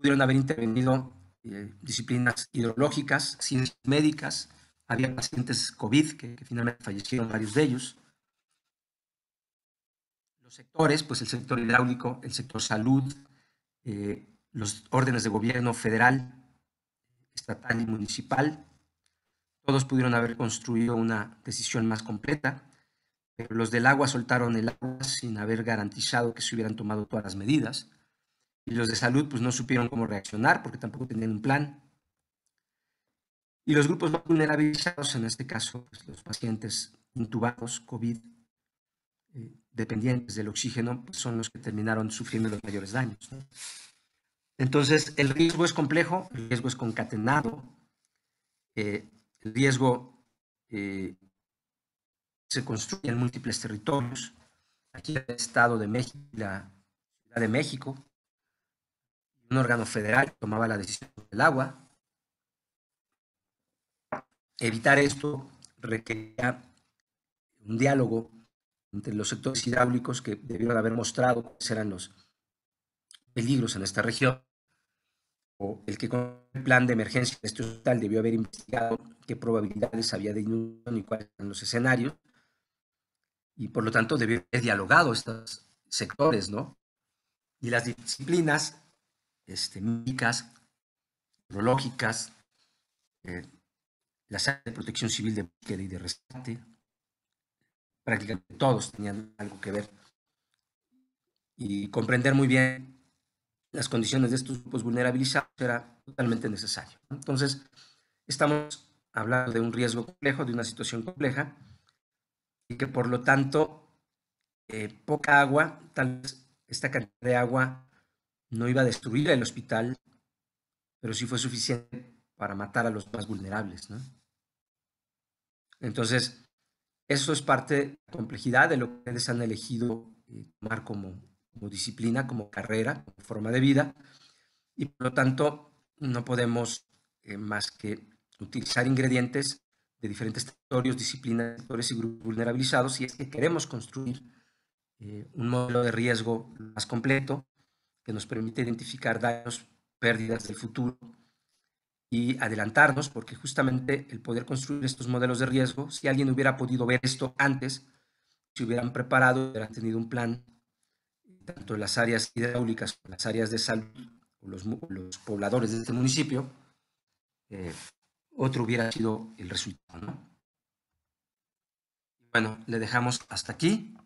pudieron haber intervenido eh, disciplinas hidrológicas, ciencias médicas, había pacientes COVID que, finalmente fallecieron varios de ellos. Los sectores, pues el sector hidráulico, el sector salud, eh, los órdenes de gobierno federal, estatal y municipal, todos pudieron haber construido una decisión más completa, pero los del agua soltaron el agua sin haber garantizado que se hubieran tomado todas las medidas y los de salud pues no supieron cómo reaccionar porque tampoco tenían un plan. Y los grupos más vulnerabilizados, en este caso pues, los pacientes intubados, COVID, eh, dependientes del oxígeno, pues, son los que terminaron sufriendo los mayores daños. Entonces, el riesgo es complejo, el riesgo es concatenado, eh, el riesgo eh, se construye en múltiples territorios. Aquí el Estado de México, la Ciudad de México, un órgano federal tomaba la decisión del agua. Evitar esto requería un diálogo entre los sectores hidráulicos que debieron haber mostrado cuáles eran los peligros en esta región, o el que con el plan de emergencia de este hospital debió haber investigado qué probabilidades había de inundación y cuáles eran los escenarios, y por lo tanto debió haber dialogado estos sectores, ¿no? Y las disciplinas este, médicas, las eh, de protección civil de búsqueda y de rescate. Prácticamente todos tenían algo que ver. Y comprender muy bien las condiciones de estos grupos vulnerabilizados era totalmente necesario. Entonces, estamos hablando de un riesgo complejo, de una situación compleja, y que por lo tanto, eh, poca agua, tal vez esta cantidad de agua no iba a destruir el hospital, pero sí fue suficiente para matar a los más vulnerables. Entonces, eso es parte de la complejidad de lo que ustedes han elegido eh, tomar como, disciplina, como carrera, como forma de vida, y por lo tanto no podemos eh, más que utilizar ingredientes de diferentes territorios, disciplinas, sectores y grupos vulnerabilizados, si es que queremos construir eh, un modelo de riesgo más completo, que nos permite identificar daños, pérdidas del futuro y adelantarnos, porque justamente el poder construir estos modelos de riesgo, si alguien hubiera podido ver esto antes, si hubieran preparado, hubieran tenido un plan, tanto las áreas hidráulicas como las áreas de salud, los, pobladores de este municipio, eh, otro hubiera sido el resultado. Bueno, le dejamos hasta aquí.